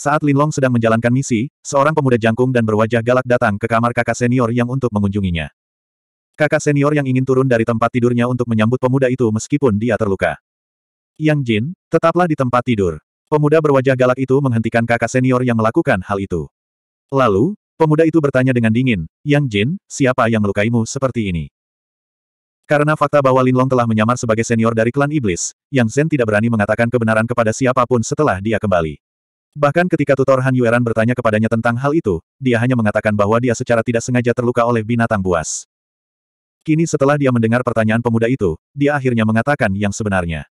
Saat Linlong sedang menjalankan misi, seorang pemuda jangkung dan berwajah galak datang ke kamar kakak senior yang untuk mengunjunginya. Kakak senior yang ingin turun dari tempat tidurnya untuk menyambut pemuda itu meskipun dia terluka. Yang Jin, tetaplah di tempat tidur. Pemuda berwajah galak itu menghentikan kakak senior yang melakukan hal itu. Lalu, pemuda itu bertanya dengan dingin, Yang Jin, siapa yang melukaimu seperti ini? Karena fakta bahwa Linlong telah menyamar sebagai senior dari klan iblis, Yang Zen tidak berani mengatakan kebenaran kepada siapapun setelah dia kembali. Bahkan ketika tutor Han Yueran bertanya kepadanya tentang hal itu, dia hanya mengatakan bahwa dia secara tidak sengaja terluka oleh binatang buas. Kini setelah dia mendengar pertanyaan pemuda itu, dia akhirnya mengatakan yang sebenarnya.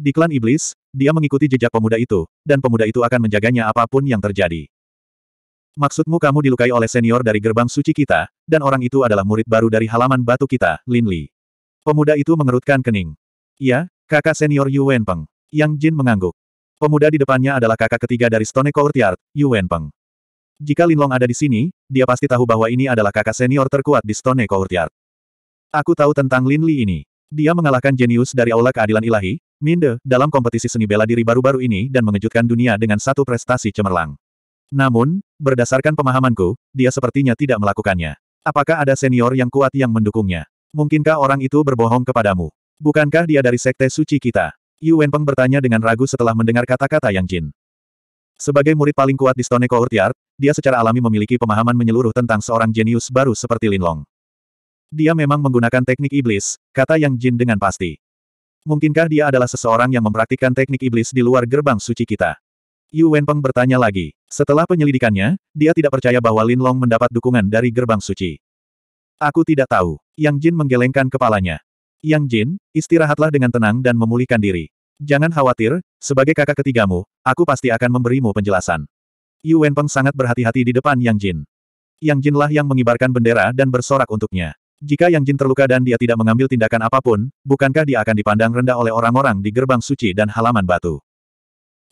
Di klan iblis, dia mengikuti jejak pemuda itu, dan pemuda itu akan menjaganya apapun yang terjadi. Maksudmu kamu dilukai oleh senior dari gerbang suci kita, dan orang itu adalah murid baru dari halaman batu kita, Lin Li. Pemuda itu mengerutkan kening. Ya, kakak senior Yu Wenpeng. Yang Jin mengangguk. Pemuda di depannya adalah kakak ketiga dari Stone Courtyard, Yuan Peng. Jika Linlong ada di sini, dia pasti tahu bahwa ini adalah kakak senior terkuat di Stone Courtyard. Aku tahu tentang Lin Li ini. Dia mengalahkan jenius dari Aula Keadilan Ilahi, Minde, dalam kompetisi seni bela diri baru-baru ini dan mengejutkan dunia dengan satu prestasi cemerlang. Namun, berdasarkan pemahamanku, dia sepertinya tidak melakukannya. Apakah ada senior yang kuat yang mendukungnya? Mungkinkah orang itu berbohong kepadamu? Bukankah dia dari Sekte Suci kita? Yu Wenpeng bertanya dengan ragu setelah mendengar kata-kata Yang Jin. Sebagai murid paling kuat di Stone Court Yard, dia secara alami memiliki pemahaman menyeluruh tentang seorang jenius baru seperti Lin Long. Dia memang menggunakan teknik iblis, kata Yang Jin dengan pasti. Mungkinkah dia adalah seseorang yang mempraktikkan teknik iblis di luar gerbang suci kita? Yu Wenpeng bertanya lagi. Setelah penyelidikannya, dia tidak percaya bahwa Lin Long mendapat dukungan dari gerbang suci. Aku tidak tahu. Yang Jin menggelengkan kepalanya. Yang Jin, istirahatlah dengan tenang dan memulihkan diri. Jangan khawatir, sebagai kakak ketigamu, aku pasti akan memberimu penjelasan. Yu Wenpeng sangat berhati-hati di depan Yang Jin. Yang Jinlah yang mengibarkan bendera dan bersorak untuknya. Jika Yang Jin terluka dan dia tidak mengambil tindakan apapun, bukankah dia akan dipandang rendah oleh orang-orang di gerbang suci dan halaman batu?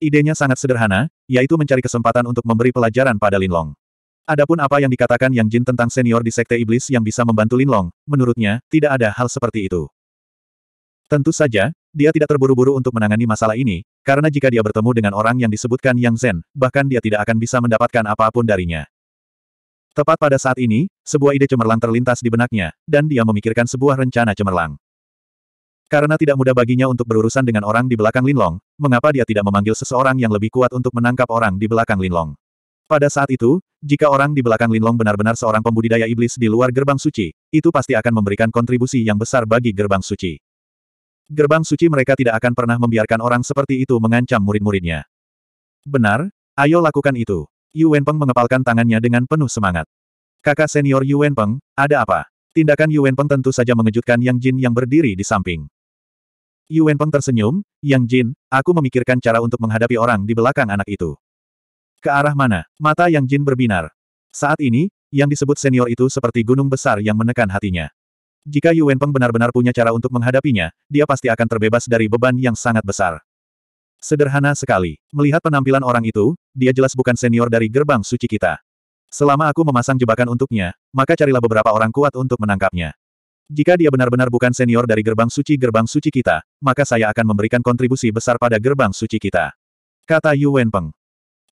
Idenya sangat sederhana, yaitu mencari kesempatan untuk memberi pelajaran pada Lin Long. Adapun apa yang dikatakan Yang Jin tentang senior di Sekte Iblis yang bisa membantu Lin Long, menurutnya, tidak ada hal seperti itu. Tentu saja, dia tidak terburu-buru untuk menangani masalah ini, karena jika dia bertemu dengan orang yang disebutkan Yang Zen, bahkan dia tidak akan bisa mendapatkan apapun darinya. Tepat pada saat ini, sebuah ide cemerlang terlintas di benaknya, dan dia memikirkan sebuah rencana cemerlang. Karena tidak mudah baginya untuk berurusan dengan orang di belakang Linlong, mengapa dia tidak memanggil seseorang yang lebih kuat untuk menangkap orang di belakang Linlong? Pada saat itu, jika orang di belakang Linlong benar-benar seorang pembudidaya iblis di luar gerbang suci, itu pasti akan memberikan kontribusi yang besar bagi gerbang suci. Gerbang suci mereka tidak akan pernah membiarkan orang seperti itu mengancam murid-muridnya. Benar, ayo lakukan itu. Yu Wenpeng mengepalkan tangannya dengan penuh semangat. Kakak senior Yu Wenpeng, ada apa? Tindakan Yu Wenpeng tentu saja mengejutkan Yang Jin yang berdiri di samping. Yu Wenpeng tersenyum, Yang Jin, aku memikirkan cara untuk menghadapi orang di belakang anak itu. Ke arah mana? Mata Yang Jin berbinar. Saat ini, yang disebut senior itu seperti gunung besar yang menekan hatinya. Jika Yuen Peng benar-benar punya cara untuk menghadapinya, dia pasti akan terbebas dari beban yang sangat besar. Sederhana sekali. Melihat penampilan orang itu, dia jelas bukan senior dari gerbang suci kita. Selama aku memasang jebakan untuknya, maka carilah beberapa orang kuat untuk menangkapnya. Jika dia benar-benar bukan senior dari gerbang suci gerbang suci kita, maka saya akan memberikan kontribusi besar pada gerbang suci kita. Kata Yuan Peng.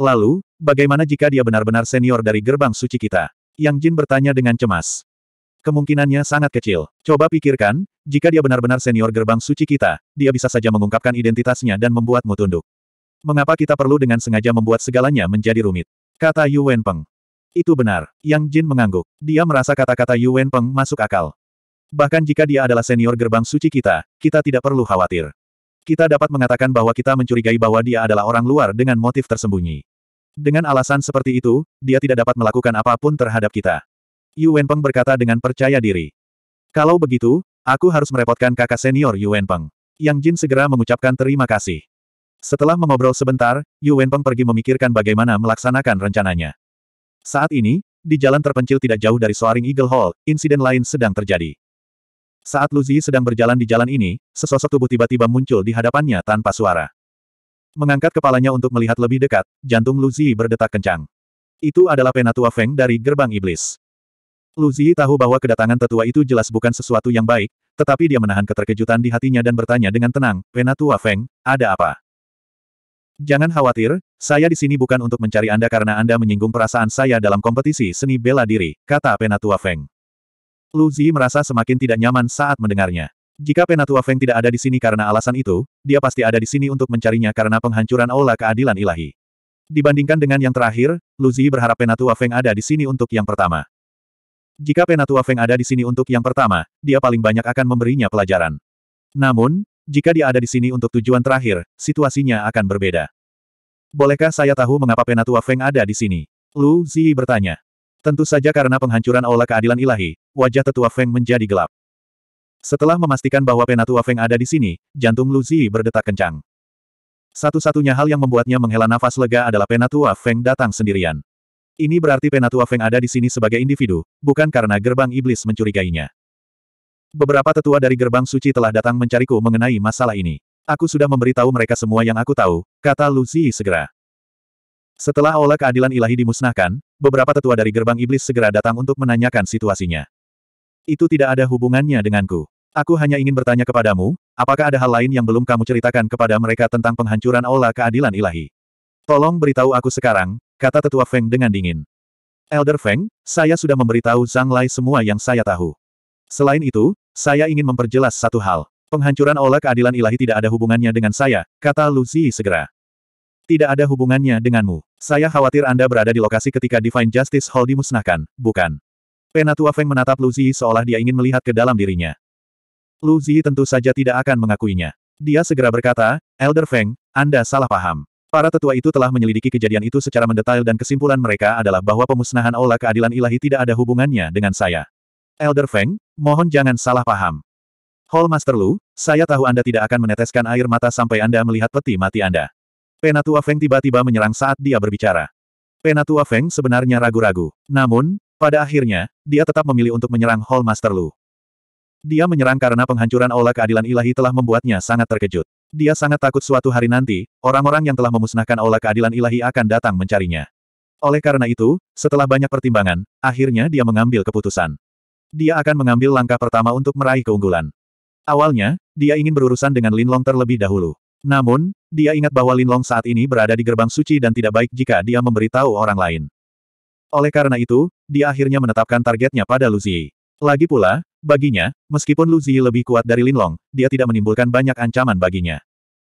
Lalu, bagaimana jika dia benar-benar senior dari gerbang suci kita? Yang Jin bertanya dengan cemas. Kemungkinannya sangat kecil. Coba pikirkan, jika dia benar-benar senior gerbang suci kita, dia bisa saja mengungkapkan identitasnya dan membuatmu tunduk. Mengapa kita perlu dengan sengaja membuat segalanya menjadi rumit? Kata Yu Wenpeng. Itu benar. Yang Jin mengangguk. Dia merasa kata-kata Yu Wenpeng masuk akal. Bahkan jika dia adalah senior gerbang suci kita, kita tidak perlu khawatir. Kita dapat mengatakan bahwa kita mencurigai bahwa dia adalah orang luar dengan motif tersembunyi. Dengan alasan seperti itu, dia tidak dapat melakukan apapun terhadap kita. Yuan Peng berkata dengan percaya diri. Kalau begitu, aku harus merepotkan kakak senior Yuan Peng. Yang Jin segera mengucapkan terima kasih. Setelah mengobrol sebentar, Yuan Peng pergi memikirkan bagaimana melaksanakan rencananya. Saat ini, di jalan terpencil tidak jauh dari Soaring Eagle Hall, insiden lain sedang terjadi. Saat Luzi sedang berjalan di jalan ini, sesosok tubuh tiba-tiba muncul di hadapannya tanpa suara. Mengangkat kepalanya untuk melihat lebih dekat, jantung Luzi berdetak kencang. Itu adalah penatua Feng dari Gerbang Iblis. Lu Zi tahu bahwa kedatangan tetua itu jelas bukan sesuatu yang baik, tetapi dia menahan keterkejutan di hatinya dan bertanya dengan tenang, Penatua Feng, ada apa? Jangan khawatir, saya di sini bukan untuk mencari Anda karena Anda menyinggung perasaan saya dalam kompetisi seni bela diri, kata Penatua Feng. Lu Zi merasa semakin tidak nyaman saat mendengarnya. Jika Penatua Feng tidak ada di sini karena alasan itu, dia pasti ada di sini untuk mencarinya karena penghancuran aula keadilan ilahi. Dibandingkan dengan yang terakhir, Lu Zi berharap Penatua Feng ada di sini untuk yang pertama. Jika Penatua Feng ada di sini untuk yang pertama, dia paling banyak akan memberinya pelajaran. Namun, jika dia ada di sini untuk tujuan terakhir, situasinya akan berbeda. Bolehkah saya tahu mengapa Penatua Feng ada di sini? Lu Zi bertanya. Tentu saja karena penghancuran aula keadilan ilahi, wajah tetua Feng menjadi gelap. Setelah memastikan bahwa Penatua Feng ada di sini, jantung Lu Zi berdetak kencang. Satu-satunya hal yang membuatnya menghela nafas lega adalah Penatua Feng datang sendirian. Ini berarti Penatua Feng ada di sini sebagai individu, bukan karena gerbang iblis mencurigainya. Beberapa tetua dari gerbang suci telah datang mencariku mengenai masalah ini. Aku sudah memberitahu mereka semua yang aku tahu, kata Lu Zi segera. Setelah aula keadilan ilahi dimusnahkan, beberapa tetua dari gerbang iblis segera datang untuk menanyakan situasinya. Itu tidak ada hubungannya denganku. Aku hanya ingin bertanya kepadamu, apakah ada hal lain yang belum kamu ceritakan kepada mereka tentang penghancuran aula keadilan ilahi? Tolong beritahu aku sekarang, kata tetua Feng dengan dingin. Elder Feng, saya sudah memberitahu Zhang Lai semua yang saya tahu. Selain itu, saya ingin memperjelas satu hal. Penghancuran oleh keadilan ilahi tidak ada hubungannya dengan saya, kata Lu Zi segera. Tidak ada hubungannya denganmu. Saya khawatir Anda berada di lokasi ketika Divine Justice Hall dimusnahkan, bukan? Penatua Feng menatap Lu Zi seolah dia ingin melihat ke dalam dirinya. Lu Zi tentu saja tidak akan mengakuinya. Dia segera berkata, Elder Feng, Anda salah paham. Para tetua itu telah menyelidiki kejadian itu secara mendetail dan kesimpulan mereka adalah bahwa pemusnahan aula keadilan ilahi tidak ada hubungannya dengan saya. Elder Feng, mohon jangan salah paham. Hall Master Lu, saya tahu Anda tidak akan meneteskan air mata sampai Anda melihat peti mati Anda. Penatua Feng tiba-tiba menyerang saat dia berbicara. Penatua Feng sebenarnya ragu-ragu. Namun, pada akhirnya, dia tetap memilih untuk menyerang Hall Master Lu. Dia menyerang karena penghancuran aula keadilan ilahi telah membuatnya sangat terkejut. Dia sangat takut suatu hari nanti, orang-orang yang telah memusnahkan aula keadilan ilahi akan datang mencarinya. Oleh karena itu, setelah banyak pertimbangan, akhirnya dia mengambil keputusan. Dia akan mengambil langkah pertama untuk meraih keunggulan. Awalnya, dia ingin berurusan dengan Linlong terlebih dahulu. Namun, dia ingat bahwa Linlong saat ini berada di gerbang suci dan tidak baik jika dia memberitahu orang lain. Oleh karena itu, dia akhirnya menetapkan targetnya pada Luzi. Lagi pula, Baginya, meskipun Lu Ziyi lebih kuat dari Linlong, dia tidak menimbulkan banyak ancaman baginya.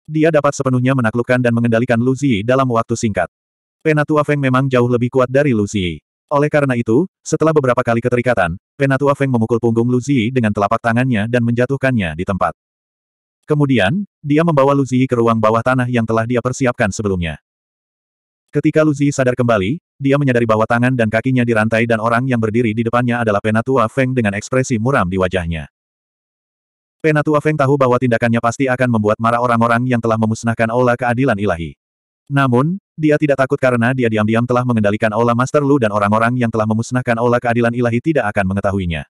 Dia dapat sepenuhnya menaklukkan dan mengendalikan Lu Ziyi dalam waktu singkat. Penatua Feng memang jauh lebih kuat dari Lu Ziyi. Oleh karena itu, setelah beberapa kali keterikatan, Penatua Feng memukul punggung Lu Ziyi dengan telapak tangannya dan menjatuhkannya di tempat. Kemudian, dia membawa Lu Ziyi ke ruang bawah tanah yang telah dia persiapkan sebelumnya. Ketika Luzi sadar kembali, dia menyadari bahwa tangan dan kakinya dirantai dan orang yang berdiri di depannya adalah Penatua Feng dengan ekspresi muram di wajahnya. Penatua Feng tahu bahwa tindakannya pasti akan membuat marah orang-orang yang telah memusnahkan Ola keadilan ilahi. Namun, dia tidak takut karena dia diam-diam telah mengendalikan Ola Master Lu dan orang-orang yang telah memusnahkan Ola keadilan ilahi tidak akan mengetahuinya.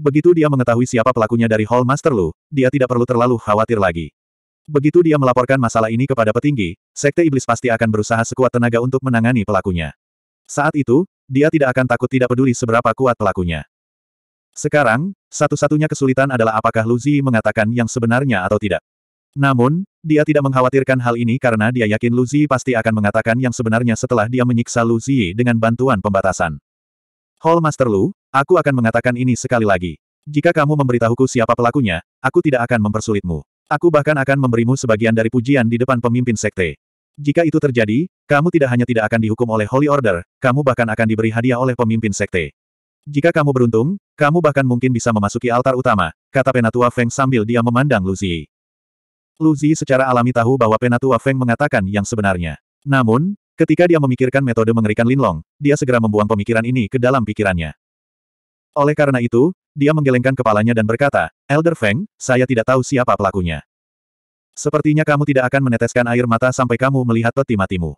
Begitu dia mengetahui siapa pelakunya dari Hall Master Lu, dia tidak perlu terlalu khawatir lagi. Begitu dia melaporkan masalah ini kepada petinggi, Sekte Iblis pasti akan berusaha sekuat tenaga untuk menangani pelakunya. Saat itu, dia tidak akan takut tidak peduli seberapa kuat pelakunya. Sekarang, satu-satunya kesulitan adalah apakah Luzi mengatakan yang sebenarnya atau tidak. Namun, dia tidak mengkhawatirkan hal ini karena dia yakin Luzi pasti akan mengatakan yang sebenarnya setelah dia menyiksa Luzi dengan bantuan pembatasan. Hall Master Lu, aku akan mengatakan ini sekali lagi. Jika kamu memberitahuku siapa pelakunya, aku tidak akan mempersulitmu. Aku bahkan akan memberimu sebagian dari pujian di depan pemimpin sekte. Jika itu terjadi, kamu tidak hanya tidak akan dihukum oleh Holy Order, kamu bahkan akan diberi hadiah oleh pemimpin sekte. Jika kamu beruntung, kamu bahkan mungkin bisa memasuki altar utama, kata Penatua Feng sambil dia memandang Lu Lu Luzi secara alami tahu bahwa Penatua Feng mengatakan yang sebenarnya. Namun, ketika dia memikirkan metode mengerikan Linlong, dia segera membuang pemikiran ini ke dalam pikirannya. Oleh karena itu, dia menggelengkan kepalanya dan berkata, Elder Feng, saya tidak tahu siapa pelakunya. Sepertinya kamu tidak akan meneteskan air mata sampai kamu melihat peti matimu.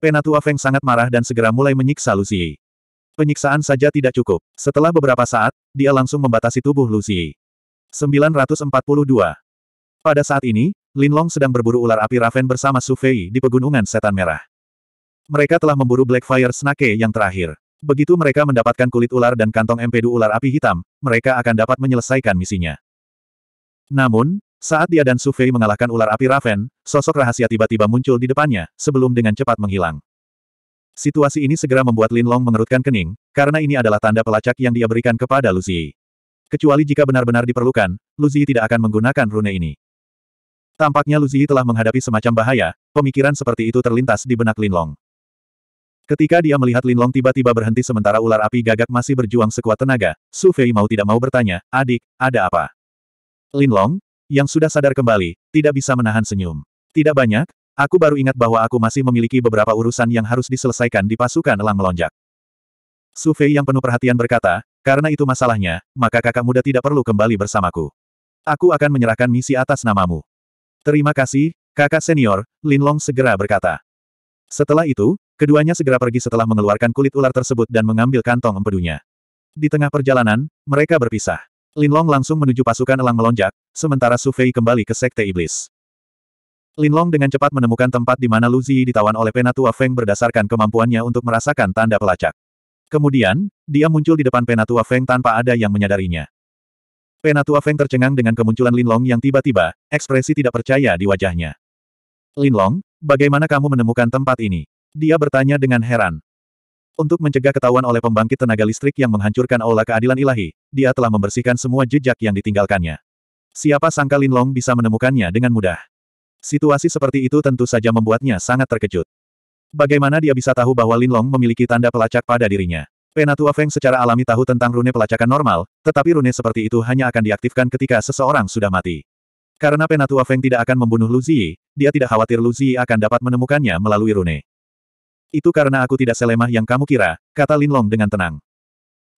Penatua Feng sangat marah dan segera mulai menyiksa Lucy. Penyiksaan saja tidak cukup. Setelah beberapa saat, dia langsung membatasi tubuh Lucy. 942. Pada saat ini, Lin Long sedang berburu ular api Raven bersama Su Fei di Pegunungan Setan Merah. Mereka telah memburu Blackfire Snake yang terakhir. Begitu mereka mendapatkan kulit ular dan kantong empedu ular api hitam, mereka akan dapat menyelesaikan misinya. Namun, saat dia dan Sufei mengalahkan ular api Raven, sosok rahasia tiba-tiba muncul di depannya, sebelum dengan cepat menghilang. Situasi ini segera membuat Lin Long mengerutkan kening, karena ini adalah tanda pelacak yang dia berikan kepada Luzi. Kecuali jika benar-benar diperlukan, Luzi tidak akan menggunakan rune ini. Tampaknya Luzi telah menghadapi semacam bahaya, pemikiran seperti itu terlintas di benak Lin Long. Ketika dia melihat Linlong tiba-tiba berhenti sementara ular api gagak masih berjuang sekuat tenaga, Su Fei mau tidak mau bertanya, adik, ada apa? Linlong, yang sudah sadar kembali, tidak bisa menahan senyum. Tidak banyak, Aku baru ingat bahwa aku masih memiliki beberapa urusan yang harus diselesaikan di pasukan elang melonjak. Su Fei yang penuh perhatian berkata, karena itu masalahnya, maka kakak muda tidak perlu kembali bersamaku. Aku akan menyerahkan misi atas namamu. Terima kasih, kakak senior, Linlong segera berkata. Setelah itu, Keduanya segera pergi setelah mengeluarkan kulit ular tersebut dan mengambil kantong empedunya. Di tengah perjalanan, mereka berpisah. Linlong langsung menuju pasukan elang melonjak, sementara Su Fei kembali ke Sekte Iblis. Linlong dengan cepat menemukan tempat di mana Lu Ziyi ditawan oleh Penatua Feng berdasarkan kemampuannya untuk merasakan tanda pelacak. Kemudian, dia muncul di depan Penatua Feng tanpa ada yang menyadarinya. Penatua Feng tercengang dengan kemunculan Linlong yang tiba-tiba, ekspresi tidak percaya di wajahnya. Linlong, bagaimana kamu menemukan tempat ini? Dia bertanya dengan heran. Untuk mencegah ketahuan oleh pembangkit tenaga listrik yang menghancurkan aula keadilan ilahi, dia telah membersihkan semua jejak yang ditinggalkannya. Siapa sangka Lin Long bisa menemukannya dengan mudah. Situasi seperti itu tentu saja membuatnya sangat terkejut. Bagaimana dia bisa tahu bahwa Lin Long memiliki tanda pelacak pada dirinya? Penatua Feng secara alami tahu tentang rune pelacakan normal, tetapi rune seperti itu hanya akan diaktifkan ketika seseorang sudah mati. Karena Penatua Feng tidak akan membunuh Lu Ziyi, dia tidak khawatir Lu Ziyi akan dapat menemukannya melalui rune. Itu karena aku tidak selemah yang kamu kira, kata Lin Long dengan tenang.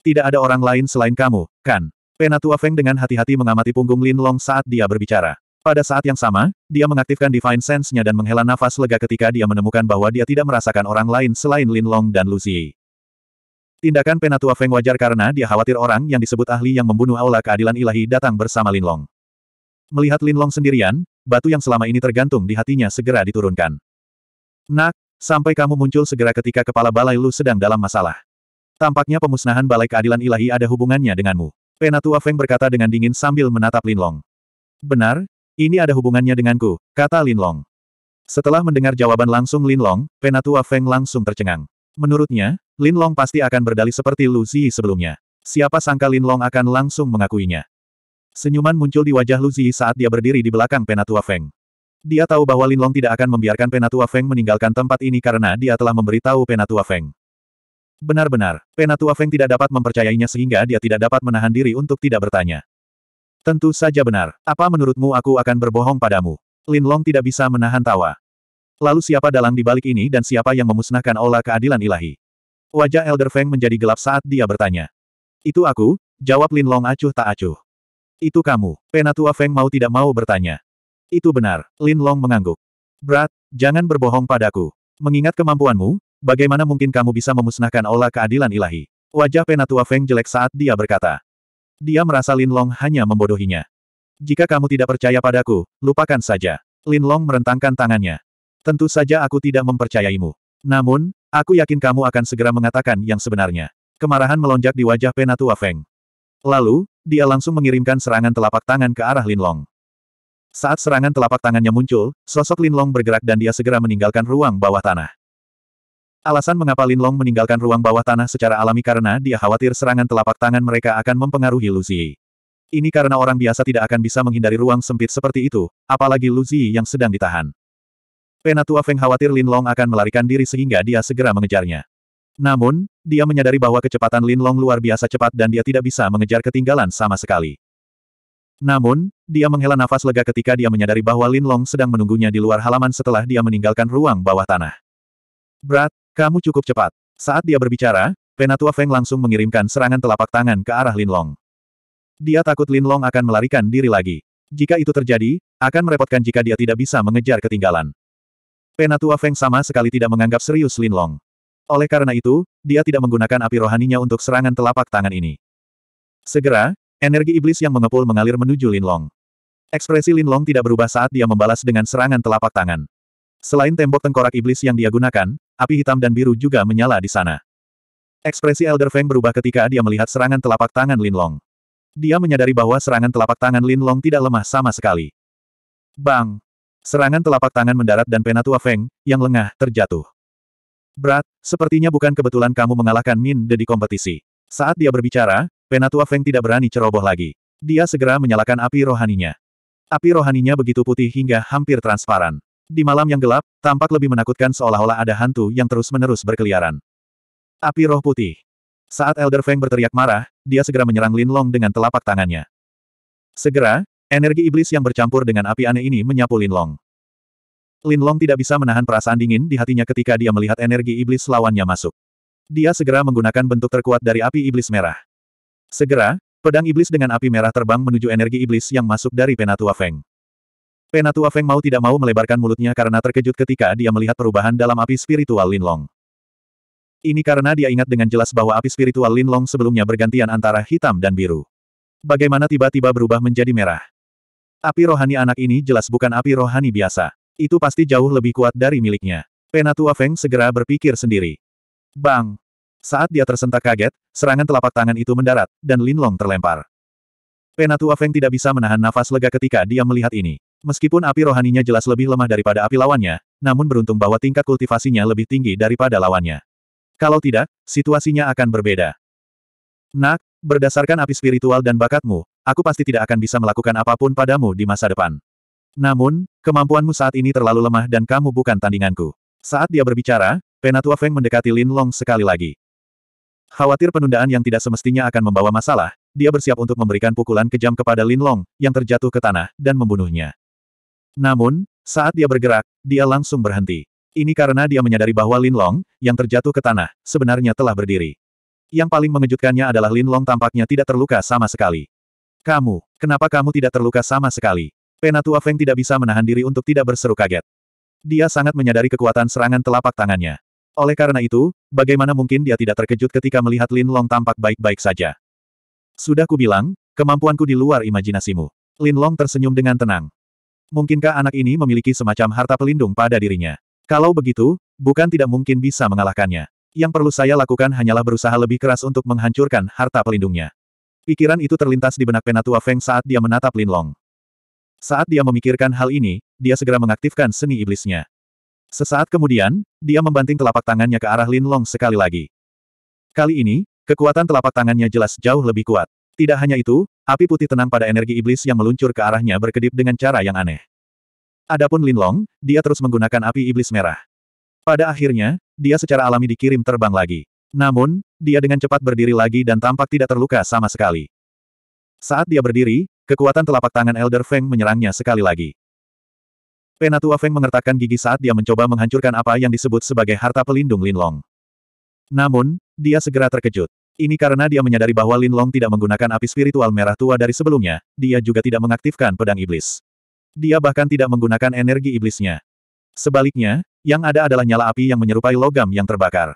Tidak ada orang lain selain kamu, kan? Penatua Feng dengan hati-hati mengamati punggung Lin Long saat dia berbicara. Pada saat yang sama, dia mengaktifkan Divine Sense-nya dan menghela nafas lega ketika dia menemukan bahwa dia tidak merasakan orang lain selain Lin Long dan Lucy. Tindakan Penatua Feng wajar karena dia khawatir orang yang disebut ahli yang membunuh Aula Keadilan Ilahi datang bersama Lin Long. Melihat Lin Long sendirian, batu yang selama ini tergantung di hatinya segera diturunkan. Nak, Sampai kamu muncul segera ketika kepala balai Lu sedang dalam masalah. Tampaknya pemusnahan balai keadilan ilahi ada hubungannya denganmu. Penatua Feng berkata dengan dingin sambil menatap Lin Long. Benar, ini ada hubungannya denganku, kata Lin Long. Setelah mendengar jawaban langsung Lin Long, Penatua Feng langsung tercengang. Menurutnya, Lin Long pasti akan berdalih seperti Lu Ziyi sebelumnya. Siapa sangka Lin Long akan langsung mengakuinya. Senyuman muncul di wajah Lu Ziyi saat dia berdiri di belakang Penatua Feng. Dia tahu bahwa Lin Long tidak akan membiarkan Penatua Feng meninggalkan tempat ini karena dia telah memberitahu Penatua Feng. Benar-benar, Penatua Feng tidak dapat mempercayainya sehingga dia tidak dapat menahan diri untuk tidak bertanya. Tentu saja benar. Apa menurutmu aku akan berbohong padamu? Lin Long tidak bisa menahan tawa. Lalu siapa dalang di balik ini dan siapa yang memusnahkan olah keadilan ilahi? Wajah Elder Feng menjadi gelap saat dia bertanya. Itu aku, jawab Lin Long acuh tak acuh. Itu kamu, Penatua Feng mau tidak mau bertanya. Itu benar, Lin Long mengangguk. Brat, jangan berbohong padaku. Mengingat kemampuanmu, bagaimana mungkin kamu bisa memusnahkan olah keadilan ilahi? Wajah Penatua Feng jelek saat dia berkata. Dia merasa Lin Long hanya membodohinya. Jika kamu tidak percaya padaku, lupakan saja. Lin Long merentangkan tangannya. Tentu saja aku tidak mempercayaimu. Namun, aku yakin kamu akan segera mengatakan yang sebenarnya. Kemarahan melonjak di wajah Penatua Feng. Lalu, dia langsung mengirimkan serangan telapak tangan ke arah Lin Long. Saat serangan telapak tangannya muncul, sosok Lin Long bergerak dan dia segera meninggalkan ruang bawah tanah. Alasan mengapa Lin Long meninggalkan ruang bawah tanah secara alami karena dia khawatir serangan telapak tangan mereka akan mempengaruhi Luzi. Ini karena orang biasa tidak akan bisa menghindari ruang sempit seperti itu, apalagi Luzi yang sedang ditahan. Penatua Feng khawatir Lin Long akan melarikan diri sehingga dia segera mengejarnya. Namun, dia menyadari bahwa kecepatan Lin Long luar biasa cepat dan dia tidak bisa mengejar ketinggalan sama sekali. Namun, dia menghela nafas lega ketika dia menyadari bahwa Lin Long sedang menunggunya di luar halaman setelah dia meninggalkan ruang bawah tanah. Berat, kamu cukup cepat. Saat dia berbicara, Penatua Feng langsung mengirimkan serangan telapak tangan ke arah Lin Long. Dia takut Lin Long akan melarikan diri lagi. Jika itu terjadi, akan merepotkan jika dia tidak bisa mengejar ketinggalan. Penatua Feng sama sekali tidak menganggap serius Lin Long. Oleh karena itu, dia tidak menggunakan api rohaninya untuk serangan telapak tangan ini. Segera, Energi iblis yang mengepul mengalir menuju Linlong. Ekspresi Linlong tidak berubah saat dia membalas dengan serangan telapak tangan. Selain tembok tengkorak iblis yang dia gunakan, api hitam dan biru juga menyala di sana. Ekspresi Elder Feng berubah ketika dia melihat serangan telapak tangan Linlong. Dia menyadari bahwa serangan telapak tangan Linlong tidak lemah sama sekali. Bang! Serangan telapak tangan mendarat dan penatua Feng, yang lengah, terjatuh. Berat, sepertinya bukan kebetulan kamu mengalahkan Min De di kompetisi. Saat dia berbicara, Penatua Feng tidak berani ceroboh lagi. Dia segera menyalakan api rohaninya. Api rohaninya begitu putih hingga hampir transparan. Di malam yang gelap, tampak lebih menakutkan seolah-olah ada hantu yang terus-menerus berkeliaran. Api roh putih. Saat Elder Feng berteriak marah, dia segera menyerang Lin Long dengan telapak tangannya. Segera, energi iblis yang bercampur dengan api aneh ini menyapu Lin Long. Lin Long tidak bisa menahan perasaan dingin di hatinya ketika dia melihat energi iblis lawannya masuk. Dia segera menggunakan bentuk terkuat dari api iblis merah. Segera, pedang iblis dengan api merah terbang menuju energi iblis yang masuk dari Penatua Feng. Penatua Feng mau tidak mau melebarkan mulutnya karena terkejut ketika dia melihat perubahan dalam api spiritual Linlong. Ini karena dia ingat dengan jelas bahwa api spiritual Linlong sebelumnya bergantian antara hitam dan biru. Bagaimana tiba-tiba berubah menjadi merah? Api rohani anak ini jelas bukan api rohani biasa. Itu pasti jauh lebih kuat dari miliknya. Penatua Feng segera berpikir sendiri. Bang! Saat dia tersentak kaget, serangan telapak tangan itu mendarat, dan Lin Long terlempar. Penatua Feng tidak bisa menahan nafas lega ketika dia melihat ini. Meskipun api rohaninya jelas lebih lemah daripada api lawannya, namun beruntung bahwa tingkat kultivasinya lebih tinggi daripada lawannya. Kalau tidak, situasinya akan berbeda. Nak, berdasarkan api spiritual dan bakatmu, aku pasti tidak akan bisa melakukan apapun padamu di masa depan. Namun, kemampuanmu saat ini terlalu lemah dan kamu bukan tandinganku. Saat dia berbicara, Penatua Feng mendekati Lin Long sekali lagi. Khawatir penundaan yang tidak semestinya akan membawa masalah, dia bersiap untuk memberikan pukulan kejam kepada Lin Long, yang terjatuh ke tanah, dan membunuhnya. Namun, saat dia bergerak, dia langsung berhenti. Ini karena dia menyadari bahwa Lin Long, yang terjatuh ke tanah, sebenarnya telah berdiri. Yang paling mengejutkannya adalah Lin Long tampaknya tidak terluka sama sekali. Kamu, kenapa kamu tidak terluka sama sekali? Penatua Feng tidak bisa menahan diri untuk tidak berseru kaget. Dia sangat menyadari kekuatan serangan telapak tangannya. Oleh karena itu, bagaimana mungkin dia tidak terkejut ketika melihat Lin Long tampak baik-baik saja. Sudah kubilang, kemampuanku di luar imajinasimu. Lin Long tersenyum dengan tenang. Mungkinkah anak ini memiliki semacam harta pelindung pada dirinya? Kalau begitu, bukan tidak mungkin bisa mengalahkannya. Yang perlu saya lakukan hanyalah berusaha lebih keras untuk menghancurkan harta pelindungnya. Pikiran itu terlintas di benak Penatua Feng saat dia menatap Lin Long. Saat dia memikirkan hal ini, dia segera mengaktifkan seni iblisnya. Sesaat kemudian, dia membanting telapak tangannya ke arah Lin Long sekali lagi. Kali ini, kekuatan telapak tangannya jelas jauh lebih kuat. Tidak hanya itu, api putih tenang pada energi iblis yang meluncur ke arahnya berkedip dengan cara yang aneh. Adapun Lin Long, dia terus menggunakan api iblis merah. Pada akhirnya, dia secara alami dikirim terbang lagi. Namun, dia dengan cepat berdiri lagi dan tampak tidak terluka sama sekali. Saat dia berdiri, kekuatan telapak tangan Elder Feng menyerangnya sekali lagi. Penatua Feng mengertakkan gigi saat dia mencoba menghancurkan apa yang disebut sebagai harta pelindung Linlong. Namun, dia segera terkejut. Ini karena dia menyadari bahwa Linlong tidak menggunakan api spiritual merah tua dari sebelumnya, dia juga tidak mengaktifkan pedang iblis. Dia bahkan tidak menggunakan energi iblisnya. Sebaliknya, yang ada adalah nyala api yang menyerupai logam yang terbakar.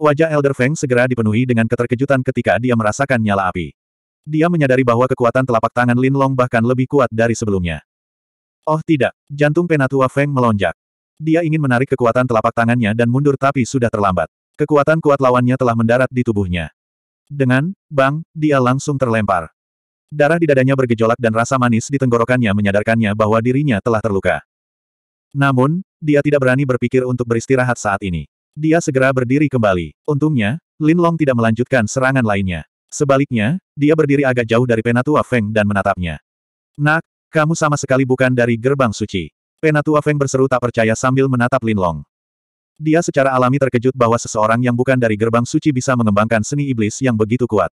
Wajah Elder Feng segera dipenuhi dengan keterkejutan ketika dia merasakan nyala api. Dia menyadari bahwa kekuatan telapak tangan Lin Long bahkan lebih kuat dari sebelumnya. Oh tidak, jantung penatua Feng melonjak. Dia ingin menarik kekuatan telapak tangannya dan mundur tapi sudah terlambat. Kekuatan kuat lawannya telah mendarat di tubuhnya. Dengan, bang, dia langsung terlempar. Darah di dadanya bergejolak dan rasa manis di tenggorokannya menyadarkannya bahwa dirinya telah terluka. Namun, dia tidak berani berpikir untuk beristirahat saat ini. Dia segera berdiri kembali. Untungnya, Lin Long tidak melanjutkan serangan lainnya. Sebaliknya, dia berdiri agak jauh dari penatua Feng dan menatapnya. Nak, kamu sama sekali bukan dari gerbang suci. Penatua Feng berseru tak percaya sambil menatap Linlong. Dia secara alami terkejut bahwa seseorang yang bukan dari gerbang suci bisa mengembangkan seni iblis yang begitu kuat.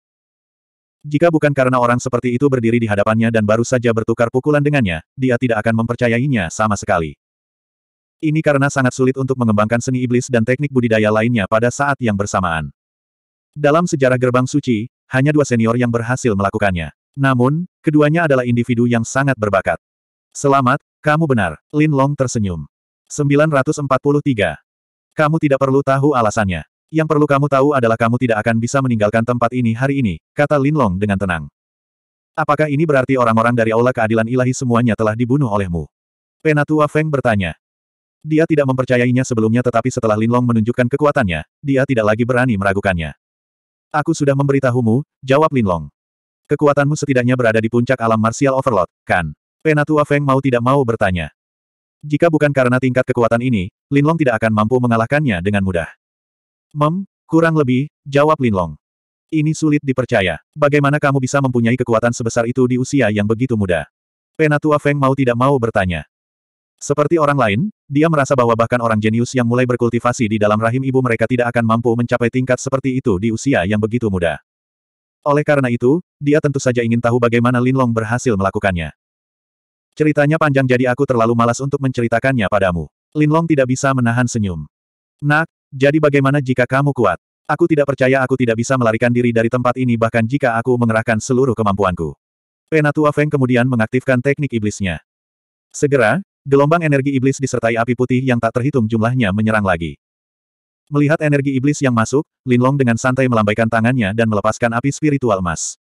Jika bukan karena orang seperti itu berdiri di hadapannya dan baru saja bertukar pukulan dengannya, dia tidak akan mempercayainya sama sekali. Ini karena sangat sulit untuk mengembangkan seni iblis dan teknik budidaya lainnya pada saat yang bersamaan. Dalam sejarah gerbang suci, hanya dua senior yang berhasil melakukannya. Namun, keduanya adalah individu yang sangat berbakat. Selamat, kamu benar. Lin Long tersenyum. 943. Kamu tidak perlu tahu alasannya. Yang perlu kamu tahu adalah kamu tidak akan bisa meninggalkan tempat ini hari ini, kata Lin Long dengan tenang. Apakah ini berarti orang-orang dari Aula Keadilan Ilahi semuanya telah dibunuh olehmu? Penatua Feng bertanya. Dia tidak mempercayainya sebelumnya tetapi setelah Lin Long menunjukkan kekuatannya, dia tidak lagi berani meragukannya. Aku sudah memberitahumu, jawab Lin Long. Kekuatanmu setidaknya berada di puncak alam martial overload, kan? Penatua Feng mau tidak mau bertanya. Jika bukan karena tingkat kekuatan ini, Linlong tidak akan mampu mengalahkannya dengan mudah. Mem, kurang lebih, jawab Linlong. Ini sulit dipercaya. Bagaimana kamu bisa mempunyai kekuatan sebesar itu di usia yang begitu muda? Penatua Feng mau tidak mau bertanya. Seperti orang lain, dia merasa bahwa bahkan orang jenius yang mulai berkultivasi di dalam rahim ibu mereka tidak akan mampu mencapai tingkat seperti itu di usia yang begitu muda. Oleh karena itu, dia tentu saja ingin tahu bagaimana Linlong berhasil melakukannya. Ceritanya panjang jadi aku terlalu malas untuk menceritakannya padamu. Linlong tidak bisa menahan senyum. Nak, jadi bagaimana jika kamu kuat? Aku tidak percaya aku tidak bisa melarikan diri dari tempat ini bahkan jika aku mengerahkan seluruh kemampuanku. Penatua Feng kemudian mengaktifkan teknik iblisnya. Segera, gelombang energi iblis disertai api putih yang tak terhitung jumlahnya menyerang lagi. Melihat energi iblis yang masuk, Linlong dengan santai melambaikan tangannya dan melepaskan api spiritual emas.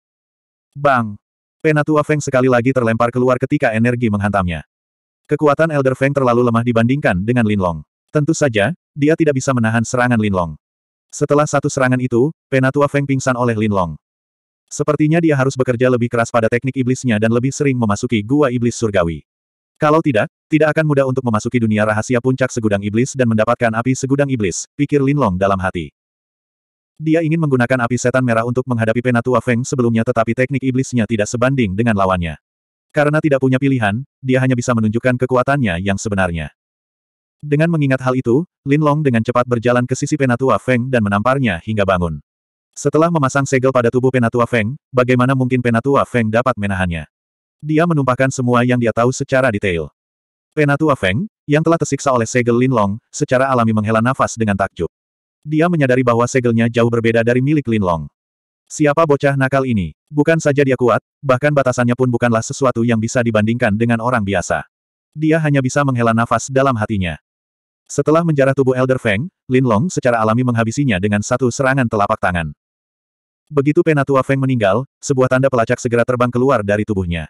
Bang! Penatua Feng sekali lagi terlempar keluar ketika energi menghantamnya. Kekuatan Elder Feng terlalu lemah dibandingkan dengan Linlong. Tentu saja, dia tidak bisa menahan serangan Linlong. Setelah satu serangan itu, Penatua Feng pingsan oleh Linlong. Sepertinya dia harus bekerja lebih keras pada teknik iblisnya dan lebih sering memasuki gua iblis surgawi. Kalau tidak, tidak akan mudah untuk memasuki dunia rahasia puncak segudang iblis dan mendapatkan api segudang iblis, pikir Lin Long dalam hati. Dia ingin menggunakan api setan merah untuk menghadapi Penatua Feng sebelumnya tetapi teknik iblisnya tidak sebanding dengan lawannya. Karena tidak punya pilihan, dia hanya bisa menunjukkan kekuatannya yang sebenarnya. Dengan mengingat hal itu, Lin Long dengan cepat berjalan ke sisi Penatua Feng dan menamparnya hingga bangun. Setelah memasang segel pada tubuh Penatua Feng, bagaimana mungkin Penatua Feng dapat menahannya? Dia menumpahkan semua yang dia tahu secara detail. Penatua Feng, yang telah tersiksa oleh segel Linlong, secara alami menghela nafas dengan takjub. Dia menyadari bahwa segelnya jauh berbeda dari milik Linlong. Siapa bocah nakal ini? Bukan saja dia kuat, bahkan batasannya pun bukanlah sesuatu yang bisa dibandingkan dengan orang biasa. Dia hanya bisa menghela nafas dalam hatinya. Setelah menjarah tubuh Elder Feng, Lin Long secara alami menghabisinya dengan satu serangan telapak tangan. Begitu Penatua Feng meninggal, sebuah tanda pelacak segera terbang keluar dari tubuhnya.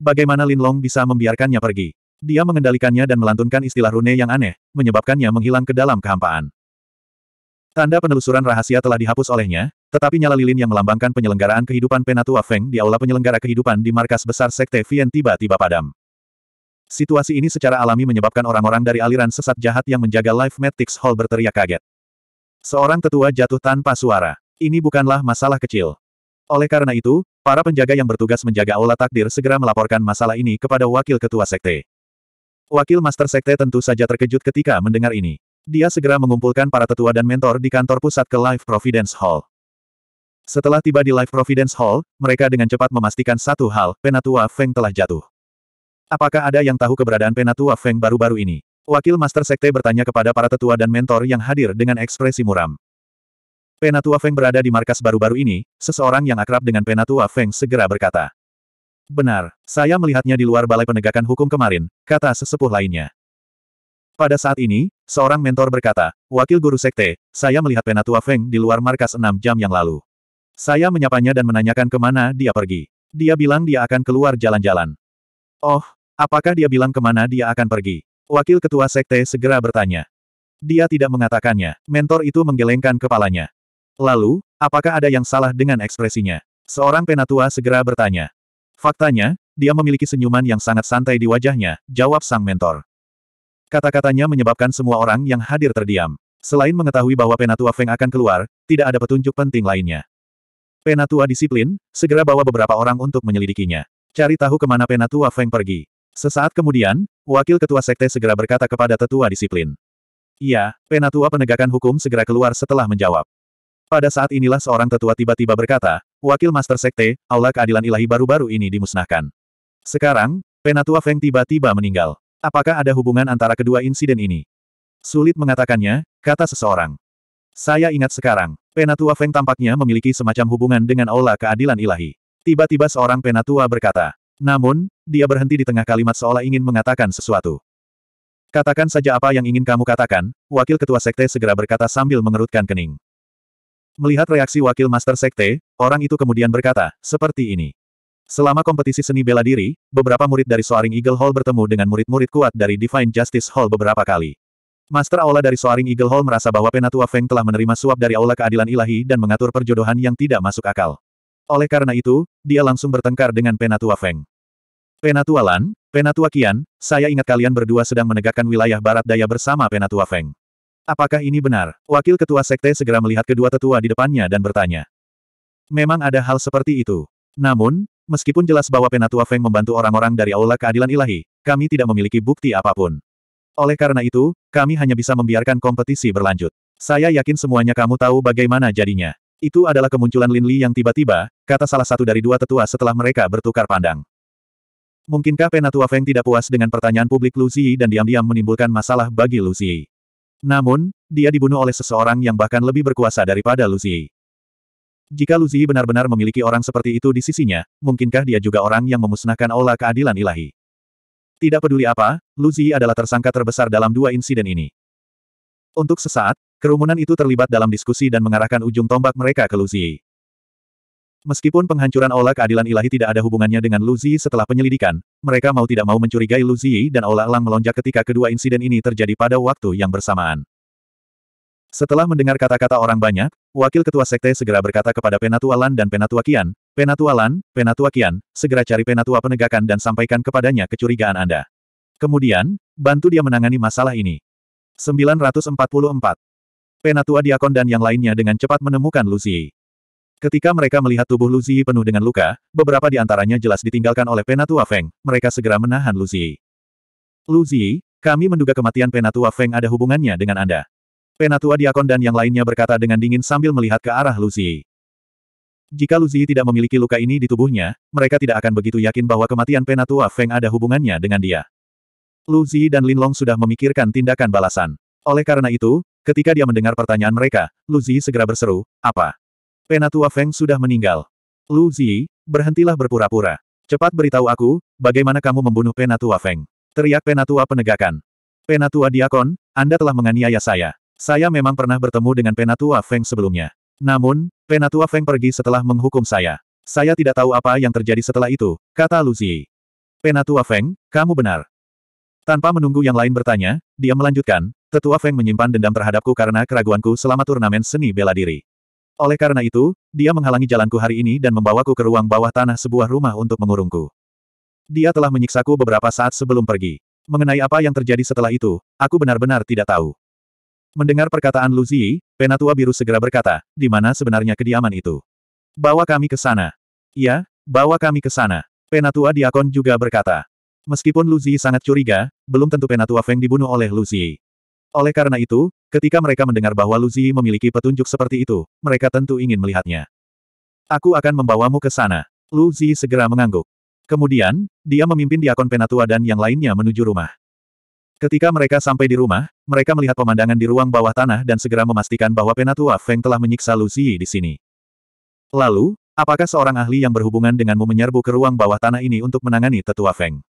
Bagaimana Lin Long bisa membiarkannya pergi? Dia mengendalikannya dan melantunkan istilah rune yang aneh, menyebabkannya menghilang ke dalam kehampaan. Tanda penelusuran rahasia telah dihapus olehnya, tetapi nyala lilin yang melambangkan penyelenggaraan kehidupan Penatua Feng di aula penyelenggara kehidupan di markas besar Sekte Vien tiba-tiba padam. Situasi ini secara alami menyebabkan orang-orang dari aliran sesat jahat yang menjaga Life Matrix Hall berteriak kaget. Seorang tetua jatuh tanpa suara. Ini bukanlah masalah kecil. Oleh karena itu, para penjaga yang bertugas menjaga aula takdir segera melaporkan masalah ini kepada wakil ketua sekte. Wakil master sekte tentu saja terkejut ketika mendengar ini. Dia segera mengumpulkan para tetua dan mentor di kantor pusat ke Life Providence Hall. Setelah tiba di Life Providence Hall, mereka dengan cepat memastikan satu hal, Penatua Feng telah jatuh. Apakah ada yang tahu keberadaan Penatua Feng baru-baru ini? Wakil Master Sekte bertanya kepada para tetua dan mentor yang hadir dengan ekspresi muram. Penatua Feng berada di markas baru-baru ini, seseorang yang akrab dengan Penatua Feng segera berkata. Benar, saya melihatnya di luar balai penegakan hukum kemarin, kata sesepuh lainnya. Pada saat ini, seorang mentor berkata, Wakil Guru Sekte, saya melihat Penatua Feng di luar markas enam jam yang lalu. Saya menyapanya dan menanyakan kemana dia pergi. Dia bilang dia akan keluar jalan-jalan. Oh, apakah dia bilang kemana dia akan pergi? Wakil Ketua Sekte segera bertanya. Dia tidak mengatakannya, mentor itu menggelengkan kepalanya. Lalu, apakah ada yang salah dengan ekspresinya? Seorang penatua segera bertanya. Faktanya, dia memiliki senyuman yang sangat santai di wajahnya, jawab sang mentor. Kata-katanya menyebabkan semua orang yang hadir terdiam. Selain mengetahui bahwa Penatua Feng akan keluar, tidak ada petunjuk penting lainnya. Penatua disiplin, segera bawa beberapa orang untuk menyelidikinya. Cari tahu kemana Penatua Feng pergi. Sesaat kemudian, Wakil Ketua Sekte segera berkata kepada Tetua Disiplin. Iya, Penatua Penegakan Hukum segera keluar setelah menjawab. Pada saat inilah seorang tetua tiba-tiba berkata, Wakil Master Sekte, Aula Keadilan Ilahi baru-baru ini dimusnahkan. Sekarang, Penatua Feng tiba-tiba meninggal. Apakah ada hubungan antara kedua insiden ini? Sulit mengatakannya, kata seseorang. Saya ingat sekarang, Penatua Feng tampaknya memiliki semacam hubungan dengan Aula Keadilan Ilahi. Tiba-tiba seorang Penatua berkata. Namun, dia berhenti di tengah kalimat seolah ingin mengatakan sesuatu. Katakan saja apa yang ingin kamu katakan, Wakil Ketua Sekte segera berkata sambil mengerutkan kening. Melihat reaksi wakil Master Sekte, orang itu kemudian berkata, seperti ini. Selama kompetisi seni bela diri, beberapa murid dari Soaring Eagle Hall bertemu dengan murid-murid kuat dari Divine Justice Hall beberapa kali. Master Aula dari Soaring Eagle Hall merasa bahwa Penatua Feng telah menerima suap dari Aula Keadilan Ilahi dan mengatur perjodohan yang tidak masuk akal. Oleh karena itu, dia langsung bertengkar dengan Penatua Feng. Penatua Lan, Penatua Kian, saya ingat kalian berdua sedang menegakkan wilayah barat daya bersama Penatua Feng. Apakah ini benar? Wakil ketua sekte segera melihat kedua tetua di depannya dan bertanya. Memang ada hal seperti itu. Namun, meskipun jelas bahwa Penatua Feng membantu orang-orang dari Aula Keadilan Ilahi, kami tidak memiliki bukti apapun. Oleh karena itu, kami hanya bisa membiarkan kompetisi berlanjut. Saya yakin semuanya kamu tahu bagaimana jadinya. Itu adalah kemunculan Lin Li yang tiba-tiba, kata salah satu dari dua tetua setelah mereka bertukar pandang. Mungkinkah Penatua Feng tidak puas dengan pertanyaan publik Lu Ziyi dan diam-diam menimbulkan masalah bagi Lu Ziyi? Namun, dia dibunuh oleh seseorang yang bahkan lebih berkuasa daripada Luzi. Jika Luzi benar-benar memiliki orang seperti itu di sisinya, mungkinkah dia juga orang yang memusnahkan olah keadilan ilahi? Tidak peduli apa, Luzi adalah tersangka terbesar dalam dua insiden ini. Untuk sesaat, kerumunan itu terlibat dalam diskusi dan mengarahkan ujung tombak mereka ke Luzi. Meskipun penghancuran Aula Keadilan Ilahi tidak ada hubungannya dengan Luzi setelah penyelidikan, mereka mau tidak mau mencurigai Luzi dan Aula Elang melonjak ketika kedua insiden ini terjadi pada waktu yang bersamaan. Setelah mendengar kata-kata orang banyak, Wakil Ketua Sekte segera berkata kepada Penatua Lan dan Penatua Kian, Penatua Lan, Penatua Kian, segera cari Penatua Penegakan dan sampaikan kepadanya kecurigaan Anda. Kemudian, bantu dia menangani masalah ini. 944. Penatua Diakon dan yang lainnya dengan cepat menemukan Luzi. Ketika mereka melihat tubuh Luzi penuh dengan luka, beberapa di antaranya jelas ditinggalkan oleh Penatua Feng, mereka segera menahan Luzi. Luzi, kami menduga kematian Penatua Feng ada hubungannya dengan Anda. Penatua Diakon dan yang lainnya berkata dengan dingin sambil melihat ke arah Luzi. Jika Luzi tidak memiliki luka ini di tubuhnya, mereka tidak akan begitu yakin bahwa kematian Penatua Feng ada hubungannya dengan dia. Luzi dan Linlong sudah memikirkan tindakan balasan. Oleh karena itu, ketika dia mendengar pertanyaan mereka, Luzi segera berseru, apa? Penatua Feng sudah meninggal. Lu Zi, berhentilah berpura-pura. Cepat beritahu aku, bagaimana kamu membunuh Penatua Feng. Teriak Penatua Penegakan. Penatua Diakon, Anda telah menganiaya saya. Saya memang pernah bertemu dengan Penatua Feng sebelumnya. Namun, Penatua Feng pergi setelah menghukum saya. Saya tidak tahu apa yang terjadi setelah itu, kata Lu Ziyi. Penatua Feng, kamu benar. Tanpa menunggu yang lain bertanya, dia melanjutkan, Tetua Feng menyimpan dendam terhadapku karena keraguanku selama turnamen seni bela diri. Oleh karena itu, dia menghalangi jalanku hari ini dan membawaku ke ruang bawah tanah sebuah rumah untuk mengurungku. Dia telah menyiksaku beberapa saat sebelum pergi. Mengenai apa yang terjadi setelah itu, aku benar-benar tidak tahu. Mendengar perkataan Luzi, Penatua Biru segera berkata, di mana sebenarnya kediaman itu? Bawa kami ke sana. Ya, bawa kami ke sana. Penatua Diakon juga berkata. Meskipun Luzi sangat curiga, belum tentu Penatua Feng dibunuh oleh Luzi. Oleh karena itu, Ketika mereka mendengar bahwa Luzi memiliki petunjuk seperti itu, mereka tentu ingin melihatnya. Aku akan membawamu ke sana. Luzi segera mengangguk. Kemudian, dia memimpin diakon Penatua dan yang lainnya menuju rumah. Ketika mereka sampai di rumah, mereka melihat pemandangan di ruang bawah tanah dan segera memastikan bahwa Penatua Feng telah menyiksa Luzi di sini. Lalu, apakah seorang ahli yang berhubungan denganmu menyerbu ke ruang bawah tanah ini untuk menangani tetua Feng?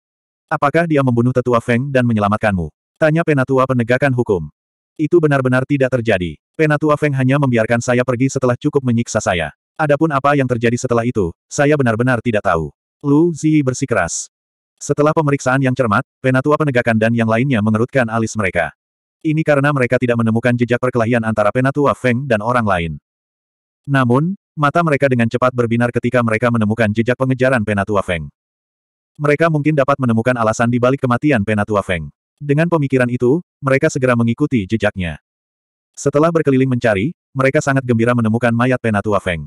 Apakah dia membunuh tetua Feng dan menyelamatkanmu? Tanya Penatua Penegakan Hukum. Itu benar-benar tidak terjadi. Penatua Feng hanya membiarkan saya pergi setelah cukup menyiksa saya. Adapun apa yang terjadi setelah itu, saya benar-benar tidak tahu. Lu Zi bersikeras. Setelah pemeriksaan yang cermat, Penatua Penegakan dan yang lainnya mengerutkan alis mereka. Ini karena mereka tidak menemukan jejak perkelahian antara Penatua Feng dan orang lain. Namun, mata mereka dengan cepat berbinar ketika mereka menemukan jejak pengejaran Penatua Feng. Mereka mungkin dapat menemukan alasan di balik kematian Penatua Feng. Dengan pemikiran itu, mereka segera mengikuti jejaknya. Setelah berkeliling mencari, mereka sangat gembira menemukan mayat Penatua Feng.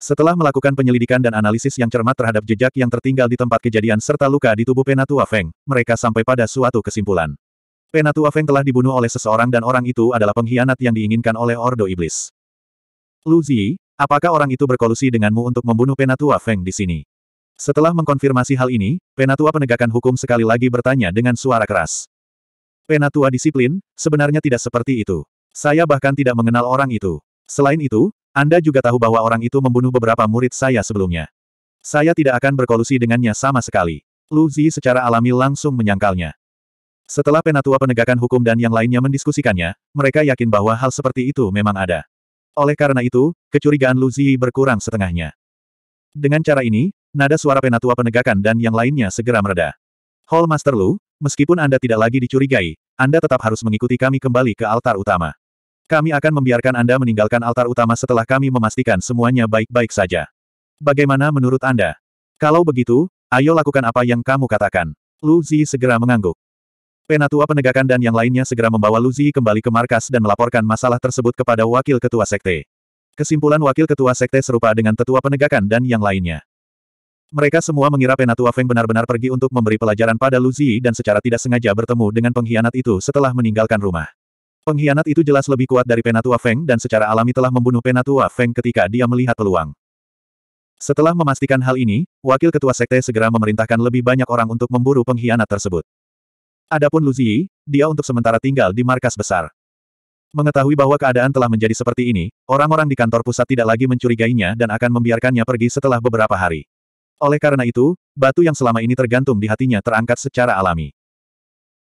Setelah melakukan penyelidikan dan analisis yang cermat terhadap jejak yang tertinggal di tempat kejadian serta luka di tubuh Penatua Feng, mereka sampai pada suatu kesimpulan. Penatua Feng telah dibunuh oleh seseorang dan orang itu adalah pengkhianat yang diinginkan oleh Ordo Iblis. Lu Zi, apakah orang itu berkolusi denganmu untuk membunuh Penatua Feng di sini? Setelah mengkonfirmasi hal ini, Penatua Penegakan Hukum sekali lagi bertanya dengan suara keras. Penatua Disiplin, sebenarnya tidak seperti itu. Saya bahkan tidak mengenal orang itu. Selain itu, Anda juga tahu bahwa orang itu membunuh beberapa murid saya sebelumnya. Saya tidak akan berkolusi dengannya sama sekali. Lu Zi secara alami langsung menyangkalnya. Setelah Penatua Penegakan Hukum dan yang lainnya mendiskusikannya, mereka yakin bahwa hal seperti itu memang ada. Oleh karena itu, kecurigaan Lu Zi berkurang setengahnya. Dengan cara ini, nada suara penatua penegakan dan yang lainnya segera mereda. Hall Master Lu, meskipun Anda tidak lagi dicurigai, Anda tetap harus mengikuti kami kembali ke altar utama. Kami akan membiarkan Anda meninggalkan altar utama setelah kami memastikan semuanya baik-baik saja. Bagaimana menurut Anda? Kalau begitu, ayo lakukan apa yang kamu katakan. Lu Zi segera mengangguk. Penatua penegakan dan yang lainnya segera membawa Lu Zi kembali ke markas dan melaporkan masalah tersebut kepada wakil ketua sekte. Kesimpulan wakil ketua sekte serupa dengan tetua penegakan dan yang lainnya. Mereka semua mengira Penatua Feng benar-benar pergi untuk memberi pelajaran pada Lu Zi dan secara tidak sengaja bertemu dengan pengkhianat itu setelah meninggalkan rumah. Pengkhianat itu jelas lebih kuat dari Penatua Feng dan secara alami telah membunuh Penatua Feng ketika dia melihat peluang. Setelah memastikan hal ini, Wakil Ketua Sekte segera memerintahkan lebih banyak orang untuk memburu pengkhianat tersebut. Adapun Lu Zi, dia untuk sementara tinggal di markas besar. Mengetahui bahwa keadaan telah menjadi seperti ini, orang-orang di kantor pusat tidak lagi mencurigainya dan akan membiarkannya pergi setelah beberapa hari. Oleh karena itu, batu yang selama ini tergantung di hatinya terangkat secara alami.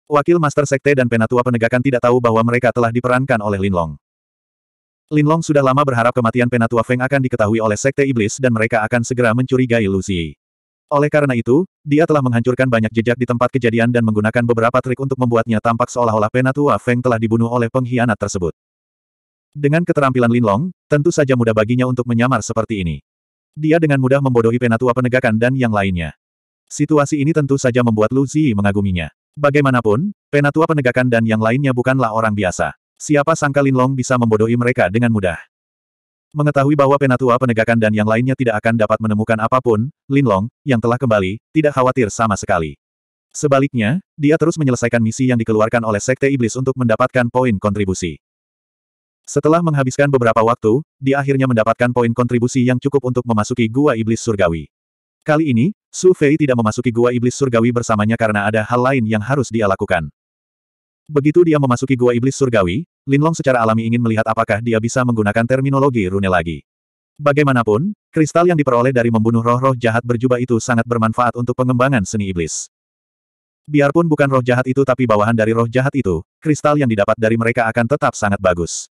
Wakil Master Sekte dan Penatua Penegakan tidak tahu bahwa mereka telah diperankan oleh Linlong. Linlong sudah lama berharap kematian Penatua Feng akan diketahui oleh Sekte Iblis dan mereka akan segera mencurigai Lucy. Oleh karena itu, dia telah menghancurkan banyak jejak di tempat kejadian dan menggunakan beberapa trik untuk membuatnya tampak seolah-olah Penatua Feng telah dibunuh oleh pengkhianat tersebut. Dengan keterampilan Linlong, tentu saja mudah baginya untuk menyamar seperti ini. Dia dengan mudah membodohi penatua penegakan dan yang lainnya. Situasi ini tentu saja membuat Lu Zi mengaguminya. Bagaimanapun, penatua penegakan dan yang lainnya bukanlah orang biasa. Siapa sangka Long bisa membodohi mereka dengan mudah. Mengetahui bahwa penatua penegakan dan yang lainnya tidak akan dapat menemukan apapun, Lin Long yang telah kembali, tidak khawatir sama sekali. Sebaliknya, dia terus menyelesaikan misi yang dikeluarkan oleh Sekte Iblis untuk mendapatkan poin kontribusi. Setelah menghabiskan beberapa waktu, dia akhirnya mendapatkan poin kontribusi yang cukup untuk memasuki Gua Iblis Surgawi. Kali ini, Su Fei tidak memasuki Gua Iblis Surgawi bersamanya karena ada hal lain yang harus dia lakukan. Begitu dia memasuki Gua Iblis Surgawi, Lin Long secara alami ingin melihat apakah dia bisa menggunakan terminologi rune lagi. Bagaimanapun, kristal yang diperoleh dari membunuh roh-roh jahat berjubah itu sangat bermanfaat untuk pengembangan seni iblis. Biarpun bukan roh jahat itu tapi bawahan dari roh jahat itu, kristal yang didapat dari mereka akan tetap sangat bagus.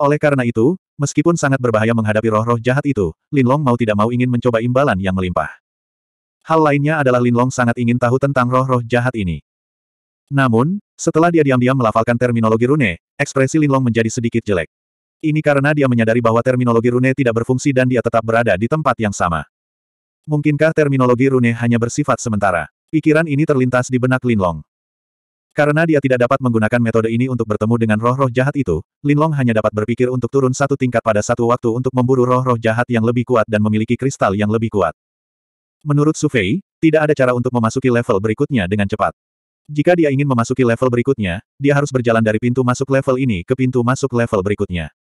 Oleh karena itu, meskipun sangat berbahaya menghadapi roh-roh jahat itu, Linlong mau tidak mau ingin mencoba imbalan yang melimpah. Hal lainnya adalah Linlong sangat ingin tahu tentang roh-roh jahat ini. Namun, setelah dia diam-diam melafalkan terminologi rune, ekspresi Linlong menjadi sedikit jelek. Ini karena dia menyadari bahwa terminologi rune tidak berfungsi dan dia tetap berada di tempat yang sama. Mungkinkah terminologi rune hanya bersifat sementara? Pikiran ini terlintas di benak Linlong. Karena dia tidak dapat menggunakan metode ini untuk bertemu dengan roh-roh jahat itu, Linlong hanya dapat berpikir untuk turun satu tingkat pada satu waktu untuk memburu roh-roh jahat yang lebih kuat dan memiliki kristal yang lebih kuat. Menurut Su Fei, tidak ada cara untuk memasuki level berikutnya dengan cepat. Jika dia ingin memasuki level berikutnya, dia harus berjalan dari pintu masuk level ini ke pintu masuk level berikutnya.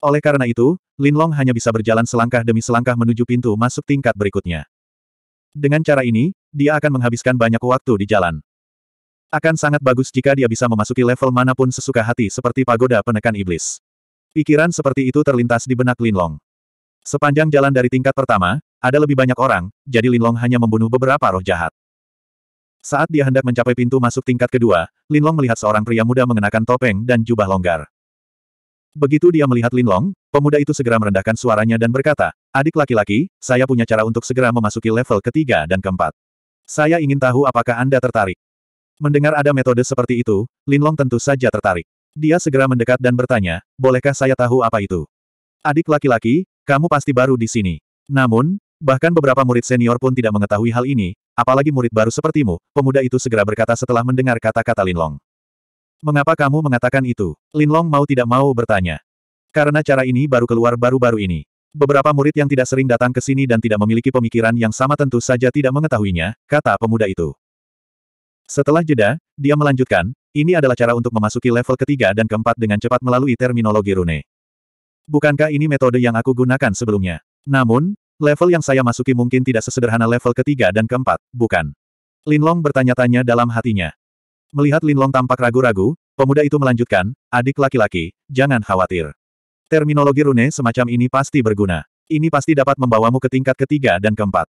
Oleh karena itu, Linlong hanya bisa berjalan selangkah demi selangkah menuju pintu masuk tingkat berikutnya. Dengan cara ini, dia akan menghabiskan banyak waktu di jalan. Akan sangat bagus jika dia bisa memasuki level manapun sesuka hati seperti pagoda penekan iblis. Pikiran seperti itu terlintas di benak Linlong. Sepanjang jalan dari tingkat pertama, ada lebih banyak orang, jadi Linlong hanya membunuh beberapa roh jahat. Saat dia hendak mencapai pintu masuk tingkat kedua, Linlong melihat seorang pria muda mengenakan topeng dan jubah longgar. Begitu dia melihat Linlong, pemuda itu segera merendahkan suaranya dan berkata, Adik laki-laki, saya punya cara untuk segera memasuki level ketiga dan keempat. Saya ingin tahu apakah Anda tertarik. Mendengar ada metode seperti itu, Linlong tentu saja tertarik. Dia segera mendekat dan bertanya, bolehkah saya tahu apa itu? Adik laki-laki, kamu pasti baru di sini. Namun, bahkan beberapa murid senior pun tidak mengetahui hal ini, apalagi murid baru sepertimu, pemuda itu segera berkata setelah mendengar kata-kata Linlong. Mengapa kamu mengatakan itu? Linlong mau tidak mau bertanya. Karena cara ini baru keluar baru-baru ini. Beberapa murid yang tidak sering datang ke sini dan tidak memiliki pemikiran yang sama tentu saja tidak mengetahuinya, kata pemuda itu. Setelah jeda, dia melanjutkan, ini adalah cara untuk memasuki level ketiga dan keempat dengan cepat melalui terminologi rune. Bukankah ini metode yang aku gunakan sebelumnya? Namun, level yang saya masuki mungkin tidak sesederhana level ketiga dan keempat, bukan? Linlong bertanya-tanya dalam hatinya. Melihat Linlong tampak ragu-ragu, pemuda itu melanjutkan, adik laki-laki, jangan khawatir. Terminologi rune semacam ini pasti berguna. Ini pasti dapat membawamu ke tingkat ketiga dan keempat.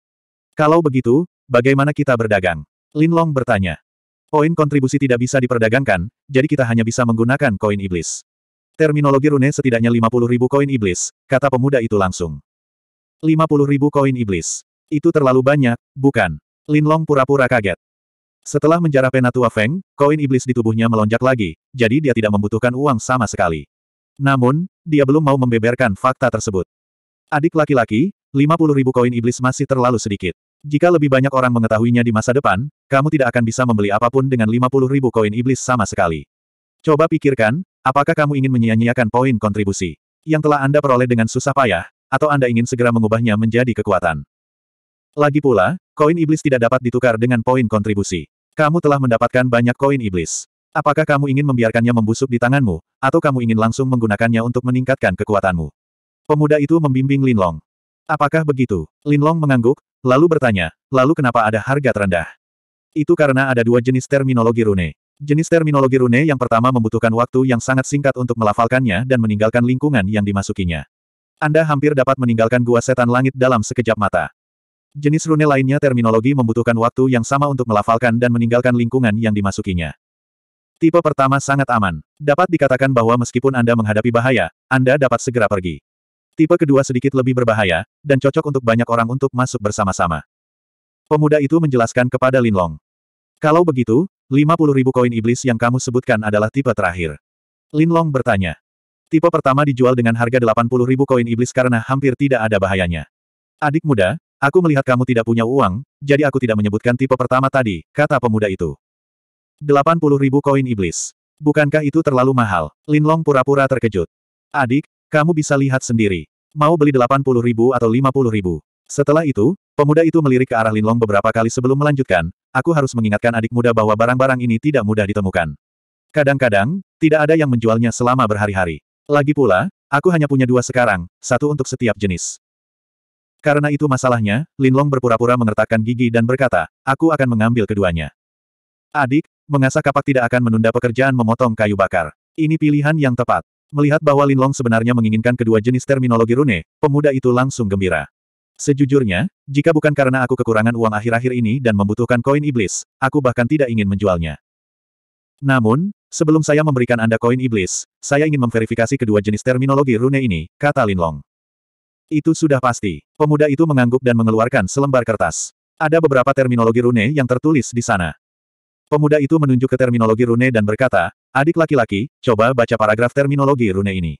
Kalau begitu, bagaimana kita berdagang? Linlong bertanya. Koin kontribusi tidak bisa diperdagangkan, jadi kita hanya bisa menggunakan koin iblis. Terminologi rune setidaknya 50 ribu koin iblis, kata pemuda itu langsung. 50 ribu koin iblis. Itu terlalu banyak, bukan? Linlong pura-pura kaget. Setelah menjarah Penatua Feng, koin iblis di tubuhnya melonjak lagi, jadi dia tidak membutuhkan uang sama sekali. Namun, dia belum mau membeberkan fakta tersebut. Adik laki-laki, 50 ribu koin iblis masih terlalu sedikit. Jika lebih banyak orang mengetahuinya di masa depan, kamu tidak akan bisa membeli apapun dengan 50 ribu koin iblis sama sekali. Coba pikirkan, apakah kamu ingin menyia-nyiakan poin kontribusi yang telah Anda peroleh dengan susah payah, atau Anda ingin segera mengubahnya menjadi kekuatan? Lagi pula, koin iblis tidak dapat ditukar dengan poin kontribusi. Kamu telah mendapatkan banyak koin iblis. Apakah kamu ingin membiarkannya membusuk di tanganmu, atau kamu ingin langsung menggunakannya untuk meningkatkan kekuatanmu? Pemuda itu membimbing Linlong. Apakah begitu? Linlong mengangguk, lalu bertanya, lalu kenapa ada harga terendah? Itu karena ada dua jenis terminologi rune. Jenis terminologi rune yang pertama membutuhkan waktu yang sangat singkat untuk melafalkannya dan meninggalkan lingkungan yang dimasukinya. Anda hampir dapat meninggalkan gua setan langit dalam sekejap mata. Jenis rune lainnya terminologi membutuhkan waktu yang sama untuk melafalkan dan meninggalkan lingkungan yang dimasukinya. Tipe pertama sangat aman. Dapat dikatakan bahwa meskipun Anda menghadapi bahaya, Anda dapat segera pergi. Tipe kedua sedikit lebih berbahaya, dan cocok untuk banyak orang untuk masuk bersama-sama. Pemuda itu menjelaskan kepada Linlong. Kalau begitu, 50 ribu koin iblis yang kamu sebutkan adalah tipe terakhir. Lin Long bertanya. Tipe pertama dijual dengan harga 80 ribu koin iblis karena hampir tidak ada bahayanya. Adik muda, aku melihat kamu tidak punya uang, jadi aku tidak menyebutkan tipe pertama tadi, kata pemuda itu. 80 ribu koin iblis. Bukankah itu terlalu mahal? Lin Long pura-pura terkejut. Adik, kamu bisa lihat sendiri. Mau beli 80 ribu atau 50 ribu? Setelah itu, pemuda itu melirik ke arah Linlong beberapa kali sebelum melanjutkan, aku harus mengingatkan adik muda bahwa barang-barang ini tidak mudah ditemukan. Kadang-kadang, tidak ada yang menjualnya selama berhari-hari. Lagi pula, aku hanya punya dua sekarang, satu untuk setiap jenis. Karena itu masalahnya, Linlong berpura-pura mengertakkan gigi dan berkata, aku akan mengambil keduanya. Adik, mengasah kapak tidak akan menunda pekerjaan memotong kayu bakar. Ini pilihan yang tepat. Melihat bahwa Linlong sebenarnya menginginkan kedua jenis terminologi rune, pemuda itu langsung gembira. Sejujurnya, jika bukan karena aku kekurangan uang akhir-akhir ini dan membutuhkan koin iblis, aku bahkan tidak ingin menjualnya. Namun, sebelum saya memberikan Anda koin iblis, saya ingin memverifikasi kedua jenis terminologi rune ini, kata Linlong. Itu sudah pasti. Pemuda itu mengangguk dan mengeluarkan selembar kertas. Ada beberapa terminologi rune yang tertulis di sana. Pemuda itu menunjuk ke terminologi rune dan berkata, adik laki-laki, coba baca paragraf terminologi rune ini.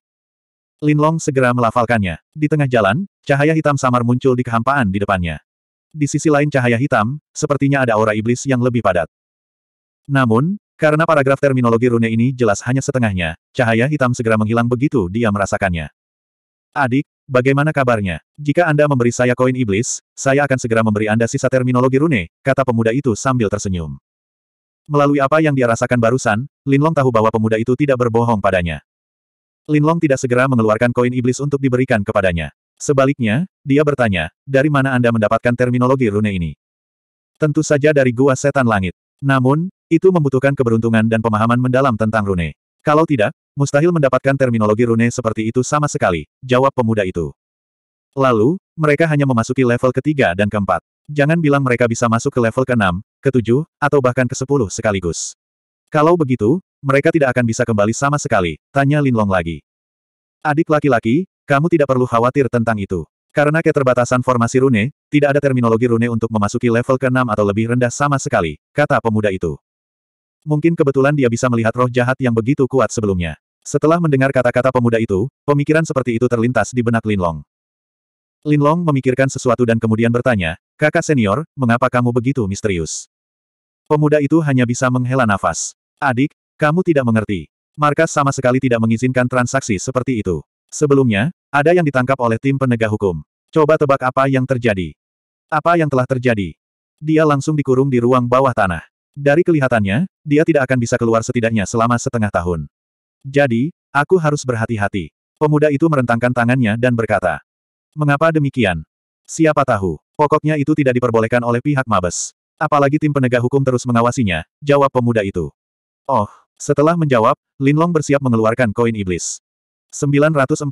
Linlong segera melafalkannya. Di tengah jalan, cahaya hitam samar muncul di kehampaan di depannya. Di sisi lain cahaya hitam, sepertinya ada aura iblis yang lebih padat. Namun, karena paragraf terminologi rune ini jelas hanya setengahnya, cahaya hitam segera menghilang begitu dia merasakannya. Adik, bagaimana kabarnya? Jika Anda memberi saya koin iblis, saya akan segera memberi Anda sisa terminologi rune, kata pemuda itu sambil tersenyum. Melalui apa yang dia rasakan barusan, Linlong tahu bahwa pemuda itu tidak berbohong padanya. Linlong tidak segera mengeluarkan koin iblis untuk diberikan kepadanya. Sebaliknya, dia bertanya, dari mana Anda mendapatkan terminologi rune ini? Tentu saja dari gua setan langit. Namun, itu membutuhkan keberuntungan dan pemahaman mendalam tentang rune. Kalau tidak, mustahil mendapatkan terminologi rune seperti itu sama sekali, jawab pemuda itu. Lalu, mereka hanya memasuki level ketiga dan keempat. Jangan bilang mereka bisa masuk ke level keenam, ketujuh, atau bahkan ke sepuluh sekaligus. Kalau begitu, mereka tidak akan bisa kembali sama sekali, tanya Linlong lagi. Adik laki-laki, kamu tidak perlu khawatir tentang itu. Karena keterbatasan formasi rune, tidak ada terminologi rune untuk memasuki level ke-6 atau lebih rendah sama sekali, kata pemuda itu. Mungkin kebetulan dia bisa melihat roh jahat yang begitu kuat sebelumnya. Setelah mendengar kata-kata pemuda itu, pemikiran seperti itu terlintas di benak Linlong. Linlong memikirkan sesuatu dan kemudian bertanya, kakak senior, mengapa kamu begitu misterius? Pemuda itu hanya bisa menghela nafas. Adik, kamu tidak mengerti. Markas sama sekali tidak mengizinkan transaksi seperti itu. Sebelumnya, ada yang ditangkap oleh tim penegak hukum. Coba tebak apa yang terjadi. Apa yang telah terjadi? Dia langsung dikurung di ruang bawah tanah. Dari kelihatannya, dia tidak akan bisa keluar setidaknya selama setengah tahun. Jadi, aku harus berhati-hati. Pemuda itu merentangkan tangannya dan berkata. Mengapa demikian? Siapa tahu, pokoknya itu tidak diperbolehkan oleh pihak Mabes. Apalagi tim penegak hukum terus mengawasinya, jawab pemuda itu. Oh, setelah menjawab, Linlong bersiap mengeluarkan koin iblis. 945.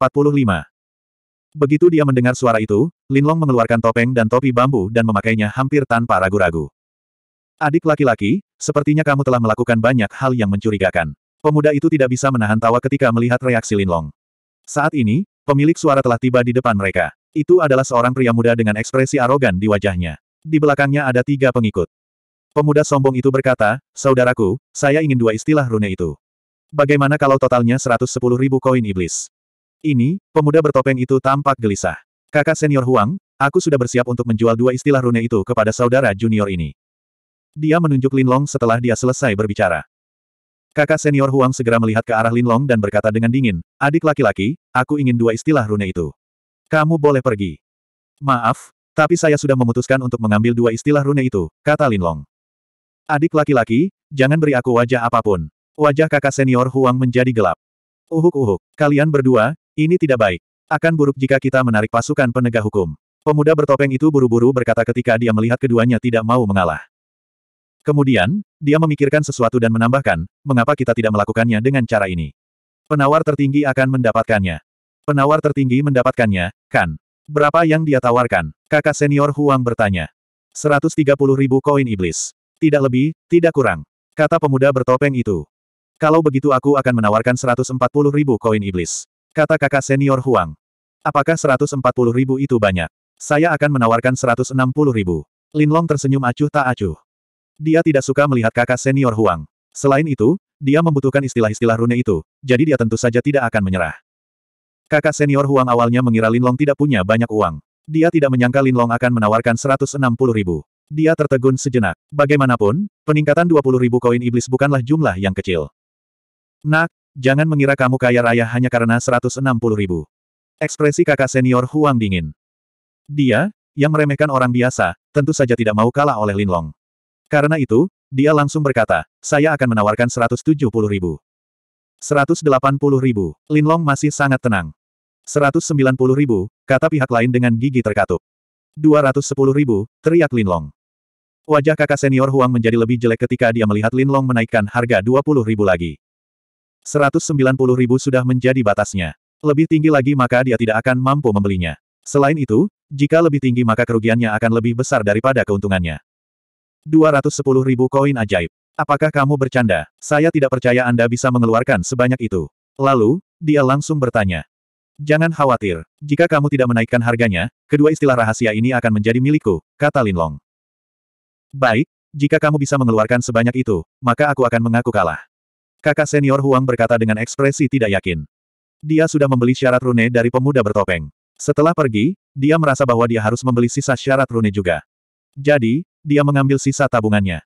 Begitu dia mendengar suara itu, Linlong mengeluarkan topeng dan topi bambu dan memakainya hampir tanpa ragu-ragu. Adik laki-laki, sepertinya kamu telah melakukan banyak hal yang mencurigakan. Pemuda itu tidak bisa menahan tawa ketika melihat reaksi Linlong. Saat ini, pemilik suara telah tiba di depan mereka. Itu adalah seorang pria muda dengan ekspresi arogan di wajahnya. Di belakangnya ada tiga pengikut. Pemuda sombong itu berkata, Saudaraku, saya ingin dua istilah rune itu. Bagaimana kalau totalnya 110 ribu koin iblis? Ini, pemuda bertopeng itu tampak gelisah. Kakak senior Huang, aku sudah bersiap untuk menjual dua istilah rune itu kepada saudara junior ini. Dia menunjuk Lin Long setelah dia selesai berbicara. Kakak senior Huang segera melihat ke arah Lin Long dan berkata dengan dingin, adik laki-laki, aku ingin dua istilah rune itu. Kamu boleh pergi. Maaf, tapi saya sudah memutuskan untuk mengambil dua istilah rune itu, kata Lin Long. Adik laki-laki, jangan beri aku wajah apapun. Wajah kakak senior Huang menjadi gelap. Uhuk-uhuk, kalian berdua, ini tidak baik. Akan buruk jika kita menarik pasukan penegak hukum. Pemuda bertopeng itu buru-buru berkata ketika dia melihat keduanya tidak mau mengalah. Kemudian, dia memikirkan sesuatu dan menambahkan, mengapa kita tidak melakukannya dengan cara ini. Penawar tertinggi akan mendapatkannya. Penawar tertinggi mendapatkannya, kan? Berapa yang dia tawarkan? Kakak senior Huang bertanya. 130 ribu koin iblis. Tidak lebih, tidak kurang. Kata pemuda bertopeng itu. Kalau begitu aku akan menawarkan 140 ribu koin iblis. Kata kakak senior Huang. Apakah 140 ribu itu banyak? Saya akan menawarkan 160 ribu. Linlong tersenyum acuh tak acuh. Dia tidak suka melihat kakak senior Huang. Selain itu, dia membutuhkan istilah-istilah rune itu, jadi dia tentu saja tidak akan menyerah. Kakak senior Huang awalnya mengira Linlong tidak punya banyak uang. Dia tidak menyangka Linlong akan menawarkan 160 ribu. Dia tertegun sejenak. Bagaimanapun, peningkatan 20 ribu koin iblis bukanlah jumlah yang kecil. Nak, jangan mengira kamu kaya raya hanya karena 160 ribu. Ekspresi kakak senior Huang dingin. Dia, yang meremehkan orang biasa, tentu saja tidak mau kalah oleh Linlong. Karena itu, dia langsung berkata, saya akan menawarkan 170 ribu. 180 ribu, Linlong masih sangat tenang. 190 ribu, kata pihak lain dengan gigi terkatup. 210 ribu, teriak Linlong. Wajah kakak senior Huang menjadi lebih jelek ketika dia melihat Linlong menaikkan harga 20 ribu lagi. 190 ribu sudah menjadi batasnya. Lebih tinggi lagi maka dia tidak akan mampu membelinya. Selain itu, jika lebih tinggi maka kerugiannya akan lebih besar daripada keuntungannya. 210 ribu koin ajaib. Apakah kamu bercanda? Saya tidak percaya Anda bisa mengeluarkan sebanyak itu. Lalu, dia langsung bertanya. Jangan khawatir. Jika kamu tidak menaikkan harganya, kedua istilah rahasia ini akan menjadi milikku, kata Linlong. Baik, jika kamu bisa mengeluarkan sebanyak itu, maka aku akan mengaku kalah. Kakak senior Huang berkata dengan ekspresi tidak yakin. Dia sudah membeli syarat rune dari pemuda bertopeng. Setelah pergi, dia merasa bahwa dia harus membeli sisa syarat rune juga. Jadi, dia mengambil sisa tabungannya.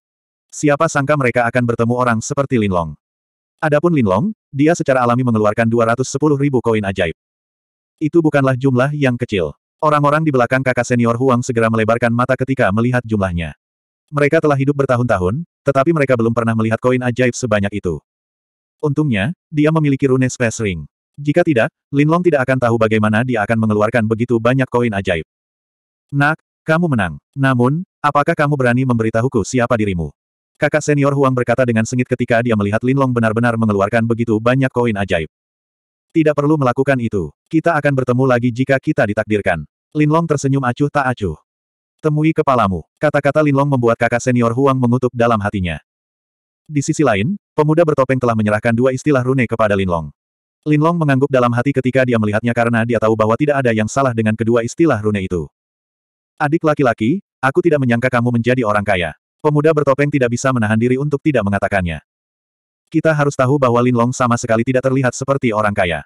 Siapa sangka mereka akan bertemu orang seperti Linlong. Adapun Linlong, dia secara alami mengeluarkan 210 ribu koin ajaib. Itu bukanlah jumlah yang kecil. Orang-orang di belakang kakak senior Huang segera melebarkan mata ketika melihat jumlahnya. Mereka telah hidup bertahun-tahun, tetapi mereka belum pernah melihat koin ajaib sebanyak itu. Untungnya, dia memiliki rune space ring. Jika tidak, Lin Long tidak akan tahu bagaimana dia akan mengeluarkan begitu banyak koin ajaib. Nak, kamu menang. Namun, apakah kamu berani memberitahuku siapa dirimu? Kakak senior Huang berkata dengan sengit ketika dia melihat Lin Long benar-benar mengeluarkan begitu banyak koin ajaib. Tidak perlu melakukan itu. Kita akan bertemu lagi jika kita ditakdirkan. Linlong tersenyum acuh tak acuh. Temui kepalamu. Kata-kata Linlong membuat kakak senior Huang mengutuk dalam hatinya. Di sisi lain, pemuda bertopeng telah menyerahkan dua istilah rune kepada Linlong. Linlong mengangguk dalam hati ketika dia melihatnya karena dia tahu bahwa tidak ada yang salah dengan kedua istilah rune itu. Adik laki-laki, aku tidak menyangka kamu menjadi orang kaya. Pemuda bertopeng tidak bisa menahan diri untuk tidak mengatakannya. Kita harus tahu bahwa Linlong sama sekali tidak terlihat seperti orang kaya.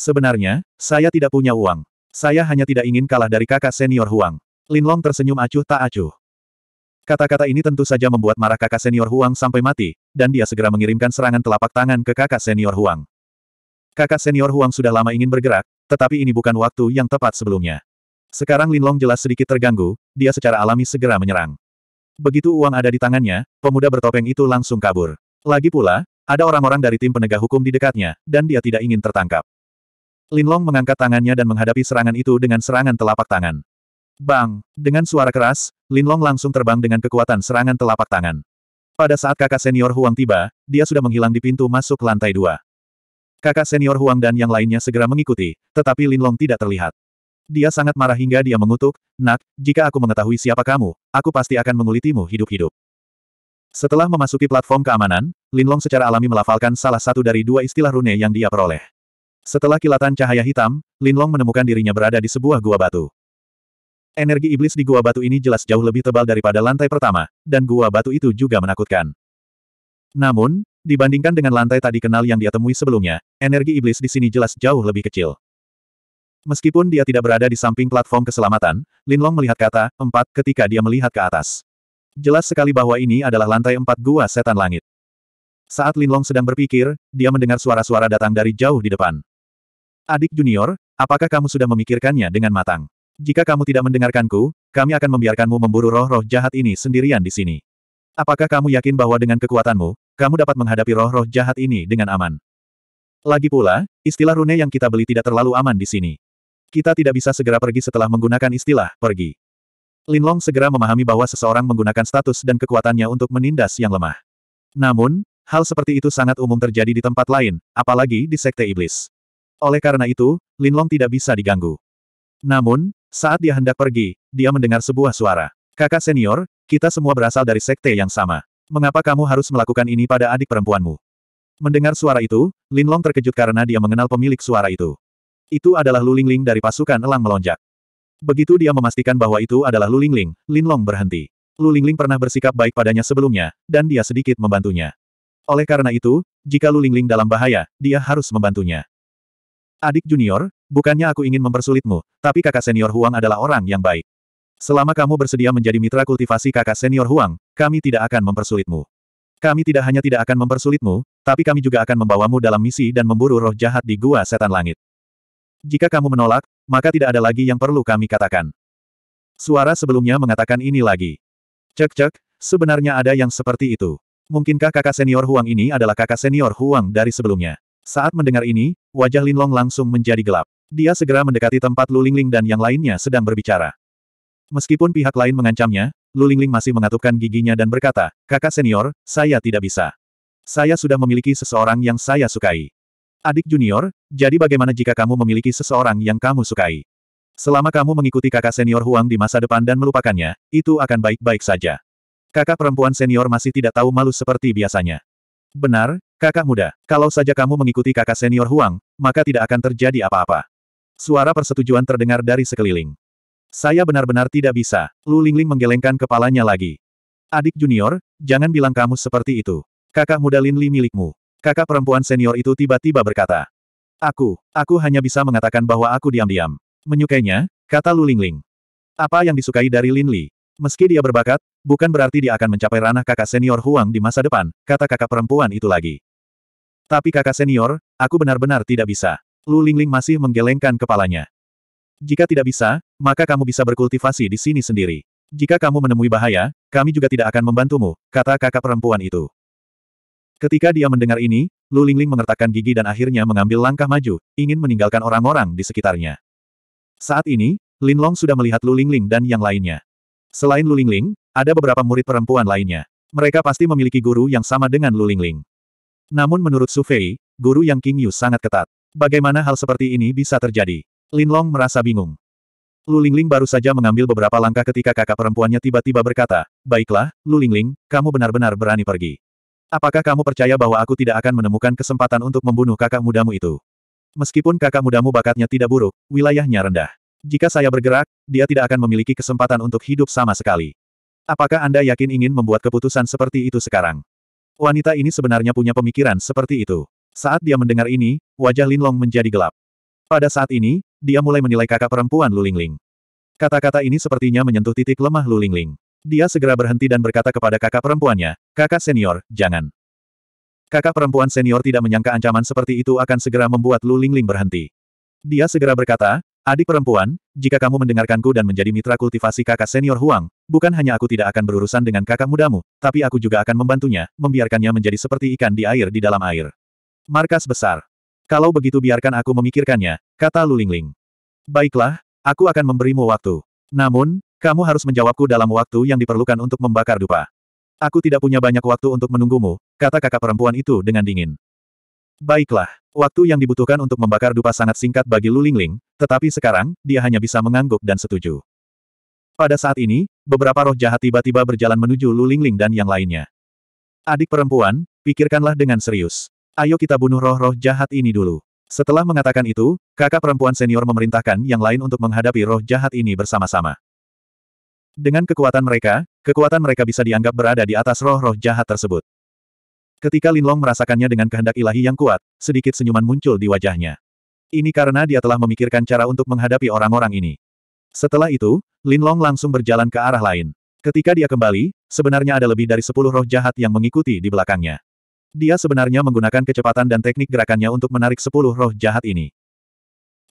Sebenarnya, saya tidak punya uang. Saya hanya tidak ingin kalah dari kakak senior Huang. Linlong tersenyum acuh tak acuh. Kata-kata ini tentu saja membuat marah kakak senior Huang sampai mati, dan dia segera mengirimkan serangan telapak tangan ke kakak senior Huang. Kakak senior Huang sudah lama ingin bergerak, tetapi ini bukan waktu yang tepat sebelumnya. Sekarang Linlong jelas sedikit terganggu, dia secara alami segera menyerang. Begitu uang ada di tangannya, pemuda bertopeng itu langsung kabur. Lagi pula, ada orang-orang dari tim penegak hukum di dekatnya, dan dia tidak ingin tertangkap. Linlong mengangkat tangannya dan menghadapi serangan itu dengan serangan telapak tangan. Bang! Dengan suara keras, Linlong langsung terbang dengan kekuatan serangan telapak tangan. Pada saat kakak senior Huang tiba, dia sudah menghilang di pintu masuk lantai dua. Kakak senior Huang dan yang lainnya segera mengikuti, tetapi Linlong tidak terlihat. Dia sangat marah hingga dia mengutuk, Nak, jika aku mengetahui siapa kamu, aku pasti akan mengulitimu hidup-hidup. Setelah memasuki platform keamanan, Linlong secara alami melafalkan salah satu dari dua istilah rune yang dia peroleh. Setelah kilatan cahaya hitam, Linlong menemukan dirinya berada di sebuah gua batu. Energi iblis di gua batu ini jelas jauh lebih tebal daripada lantai pertama, dan gua batu itu juga menakutkan. Namun, dibandingkan dengan lantai tadi kenal yang dia temui sebelumnya, energi iblis di sini jelas jauh lebih kecil. Meskipun dia tidak berada di samping platform keselamatan, Linlong melihat kata, empat ketika dia melihat ke atas. Jelas sekali bahwa ini adalah lantai empat gua setan langit. Saat Lin Long sedang berpikir, dia mendengar suara-suara datang dari jauh di depan. Adik junior, apakah kamu sudah memikirkannya dengan matang? Jika kamu tidak mendengarkanku, kami akan membiarkanmu memburu roh-roh jahat ini sendirian di sini. Apakah kamu yakin bahwa dengan kekuatanmu, kamu dapat menghadapi roh-roh jahat ini dengan aman? Lagi pula, istilah rune yang kita beli tidak terlalu aman di sini. Kita tidak bisa segera pergi setelah menggunakan istilah pergi. Linlong segera memahami bahwa seseorang menggunakan status dan kekuatannya untuk menindas yang lemah. Namun, hal seperti itu sangat umum terjadi di tempat lain, apalagi di Sekte Iblis. Oleh karena itu, Linlong tidak bisa diganggu. Namun, saat dia hendak pergi, dia mendengar sebuah suara. Kakak senior, kita semua berasal dari sekte yang sama. Mengapa kamu harus melakukan ini pada adik perempuanmu? Mendengar suara itu, Linlong terkejut karena dia mengenal pemilik suara itu. Itu adalah Lulingling dari pasukan elang melonjak. Begitu dia memastikan bahwa itu adalah Lu Lingling, Long berhenti. Lu Lingling pernah bersikap baik padanya sebelumnya, dan dia sedikit membantunya. Oleh karena itu, jika Lu Lingling dalam bahaya, dia harus membantunya. Adik junior, bukannya aku ingin mempersulitmu, tapi kakak senior Huang adalah orang yang baik. Selama kamu bersedia menjadi mitra kultivasi kakak senior Huang, kami tidak akan mempersulitmu. Kami tidak hanya tidak akan mempersulitmu, tapi kami juga akan membawamu dalam misi dan memburu roh jahat di gua setan langit. Jika kamu menolak, maka tidak ada lagi yang perlu kami katakan. Suara sebelumnya mengatakan ini lagi. Cek-cek, sebenarnya ada yang seperti itu. Mungkinkah kakak senior Huang ini adalah kakak senior Huang dari sebelumnya? Saat mendengar ini, wajah Linlong langsung menjadi gelap. Dia segera mendekati tempat Lulingling dan yang lainnya sedang berbicara. Meskipun pihak lain mengancamnya, Lulingling masih mengatupkan giginya dan berkata, Kakak senior, saya tidak bisa. Saya sudah memiliki seseorang yang saya sukai. Adik junior, jadi bagaimana jika kamu memiliki seseorang yang kamu sukai? Selama kamu mengikuti kakak senior Huang di masa depan dan melupakannya, itu akan baik-baik saja. Kakak perempuan senior masih tidak tahu malu seperti biasanya. Benar, kakak muda, kalau saja kamu mengikuti kakak senior Huang, maka tidak akan terjadi apa-apa. Suara persetujuan terdengar dari sekeliling. Saya benar-benar tidak bisa. Lu Lingling menggelengkan kepalanya lagi. Adik junior, jangan bilang kamu seperti itu. Kakak muda Lin Li milikmu. Kakak perempuan senior itu tiba-tiba berkata. Aku, aku hanya bisa mengatakan bahwa aku diam-diam. Menyukainya, kata Lu Lingling. Apa yang disukai dari Lin Li? Meski dia berbakat, bukan berarti dia akan mencapai ranah kakak senior Huang di masa depan, kata kakak perempuan itu lagi. Tapi kakak senior, aku benar-benar tidak bisa. Lu Lingling masih menggelengkan kepalanya. Jika tidak bisa, maka kamu bisa berkultivasi di sini sendiri. Jika kamu menemui bahaya, kami juga tidak akan membantumu, kata kakak perempuan itu. Ketika dia mendengar ini, Lu Lingling mengertakkan gigi dan akhirnya mengambil langkah maju, ingin meninggalkan orang-orang di sekitarnya. Saat ini, Lin Long sudah melihat Lu Lingling dan yang lainnya. Selain Lu Lingling, ada beberapa murid perempuan lainnya. Mereka pasti memiliki guru yang sama dengan Lu Lingling. Namun menurut Su Fei, guru yang King Yu sangat ketat. Bagaimana hal seperti ini bisa terjadi? Lin Long merasa bingung. Lu Lingling baru saja mengambil beberapa langkah ketika kakak perempuannya tiba-tiba berkata, Baiklah, Lu Lingling, kamu benar-benar berani pergi. Apakah kamu percaya bahwa aku tidak akan menemukan kesempatan untuk membunuh kakak mudamu itu? Meskipun kakak mudamu bakatnya tidak buruk, wilayahnya rendah. Jika saya bergerak, dia tidak akan memiliki kesempatan untuk hidup sama sekali. Apakah Anda yakin ingin membuat keputusan seperti itu sekarang? Wanita ini sebenarnya punya pemikiran seperti itu. Saat dia mendengar ini, wajah Lin Long menjadi gelap. Pada saat ini, dia mulai menilai kakak perempuan Lulingling. Kata-kata ini sepertinya menyentuh titik lemah Lulingling. Dia segera berhenti dan berkata kepada kakak perempuannya, kakak senior, jangan. Kakak perempuan senior tidak menyangka ancaman seperti itu akan segera membuat Lu Lingling berhenti. Dia segera berkata, adik perempuan, jika kamu mendengarkanku dan menjadi mitra kultivasi kakak senior Huang, bukan hanya aku tidak akan berurusan dengan kakak mudamu, tapi aku juga akan membantunya, membiarkannya menjadi seperti ikan di air di dalam air. Markas besar. Kalau begitu biarkan aku memikirkannya, kata Lu Lingling. Baiklah, aku akan memberimu waktu. Namun, kamu harus menjawabku dalam waktu yang diperlukan untuk membakar dupa. Aku tidak punya banyak waktu untuk menunggumu, kata kakak perempuan itu dengan dingin. Baiklah, waktu yang dibutuhkan untuk membakar dupa sangat singkat bagi Lu Lingling, tetapi sekarang, dia hanya bisa mengangguk dan setuju. Pada saat ini, beberapa roh jahat tiba-tiba berjalan menuju Lu Lingling dan yang lainnya. Adik perempuan, pikirkanlah dengan serius. Ayo kita bunuh roh-roh jahat ini dulu. Setelah mengatakan itu, kakak perempuan senior memerintahkan yang lain untuk menghadapi roh jahat ini bersama-sama. Dengan kekuatan mereka, kekuatan mereka bisa dianggap berada di atas roh-roh jahat tersebut. Ketika Lin Long merasakannya dengan kehendak ilahi yang kuat, sedikit senyuman muncul di wajahnya. Ini karena dia telah memikirkan cara untuk menghadapi orang-orang ini. Setelah itu, Lin Long langsung berjalan ke arah lain. Ketika dia kembali, sebenarnya ada lebih dari sepuluh roh jahat yang mengikuti di belakangnya. Dia sebenarnya menggunakan kecepatan dan teknik gerakannya untuk menarik sepuluh roh jahat ini.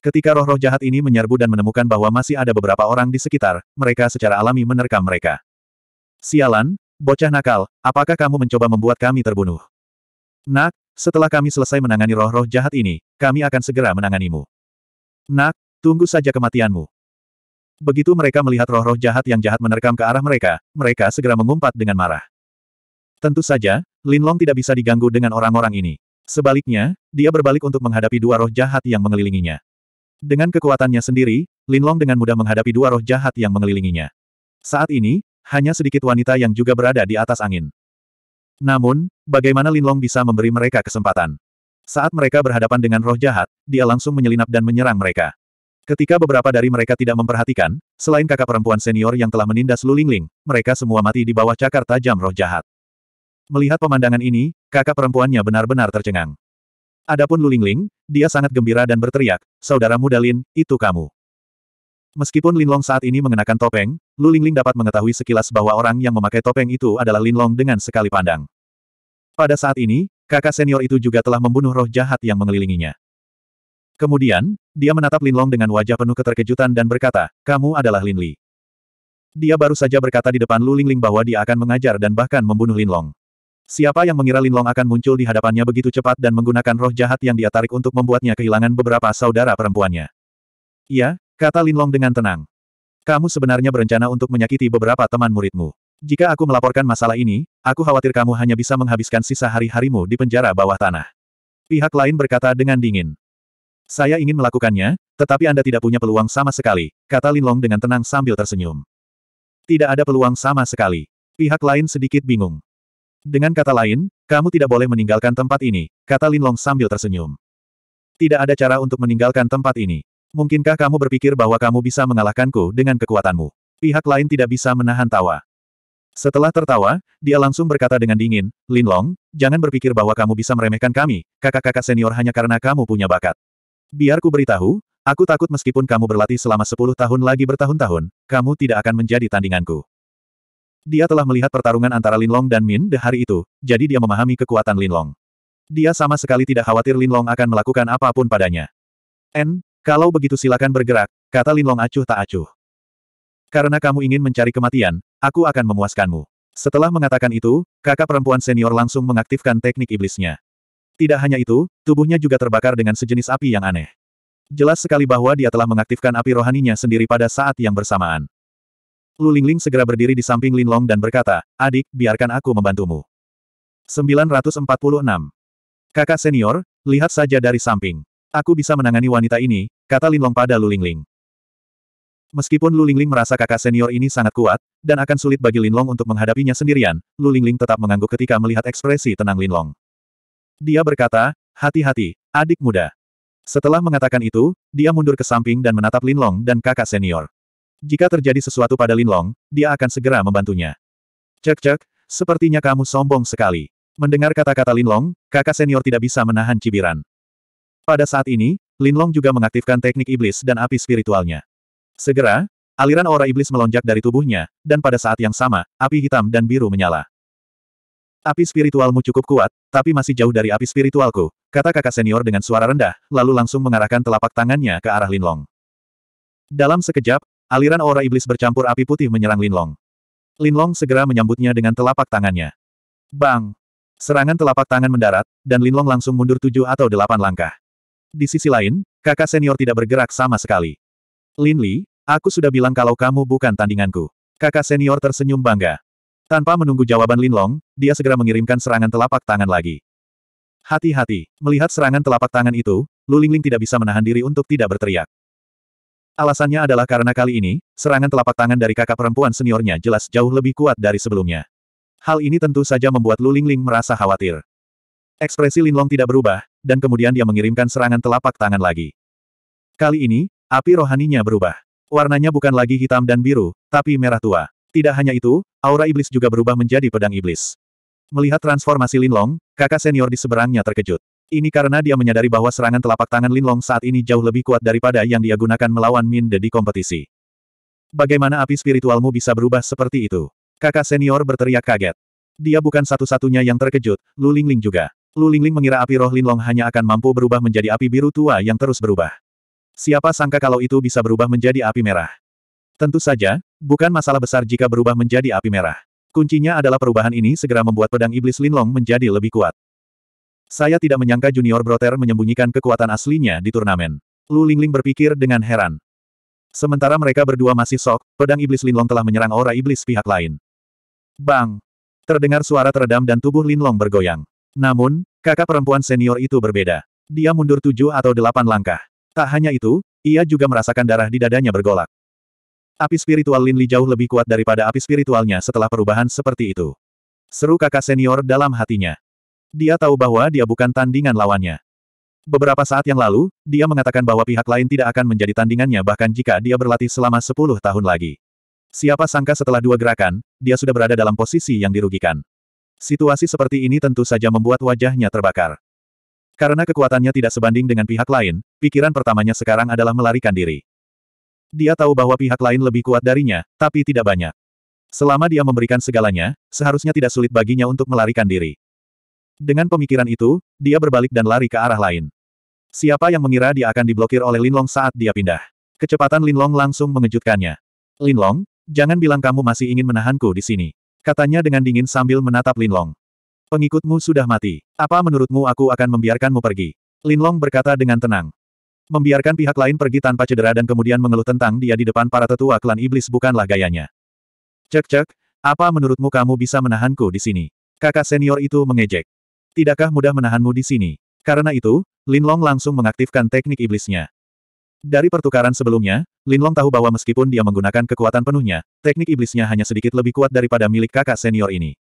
Ketika roh-roh jahat ini menyerbu dan menemukan bahwa masih ada beberapa orang di sekitar, mereka secara alami menerkam mereka. Sialan, bocah nakal, apakah kamu mencoba membuat kami terbunuh? Nak, setelah kami selesai menangani roh-roh jahat ini, kami akan segera menanganimu. Nak, tunggu saja kematianmu. Begitu mereka melihat roh-roh jahat yang jahat menerkam ke arah mereka, mereka segera mengumpat dengan marah. Tentu saja, Lin Long tidak bisa diganggu dengan orang-orang ini. Sebaliknya, dia berbalik untuk menghadapi dua roh jahat yang mengelilinginya. Dengan kekuatannya sendiri, Linlong dengan mudah menghadapi dua roh jahat yang mengelilinginya. Saat ini, hanya sedikit wanita yang juga berada di atas angin. Namun, bagaimana Linlong bisa memberi mereka kesempatan? Saat mereka berhadapan dengan roh jahat, dia langsung menyelinap dan menyerang mereka. Ketika beberapa dari mereka tidak memperhatikan, selain kakak perempuan senior yang telah menindas lingling, mereka semua mati di bawah cakar tajam roh jahat. Melihat pemandangan ini, kakak perempuannya benar-benar tercengang. Adapun Lulingling, dia sangat gembira dan berteriak, Saudara muda Lin, itu kamu. Meskipun Linlong saat ini mengenakan topeng, Lulingling dapat mengetahui sekilas bahwa orang yang memakai topeng itu adalah Linlong dengan sekali pandang. Pada saat ini, kakak senior itu juga telah membunuh roh jahat yang mengelilinginya. Kemudian, dia menatap Linlong dengan wajah penuh keterkejutan dan berkata, kamu adalah Linli. Dia baru saja berkata di depan Lulingling bahwa dia akan mengajar dan bahkan membunuh Linlong. Siapa yang mengira Linlong akan muncul di hadapannya begitu cepat dan menggunakan roh jahat yang dia tarik untuk membuatnya kehilangan beberapa saudara perempuannya? Iya, kata Linlong dengan tenang. Kamu sebenarnya berencana untuk menyakiti beberapa teman muridmu. Jika aku melaporkan masalah ini, aku khawatir kamu hanya bisa menghabiskan sisa hari-harimu di penjara bawah tanah. Pihak lain berkata dengan dingin. Saya ingin melakukannya, tetapi Anda tidak punya peluang sama sekali, kata Linlong dengan tenang sambil tersenyum. Tidak ada peluang sama sekali. Pihak lain sedikit bingung. Dengan kata lain, kamu tidak boleh meninggalkan tempat ini, kata Linlong sambil tersenyum. Tidak ada cara untuk meninggalkan tempat ini. Mungkinkah kamu berpikir bahwa kamu bisa mengalahkanku dengan kekuatanmu? Pihak lain tidak bisa menahan tawa. Setelah tertawa, dia langsung berkata dengan dingin, Linlong, jangan berpikir bahwa kamu bisa meremehkan kami, kakak-kakak senior hanya karena kamu punya bakat. Biar ku beritahu, aku takut meskipun kamu berlatih selama 10 tahun lagi bertahun-tahun, kamu tidak akan menjadi tandinganku. Dia telah melihat pertarungan antara Linlong dan Min De hari itu, jadi dia memahami kekuatan Linlong. Dia sama sekali tidak khawatir Linlong akan melakukan apapun padanya. N, kalau begitu silakan bergerak, kata Linlong acuh tak acuh. Karena kamu ingin mencari kematian, aku akan memuaskanmu. Setelah mengatakan itu, kakak perempuan senior langsung mengaktifkan teknik iblisnya. Tidak hanya itu, tubuhnya juga terbakar dengan sejenis api yang aneh. Jelas sekali bahwa dia telah mengaktifkan api rohaninya sendiri pada saat yang bersamaan. Lu Lingling segera berdiri di samping Linlong dan berkata, adik, biarkan aku membantumu. 946. Kakak senior, lihat saja dari samping. Aku bisa menangani wanita ini, kata Linlong pada Lu Lingling. Meskipun Lu Lingling merasa kakak senior ini sangat kuat, dan akan sulit bagi Linlong untuk menghadapinya sendirian, Lu Lingling tetap mengangguk ketika melihat ekspresi tenang Linlong. Dia berkata, hati-hati, adik muda. Setelah mengatakan itu, dia mundur ke samping dan menatap Linlong dan kakak senior. Jika terjadi sesuatu pada Linlong, dia akan segera membantunya. Cek-cek, sepertinya kamu sombong sekali. Mendengar kata-kata Linlong, kakak senior tidak bisa menahan cibiran. Pada saat ini, Linlong juga mengaktifkan teknik iblis dan api spiritualnya. Segera, aliran aura iblis melonjak dari tubuhnya, dan pada saat yang sama, api hitam dan biru menyala. Api spiritualmu cukup kuat, tapi masih jauh dari api spiritualku, kata kakak senior dengan suara rendah, lalu langsung mengarahkan telapak tangannya ke arah Linlong. Dalam sekejap, Aliran aura iblis bercampur api putih menyerang Linlong. Linlong segera menyambutnya dengan telapak tangannya. Bang! Serangan telapak tangan mendarat, dan Linlong langsung mundur tujuh atau delapan langkah. Di sisi lain, kakak senior tidak bergerak sama sekali. Lin Li, aku sudah bilang kalau kamu bukan tandinganku. Kakak senior tersenyum bangga. Tanpa menunggu jawaban Linlong, dia segera mengirimkan serangan telapak tangan lagi. Hati-hati, melihat serangan telapak tangan itu, Lu Lingling tidak bisa menahan diri untuk tidak berteriak. Alasannya adalah karena kali ini, serangan telapak tangan dari kakak perempuan seniornya jelas jauh lebih kuat dari sebelumnya. Hal ini tentu saja membuat Lu Lingling merasa khawatir. Ekspresi Lin Long tidak berubah, dan kemudian dia mengirimkan serangan telapak tangan lagi. Kali ini, api rohaninya berubah. Warnanya bukan lagi hitam dan biru, tapi merah tua. Tidak hanya itu, aura iblis juga berubah menjadi pedang iblis. Melihat transformasi Lin Long, kakak senior di seberangnya terkejut. Ini karena dia menyadari bahwa serangan telapak tangan Lin Long saat ini jauh lebih kuat daripada yang dia gunakan melawan Min di kompetisi. Bagaimana api spiritualmu bisa berubah seperti itu? Kakak senior berteriak kaget. Dia bukan satu-satunya yang terkejut, Lu Lingling juga. Lu Lingling mengira api roh Lin Long hanya akan mampu berubah menjadi api biru tua yang terus berubah. Siapa sangka kalau itu bisa berubah menjadi api merah? Tentu saja, bukan masalah besar jika berubah menjadi api merah. Kuncinya adalah perubahan ini segera membuat pedang iblis Lin Long menjadi lebih kuat. Saya tidak menyangka Junior Brother menyembunyikan kekuatan aslinya di turnamen. Lu Lingling berpikir dengan heran. Sementara mereka berdua masih sok, pedang iblis Linlong telah menyerang aura iblis pihak lain. Bang! Terdengar suara teredam dan tubuh Linlong bergoyang. Namun, kakak perempuan senior itu berbeda. Dia mundur tujuh atau delapan langkah. Tak hanya itu, ia juga merasakan darah di dadanya bergolak. Api spiritual Lin Li jauh lebih kuat daripada api spiritualnya setelah perubahan seperti itu. Seru kakak senior dalam hatinya. Dia tahu bahwa dia bukan tandingan lawannya. Beberapa saat yang lalu, dia mengatakan bahwa pihak lain tidak akan menjadi tandingannya bahkan jika dia berlatih selama 10 tahun lagi. Siapa sangka setelah dua gerakan, dia sudah berada dalam posisi yang dirugikan. Situasi seperti ini tentu saja membuat wajahnya terbakar. Karena kekuatannya tidak sebanding dengan pihak lain, pikiran pertamanya sekarang adalah melarikan diri. Dia tahu bahwa pihak lain lebih kuat darinya, tapi tidak banyak. Selama dia memberikan segalanya, seharusnya tidak sulit baginya untuk melarikan diri. Dengan pemikiran itu, dia berbalik dan lari ke arah lain. Siapa yang mengira dia akan diblokir oleh Linlong saat dia pindah? Kecepatan Linlong langsung mengejutkannya. Linlong, jangan bilang kamu masih ingin menahanku di sini. Katanya dengan dingin sambil menatap Linlong. Pengikutmu sudah mati. Apa menurutmu aku akan membiarkanmu pergi? Linlong berkata dengan tenang. Membiarkan pihak lain pergi tanpa cedera dan kemudian mengeluh tentang dia di depan para tetua klan iblis bukanlah gayanya. Cek-cek, apa menurutmu kamu bisa menahanku di sini? Kakak senior itu mengejek. Tidakkah mudah menahanmu di sini? Karena itu, Lin Long langsung mengaktifkan teknik iblisnya. Dari pertukaran sebelumnya, Lin Long tahu bahwa meskipun dia menggunakan kekuatan penuhnya, teknik iblisnya hanya sedikit lebih kuat daripada milik kakak senior ini.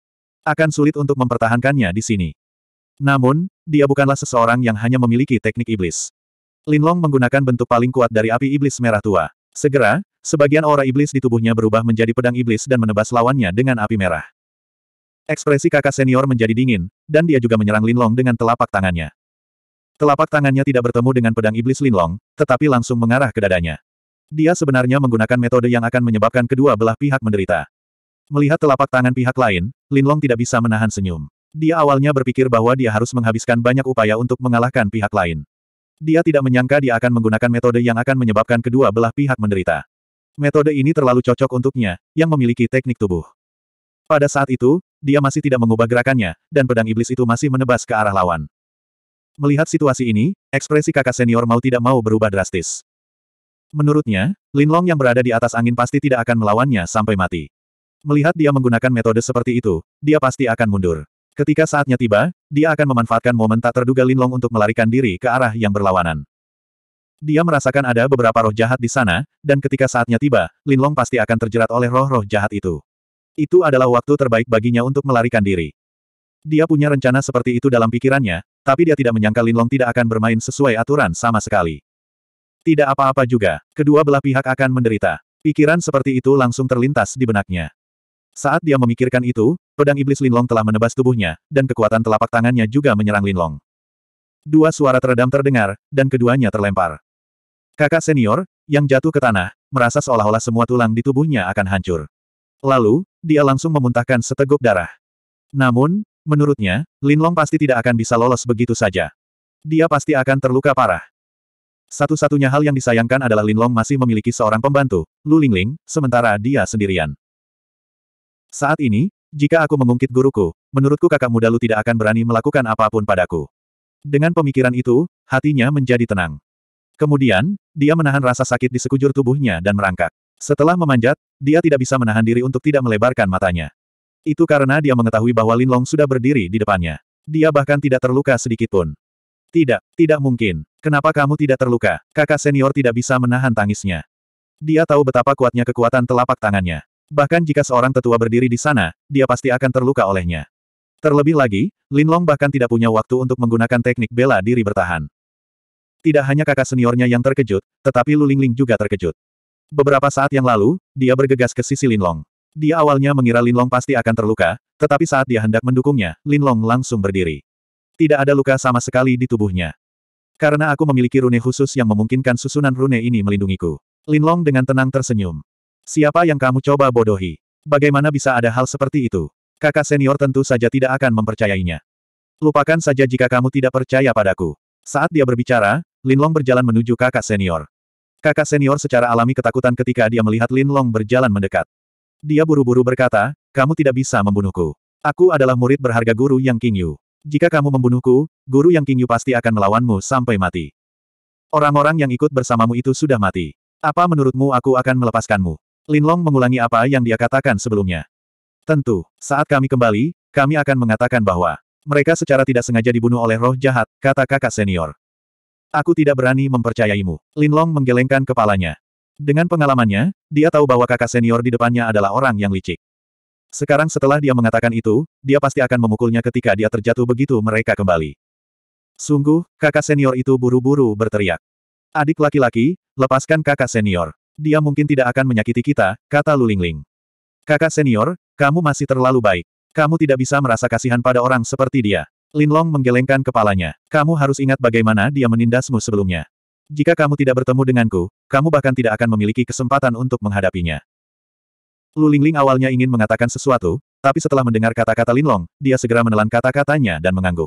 Akan sulit untuk mempertahankannya di sini. Namun, dia bukanlah seseorang yang hanya memiliki teknik iblis. Lin Long menggunakan bentuk paling kuat dari api iblis merah tua. Segera, sebagian aura iblis di tubuhnya berubah menjadi pedang iblis dan menebas lawannya dengan api merah. Ekspresi kakak senior menjadi dingin, dan dia juga menyerang Linlong dengan telapak tangannya. Telapak tangannya tidak bertemu dengan pedang iblis Linlong, tetapi langsung mengarah ke dadanya. Dia sebenarnya menggunakan metode yang akan menyebabkan kedua belah pihak menderita. Melihat telapak tangan pihak lain, Linlong tidak bisa menahan senyum. Dia awalnya berpikir bahwa dia harus menghabiskan banyak upaya untuk mengalahkan pihak lain. Dia tidak menyangka dia akan menggunakan metode yang akan menyebabkan kedua belah pihak menderita. Metode ini terlalu cocok untuknya, yang memiliki teknik tubuh. Pada saat itu, dia masih tidak mengubah gerakannya, dan pedang iblis itu masih menebas ke arah lawan. Melihat situasi ini, ekspresi kakak senior mau tidak mau berubah drastis. Menurutnya, Linlong yang berada di atas angin pasti tidak akan melawannya sampai mati. Melihat dia menggunakan metode seperti itu, dia pasti akan mundur. Ketika saatnya tiba, dia akan memanfaatkan momen tak terduga Linlong untuk melarikan diri ke arah yang berlawanan. Dia merasakan ada beberapa roh jahat di sana, dan ketika saatnya tiba, Linlong pasti akan terjerat oleh roh-roh jahat itu. Itu adalah waktu terbaik baginya untuk melarikan diri. Dia punya rencana seperti itu dalam pikirannya, tapi dia tidak menyangka Linlong tidak akan bermain sesuai aturan sama sekali. Tidak apa-apa juga, kedua belah pihak akan menderita. Pikiran seperti itu langsung terlintas di benaknya. Saat dia memikirkan itu, pedang iblis Linlong telah menebas tubuhnya, dan kekuatan telapak tangannya juga menyerang Linlong. Dua suara teredam terdengar, dan keduanya terlempar. Kakak senior, yang jatuh ke tanah, merasa seolah-olah semua tulang di tubuhnya akan hancur. Lalu, dia langsung memuntahkan seteguk darah. Namun, menurutnya, Linlong pasti tidak akan bisa lolos begitu saja. Dia pasti akan terluka parah. Satu-satunya hal yang disayangkan adalah Linlong masih memiliki seorang pembantu, Lu Lingling, sementara dia sendirian. Saat ini, jika aku mengungkit guruku, menurutku kakak muda Lu tidak akan berani melakukan apapun padaku. Dengan pemikiran itu, hatinya menjadi tenang. Kemudian, dia menahan rasa sakit di sekujur tubuhnya dan merangkak. Setelah memanjat, dia tidak bisa menahan diri untuk tidak melebarkan matanya. Itu karena dia mengetahui bahwa Linlong sudah berdiri di depannya. Dia bahkan tidak terluka sedikitpun. Tidak, tidak mungkin. Kenapa kamu tidak terluka? Kakak senior tidak bisa menahan tangisnya. Dia tahu betapa kuatnya kekuatan telapak tangannya. Bahkan jika seorang tetua berdiri di sana, dia pasti akan terluka olehnya. Terlebih lagi, Linlong bahkan tidak punya waktu untuk menggunakan teknik bela diri bertahan. Tidak hanya kakak seniornya yang terkejut, tetapi Lulingling juga terkejut. Beberapa saat yang lalu, dia bergegas ke sisi Linlong. Dia awalnya mengira Linlong pasti akan terluka, tetapi saat dia hendak mendukungnya, Linlong langsung berdiri. Tidak ada luka sama sekali di tubuhnya. Karena aku memiliki rune khusus yang memungkinkan susunan rune ini melindungiku. Linlong dengan tenang tersenyum. Siapa yang kamu coba bodohi? Bagaimana bisa ada hal seperti itu? Kakak senior tentu saja tidak akan mempercayainya. Lupakan saja jika kamu tidak percaya padaku. Saat dia berbicara, Linlong berjalan menuju kakak senior. Kakak senior secara alami ketakutan ketika dia melihat Lin Long berjalan mendekat. Dia buru-buru berkata, kamu tidak bisa membunuhku. Aku adalah murid berharga guru Yang King Yu. Jika kamu membunuhku, guru Yang King Yu pasti akan melawanmu sampai mati. Orang-orang yang ikut bersamamu itu sudah mati. Apa menurutmu aku akan melepaskanmu? Lin Long mengulangi apa yang dia katakan sebelumnya. Tentu, saat kami kembali, kami akan mengatakan bahwa mereka secara tidak sengaja dibunuh oleh roh jahat, kata kakak senior aku tidak berani mempercayaimu. Linlong menggelengkan kepalanya. Dengan pengalamannya, dia tahu bahwa kakak senior di depannya adalah orang yang licik. Sekarang setelah dia mengatakan itu, dia pasti akan memukulnya ketika dia terjatuh begitu mereka kembali. Sungguh, kakak senior itu buru-buru berteriak. Adik laki-laki, lepaskan kakak senior. Dia mungkin tidak akan menyakiti kita, kata Lulingling. Kakak senior, kamu masih terlalu baik. Kamu tidak bisa merasa kasihan pada orang seperti dia. Linlong menggelengkan kepalanya. Kamu harus ingat bagaimana dia menindasmu sebelumnya. Jika kamu tidak bertemu denganku, kamu bahkan tidak akan memiliki kesempatan untuk menghadapinya. Lu Lingling awalnya ingin mengatakan sesuatu, tapi setelah mendengar kata-kata Linlong, dia segera menelan kata-katanya dan mengangguk.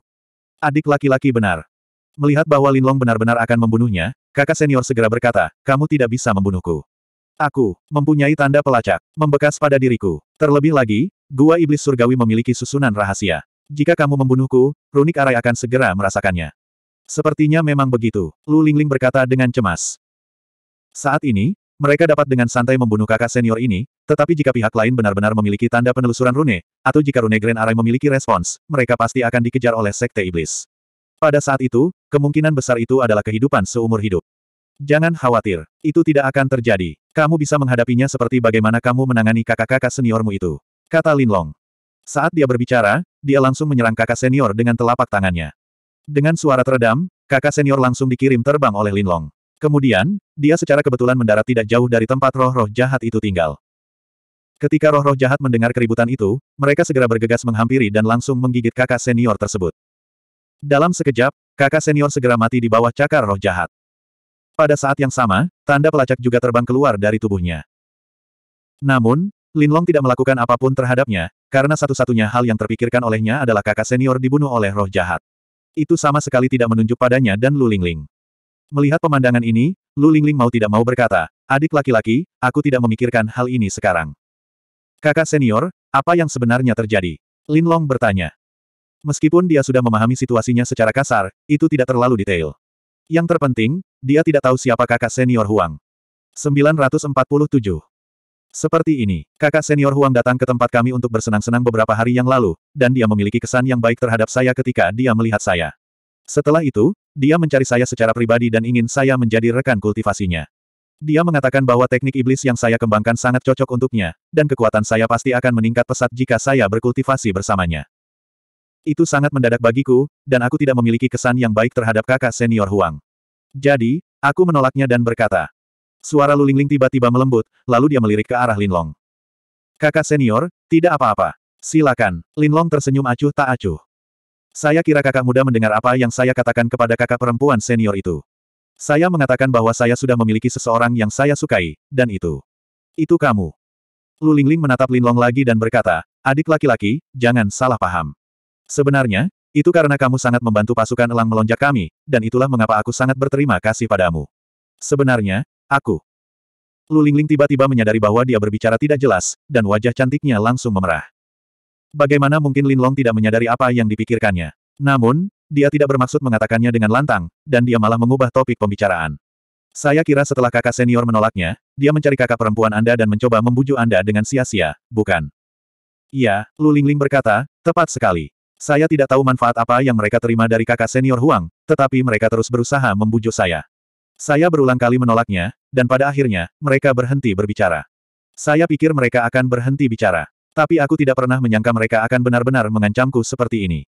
Adik laki-laki benar. Melihat bahwa Linlong benar-benar akan membunuhnya, kakak senior segera berkata, kamu tidak bisa membunuhku. Aku, mempunyai tanda pelacak, membekas pada diriku. Terlebih lagi, gua iblis surgawi memiliki susunan rahasia. Jika kamu membunuhku, runik arai akan segera merasakannya. Sepertinya memang begitu, Lu Lingling berkata dengan cemas. Saat ini, mereka dapat dengan santai membunuh kakak senior ini, tetapi jika pihak lain benar-benar memiliki tanda penelusuran rune, atau jika rune Grand Arai memiliki respons, mereka pasti akan dikejar oleh Sekte Iblis. Pada saat itu, kemungkinan besar itu adalah kehidupan seumur hidup. Jangan khawatir, itu tidak akan terjadi. Kamu bisa menghadapinya seperti bagaimana kamu menangani kakak-kakak seniormu itu. Kata Linlong. Saat dia berbicara, dia langsung menyerang kakak senior dengan telapak tangannya. Dengan suara teredam, kakak senior langsung dikirim terbang oleh Linlong. Kemudian, dia secara kebetulan mendarat tidak jauh dari tempat roh-roh jahat itu tinggal. Ketika roh-roh jahat mendengar keributan itu, mereka segera bergegas menghampiri dan langsung menggigit kakak senior tersebut. Dalam sekejap, kakak senior segera mati di bawah cakar roh jahat. Pada saat yang sama, tanda pelacak juga terbang keluar dari tubuhnya. Namun, Linlong tidak melakukan apapun terhadapnya, karena satu-satunya hal yang terpikirkan olehnya adalah kakak senior dibunuh oleh roh jahat. Itu sama sekali tidak menunjuk padanya dan Lu Lingling. Melihat pemandangan ini, Lu Lingling mau tidak mau berkata, adik laki-laki, aku tidak memikirkan hal ini sekarang. Kakak senior, apa yang sebenarnya terjadi? Linlong bertanya. Meskipun dia sudah memahami situasinya secara kasar, itu tidak terlalu detail. Yang terpenting, dia tidak tahu siapa kakak senior Huang. 947 seperti ini, kakak senior Huang datang ke tempat kami untuk bersenang-senang beberapa hari yang lalu, dan dia memiliki kesan yang baik terhadap saya ketika dia melihat saya. Setelah itu, dia mencari saya secara pribadi dan ingin saya menjadi rekan kultivasinya. Dia mengatakan bahwa teknik iblis yang saya kembangkan sangat cocok untuknya, dan kekuatan saya pasti akan meningkat pesat jika saya berkultivasi bersamanya. Itu sangat mendadak bagiku, dan aku tidak memiliki kesan yang baik terhadap kakak senior Huang. Jadi, aku menolaknya dan berkata, Suara Lulingling tiba-tiba melembut, lalu dia melirik ke arah Linlong. Kakak senior, tidak apa-apa. Silakan. Linlong tersenyum acuh tak acuh. Saya kira kakak muda mendengar apa yang saya katakan kepada kakak perempuan senior itu. Saya mengatakan bahwa saya sudah memiliki seseorang yang saya sukai, dan itu. Itu kamu. Lulingling menatap Linlong lagi dan berkata, adik laki-laki, jangan salah paham. Sebenarnya, itu karena kamu sangat membantu pasukan elang melonjak kami, dan itulah mengapa aku sangat berterima kasih padamu. Sebenarnya, Aku. Lingling tiba-tiba menyadari bahwa dia berbicara tidak jelas, dan wajah cantiknya langsung memerah. Bagaimana mungkin Lin Long tidak menyadari apa yang dipikirkannya? Namun, dia tidak bermaksud mengatakannya dengan lantang, dan dia malah mengubah topik pembicaraan. Saya kira setelah kakak senior menolaknya, dia mencari kakak perempuan Anda dan mencoba membujuk Anda dengan sia-sia, bukan? Iya, Lingling berkata, tepat sekali. Saya tidak tahu manfaat apa yang mereka terima dari kakak senior Huang, tetapi mereka terus berusaha membujuk saya. Saya berulang kali menolaknya, dan pada akhirnya, mereka berhenti berbicara. Saya pikir mereka akan berhenti bicara. Tapi aku tidak pernah menyangka mereka akan benar-benar mengancamku seperti ini.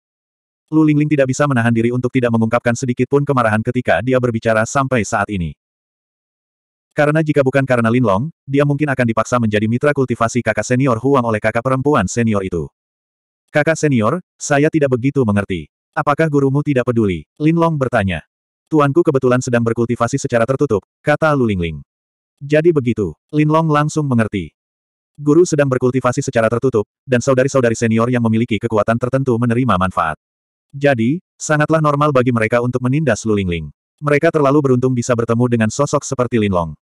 Lu Lingling tidak bisa menahan diri untuk tidak mengungkapkan sedikit pun kemarahan ketika dia berbicara sampai saat ini. Karena jika bukan karena Linlong, dia mungkin akan dipaksa menjadi mitra kultivasi kakak senior Huang oleh kakak perempuan senior itu. Kakak senior, saya tidak begitu mengerti. Apakah gurumu tidak peduli? Linlong bertanya. Tuanku kebetulan sedang berkultivasi secara tertutup, kata Lulingling. Jadi begitu, Linlong langsung mengerti. Guru sedang berkultivasi secara tertutup, dan saudari-saudari senior yang memiliki kekuatan tertentu menerima manfaat. Jadi, sangatlah normal bagi mereka untuk menindas Lulingling. Mereka terlalu beruntung bisa bertemu dengan sosok seperti Linlong.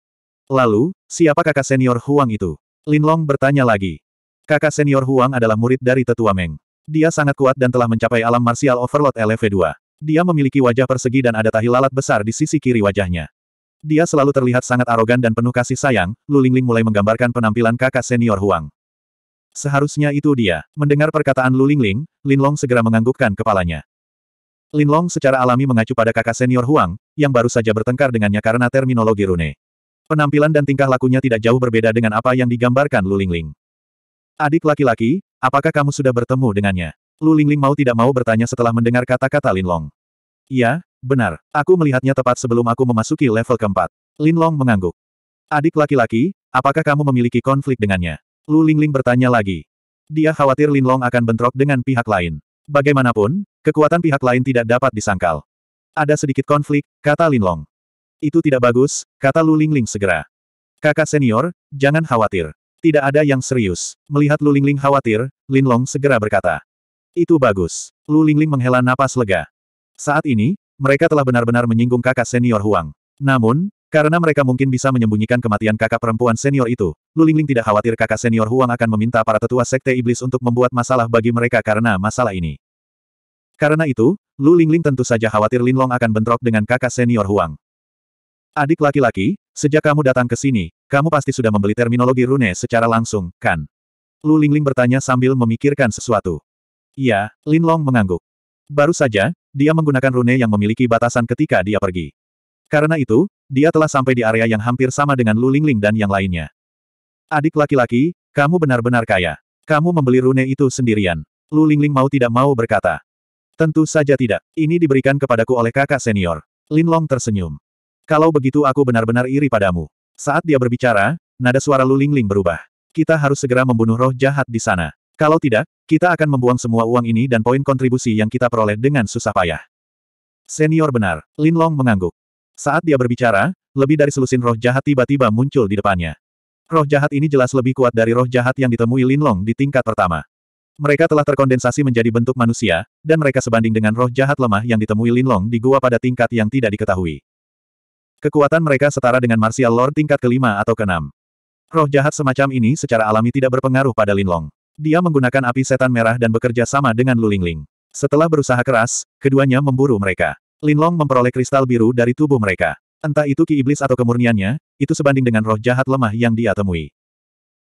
Lalu, siapa kakak senior Huang itu? Linlong bertanya lagi. Kakak senior Huang adalah murid dari Tetua Meng. Dia sangat kuat dan telah mencapai alam Martial overload LV2. Dia memiliki wajah persegi dan ada tahi lalat besar di sisi kiri wajahnya. Dia selalu terlihat sangat arogan dan penuh kasih sayang, Lu Lingling mulai menggambarkan penampilan kakak senior Huang. Seharusnya itu dia. Mendengar perkataan Lu Lingling, Long segera menganggukkan kepalanya. Lin Long secara alami mengacu pada kakak senior Huang, yang baru saja bertengkar dengannya karena terminologi rune. Penampilan dan tingkah lakunya tidak jauh berbeda dengan apa yang digambarkan Lu Lingling. Adik laki-laki, apakah kamu sudah bertemu dengannya? Lu Lingling mau tidak mau bertanya setelah mendengar kata-kata Lin Long. Iya, benar. Aku melihatnya tepat sebelum aku memasuki level keempat. Lin Long mengangguk. Adik laki-laki, apakah kamu memiliki konflik dengannya? Lu Lingling bertanya lagi. Dia khawatir Lin Long akan bentrok dengan pihak lain. Bagaimanapun, kekuatan pihak lain tidak dapat disangkal. Ada sedikit konflik, kata Lin Long. Itu tidak bagus, kata Lu Lingling segera. Kakak senior, jangan khawatir. Tidak ada yang serius. Melihat Lu Lingling khawatir, Lin Long segera berkata. Itu bagus. Lu Lingling menghela napas lega. Saat ini, mereka telah benar-benar menyinggung kakak senior Huang. Namun, karena mereka mungkin bisa menyembunyikan kematian kakak perempuan senior itu, Lu Lingling tidak khawatir kakak senior Huang akan meminta para tetua sekte iblis untuk membuat masalah bagi mereka karena masalah ini. Karena itu, Lu Lingling tentu saja khawatir Linlong akan bentrok dengan kakak senior Huang. Adik laki-laki, sejak kamu datang ke sini, kamu pasti sudah membeli terminologi rune secara langsung, kan? Lu Lingling bertanya sambil memikirkan sesuatu. Iya, Lin Long mengangguk. Baru saja, dia menggunakan rune yang memiliki batasan ketika dia pergi. Karena itu, dia telah sampai di area yang hampir sama dengan Lu Lingling dan yang lainnya. Adik laki-laki, kamu benar-benar kaya. Kamu membeli rune itu sendirian. Lu Lingling mau tidak mau berkata. Tentu saja tidak. Ini diberikan kepadaku oleh kakak senior. Lin Long tersenyum. Kalau begitu aku benar-benar iri padamu. Saat dia berbicara, nada suara Lu Lingling berubah. Kita harus segera membunuh roh jahat di sana. Kalau tidak, kita akan membuang semua uang ini dan poin kontribusi yang kita peroleh dengan susah payah. Senior benar, Lin Long mengangguk. Saat dia berbicara, lebih dari selusin roh jahat tiba-tiba muncul di depannya. Roh jahat ini jelas lebih kuat dari roh jahat yang ditemui Lin Long di tingkat pertama. Mereka telah terkondensasi menjadi bentuk manusia, dan mereka sebanding dengan roh jahat lemah yang ditemui Lin Long di gua pada tingkat yang tidak diketahui. Kekuatan mereka setara dengan Martial Lord tingkat kelima atau keenam. Roh jahat semacam ini secara alami tidak berpengaruh pada Lin Long. Dia menggunakan api setan merah dan bekerja sama dengan Lulingling. Setelah berusaha keras, keduanya memburu mereka. Linlong memperoleh kristal biru dari tubuh mereka. Entah itu ki iblis atau kemurniannya, itu sebanding dengan roh jahat lemah yang dia temui.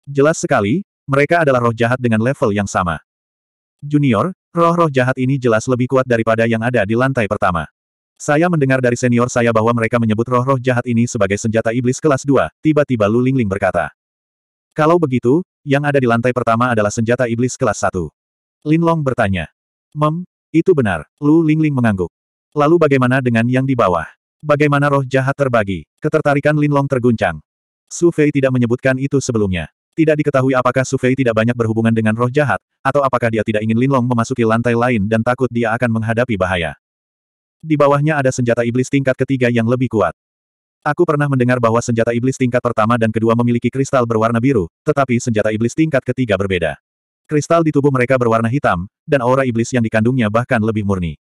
Jelas sekali, mereka adalah roh jahat dengan level yang sama. Junior, roh-roh jahat ini jelas lebih kuat daripada yang ada di lantai pertama. Saya mendengar dari senior saya bahwa mereka menyebut roh-roh jahat ini sebagai senjata iblis kelas 2, tiba-tiba Lu Lingling berkata. Kalau begitu, yang ada di lantai pertama adalah senjata iblis kelas 1. Linlong bertanya. Mem, itu benar. Lu Lingling mengangguk. Lalu bagaimana dengan yang di bawah? Bagaimana roh jahat terbagi? Ketertarikan Linlong terguncang. Su Fei tidak menyebutkan itu sebelumnya. Tidak diketahui apakah Su Fei tidak banyak berhubungan dengan roh jahat, atau apakah dia tidak ingin Linlong memasuki lantai lain dan takut dia akan menghadapi bahaya. Di bawahnya ada senjata iblis tingkat ketiga yang lebih kuat. Aku pernah mendengar bahwa senjata iblis tingkat pertama dan kedua memiliki kristal berwarna biru, tetapi senjata iblis tingkat ketiga berbeda. Kristal di tubuh mereka berwarna hitam, dan aura iblis yang dikandungnya bahkan lebih murni.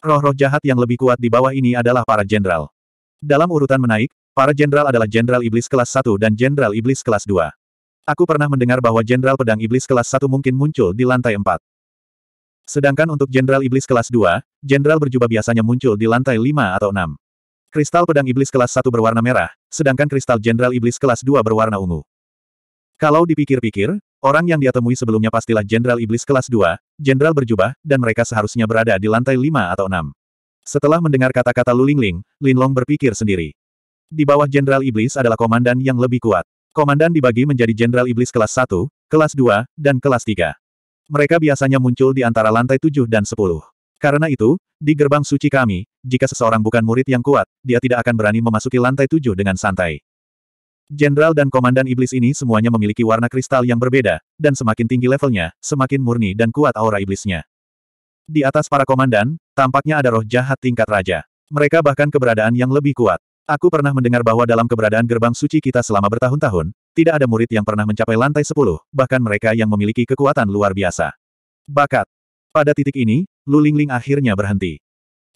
Roh-roh jahat yang lebih kuat di bawah ini adalah para jenderal. Dalam urutan menaik, para jenderal adalah jenderal iblis kelas 1 dan jenderal iblis kelas 2. Aku pernah mendengar bahwa jenderal pedang iblis kelas 1 mungkin muncul di lantai 4. Sedangkan untuk jenderal iblis kelas 2, jenderal berjubah biasanya muncul di lantai 5 atau 6. Kristal pedang iblis kelas 1 berwarna merah, sedangkan kristal jenderal iblis kelas 2 berwarna ungu. Kalau dipikir-pikir, orang yang dia temui sebelumnya pastilah jenderal iblis kelas 2, jenderal berjubah, dan mereka seharusnya berada di lantai 5 atau 6. Setelah mendengar kata-kata Lu Lingling, Long berpikir sendiri. Di bawah jenderal iblis adalah komandan yang lebih kuat. Komandan dibagi menjadi jenderal iblis kelas 1, kelas 2, dan kelas 3. Mereka biasanya muncul di antara lantai 7 dan 10. Karena itu, di gerbang suci kami, jika seseorang bukan murid yang kuat, dia tidak akan berani memasuki lantai tujuh dengan santai. Jenderal dan Komandan Iblis ini semuanya memiliki warna kristal yang berbeda, dan semakin tinggi levelnya, semakin murni dan kuat aura iblisnya. Di atas para komandan, tampaknya ada roh jahat tingkat raja. Mereka bahkan keberadaan yang lebih kuat. Aku pernah mendengar bahwa dalam keberadaan gerbang suci kita selama bertahun-tahun, tidak ada murid yang pernah mencapai lantai sepuluh. bahkan mereka yang memiliki kekuatan luar biasa. Bakat. Pada titik ini, Lu Lingling akhirnya berhenti.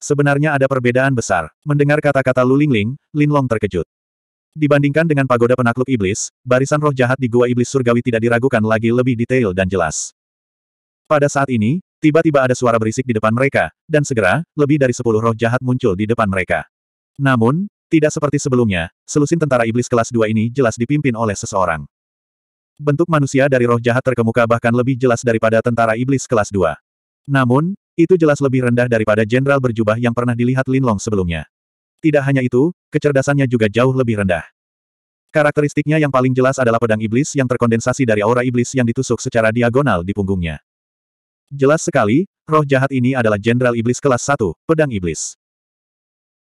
Sebenarnya ada perbedaan besar. Mendengar kata-kata Lu Lingling, Long terkejut. Dibandingkan dengan pagoda penakluk iblis, barisan roh jahat di gua iblis surgawi tidak diragukan lagi lebih detail dan jelas. Pada saat ini, tiba-tiba ada suara berisik di depan mereka, dan segera, lebih dari sepuluh roh jahat muncul di depan mereka. Namun, tidak seperti sebelumnya, selusin tentara iblis kelas dua ini jelas dipimpin oleh seseorang. Bentuk manusia dari roh jahat terkemuka bahkan lebih jelas daripada tentara iblis kelas dua. Namun, itu jelas lebih rendah daripada jenderal berjubah yang pernah dilihat Lin Long sebelumnya. Tidak hanya itu, kecerdasannya juga jauh lebih rendah. Karakteristiknya yang paling jelas adalah pedang iblis yang terkondensasi dari aura iblis yang ditusuk secara diagonal di punggungnya. Jelas sekali, roh jahat ini adalah jenderal iblis kelas 1, pedang iblis.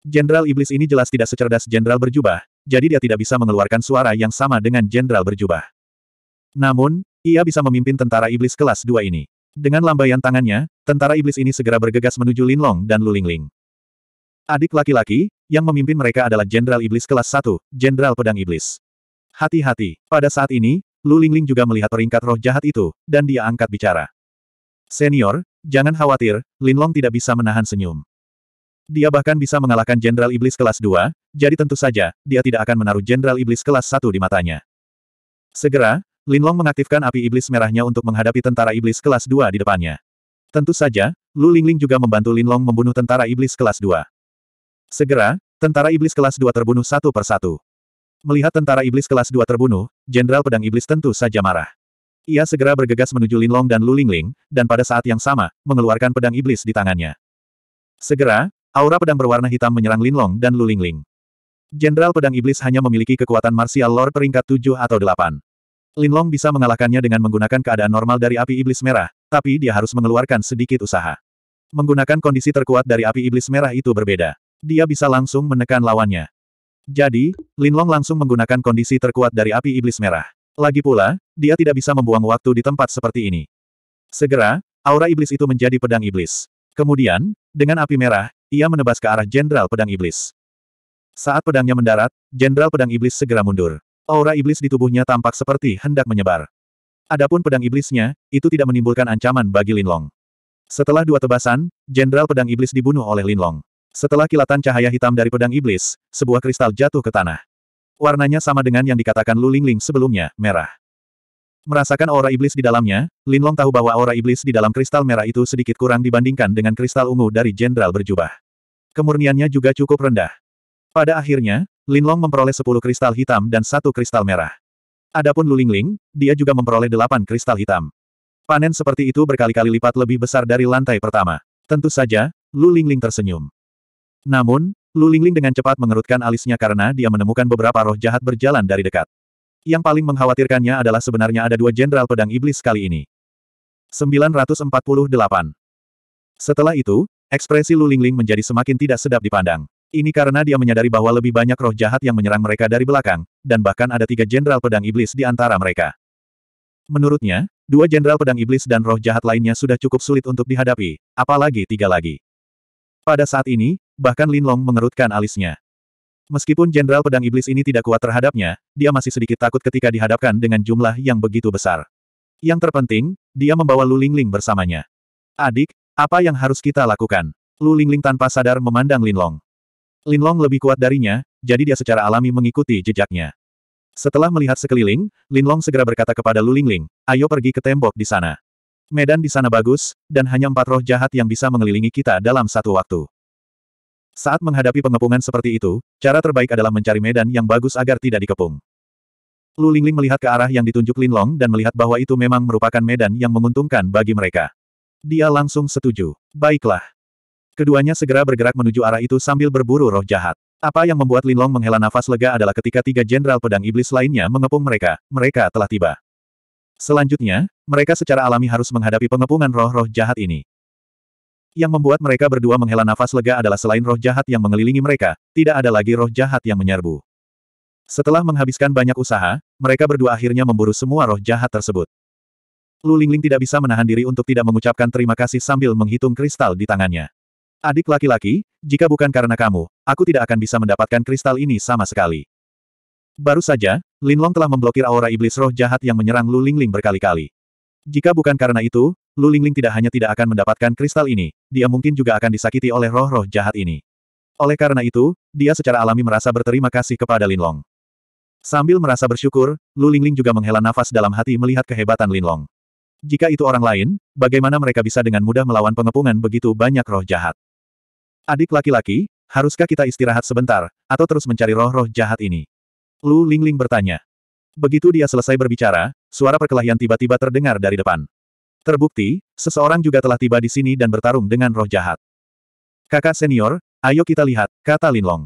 Jenderal iblis ini jelas tidak secerdas jenderal berjubah, jadi dia tidak bisa mengeluarkan suara yang sama dengan jenderal berjubah. Namun, ia bisa memimpin tentara iblis kelas 2 ini. Dengan lambaian tangannya, tentara iblis ini segera bergegas menuju Linlong dan Lulingling. Adik laki-laki, yang memimpin mereka adalah Jenderal Iblis kelas 1, Jenderal Pedang Iblis. Hati-hati, pada saat ini, Lulingling juga melihat peringkat roh jahat itu, dan dia angkat bicara. Senior, jangan khawatir, Linlong tidak bisa menahan senyum. Dia bahkan bisa mengalahkan Jenderal Iblis kelas 2, jadi tentu saja, dia tidak akan menaruh Jenderal Iblis kelas 1 di matanya. Segera, Linlong mengaktifkan api iblis merahnya untuk menghadapi tentara iblis kelas 2 di depannya. Tentu saja, Lu Lingling juga membantu Linlong membunuh tentara iblis kelas 2. Segera, tentara iblis kelas 2 terbunuh satu persatu. Melihat tentara iblis kelas 2 terbunuh, Jenderal Pedang Iblis tentu saja marah. Ia segera bergegas menuju Linlong dan Lu Lingling, dan pada saat yang sama, mengeluarkan pedang iblis di tangannya. Segera, aura pedang berwarna hitam menyerang Linlong dan Lu Lingling. Jenderal Pedang Iblis hanya memiliki kekuatan martial lore peringkat 7 atau 8. Linlong bisa mengalahkannya dengan menggunakan keadaan normal dari api iblis merah, tapi dia harus mengeluarkan sedikit usaha. Menggunakan kondisi terkuat dari api iblis merah itu berbeda. Dia bisa langsung menekan lawannya. Jadi, Linlong langsung menggunakan kondisi terkuat dari api iblis merah. Lagi pula, dia tidak bisa membuang waktu di tempat seperti ini. Segera, aura iblis itu menjadi pedang iblis. Kemudian, dengan api merah, ia menebas ke arah Jenderal Pedang Iblis. Saat pedangnya mendarat, Jenderal Pedang Iblis segera mundur. Aura iblis di tubuhnya tampak seperti hendak menyebar. Adapun pedang iblisnya, itu tidak menimbulkan ancaman bagi Linlong. Setelah dua tebasan, Jenderal Pedang Iblis dibunuh oleh Linlong. Setelah kilatan cahaya hitam dari pedang iblis, sebuah kristal jatuh ke tanah. Warnanya sama dengan yang dikatakan Lu Lingling sebelumnya, merah. Merasakan aura iblis di dalamnya, Linlong tahu bahwa aura iblis di dalam kristal merah itu sedikit kurang dibandingkan dengan kristal ungu dari jenderal berjubah. Kemurniannya juga cukup rendah. Pada akhirnya, Linlong memperoleh 10 kristal hitam dan satu kristal merah. Adapun Lulingling, dia juga memperoleh 8 kristal hitam. Panen seperti itu berkali-kali lipat lebih besar dari lantai pertama. Tentu saja, Lulingling tersenyum. Namun, Lulingling dengan cepat mengerutkan alisnya karena dia menemukan beberapa roh jahat berjalan dari dekat. Yang paling mengkhawatirkannya adalah sebenarnya ada dua jenderal pedang iblis kali ini. 948. Setelah itu, ekspresi Lulingling menjadi semakin tidak sedap dipandang. Ini karena dia menyadari bahwa lebih banyak roh jahat yang menyerang mereka dari belakang, dan bahkan ada tiga jenderal pedang iblis di antara mereka. Menurutnya, dua jenderal pedang iblis dan roh jahat lainnya sudah cukup sulit untuk dihadapi, apalagi tiga lagi. Pada saat ini, bahkan Lin Long mengerutkan alisnya. Meskipun jenderal pedang iblis ini tidak kuat terhadapnya, dia masih sedikit takut ketika dihadapkan dengan jumlah yang begitu besar. Yang terpenting, dia membawa Lu Ling bersamanya. Adik, apa yang harus kita lakukan? Lu Ling tanpa sadar memandang Lin Long. Linlong lebih kuat darinya, jadi dia secara alami mengikuti jejaknya. Setelah melihat sekeliling, Linlong segera berkata kepada Lu Lingling, ayo pergi ke tembok di sana. Medan di sana bagus, dan hanya empat roh jahat yang bisa mengelilingi kita dalam satu waktu. Saat menghadapi pengepungan seperti itu, cara terbaik adalah mencari medan yang bagus agar tidak dikepung. Lu Lingling melihat ke arah yang ditunjuk Linlong dan melihat bahwa itu memang merupakan medan yang menguntungkan bagi mereka. Dia langsung setuju. Baiklah, Keduanya segera bergerak menuju arah itu sambil berburu roh jahat. Apa yang membuat Linlong menghela nafas lega adalah ketika tiga jenderal pedang iblis lainnya mengepung mereka, mereka telah tiba. Selanjutnya, mereka secara alami harus menghadapi pengepungan roh-roh jahat ini. Yang membuat mereka berdua menghela nafas lega adalah selain roh jahat yang mengelilingi mereka, tidak ada lagi roh jahat yang menyerbu. Setelah menghabiskan banyak usaha, mereka berdua akhirnya memburu semua roh jahat tersebut. Lu Lingling tidak bisa menahan diri untuk tidak mengucapkan terima kasih sambil menghitung kristal di tangannya. Adik laki-laki, jika bukan karena kamu, aku tidak akan bisa mendapatkan kristal ini sama sekali. Baru saja, Linlong telah memblokir aura iblis roh jahat yang menyerang Lu Lingling berkali-kali. Jika bukan karena itu, Lu Lingling tidak hanya tidak akan mendapatkan kristal ini, dia mungkin juga akan disakiti oleh roh-roh jahat ini. Oleh karena itu, dia secara alami merasa berterima kasih kepada Linlong. Sambil merasa bersyukur, Lu Lingling juga menghela nafas dalam hati melihat kehebatan Linlong. Jika itu orang lain, bagaimana mereka bisa dengan mudah melawan pengepungan begitu banyak roh jahat? Adik laki-laki, haruskah kita istirahat sebentar, atau terus mencari roh-roh jahat ini? Lu Lingling bertanya. Begitu dia selesai berbicara, suara perkelahian tiba-tiba terdengar dari depan. Terbukti, seseorang juga telah tiba di sini dan bertarung dengan roh jahat. Kakak senior, ayo kita lihat, kata Linlong.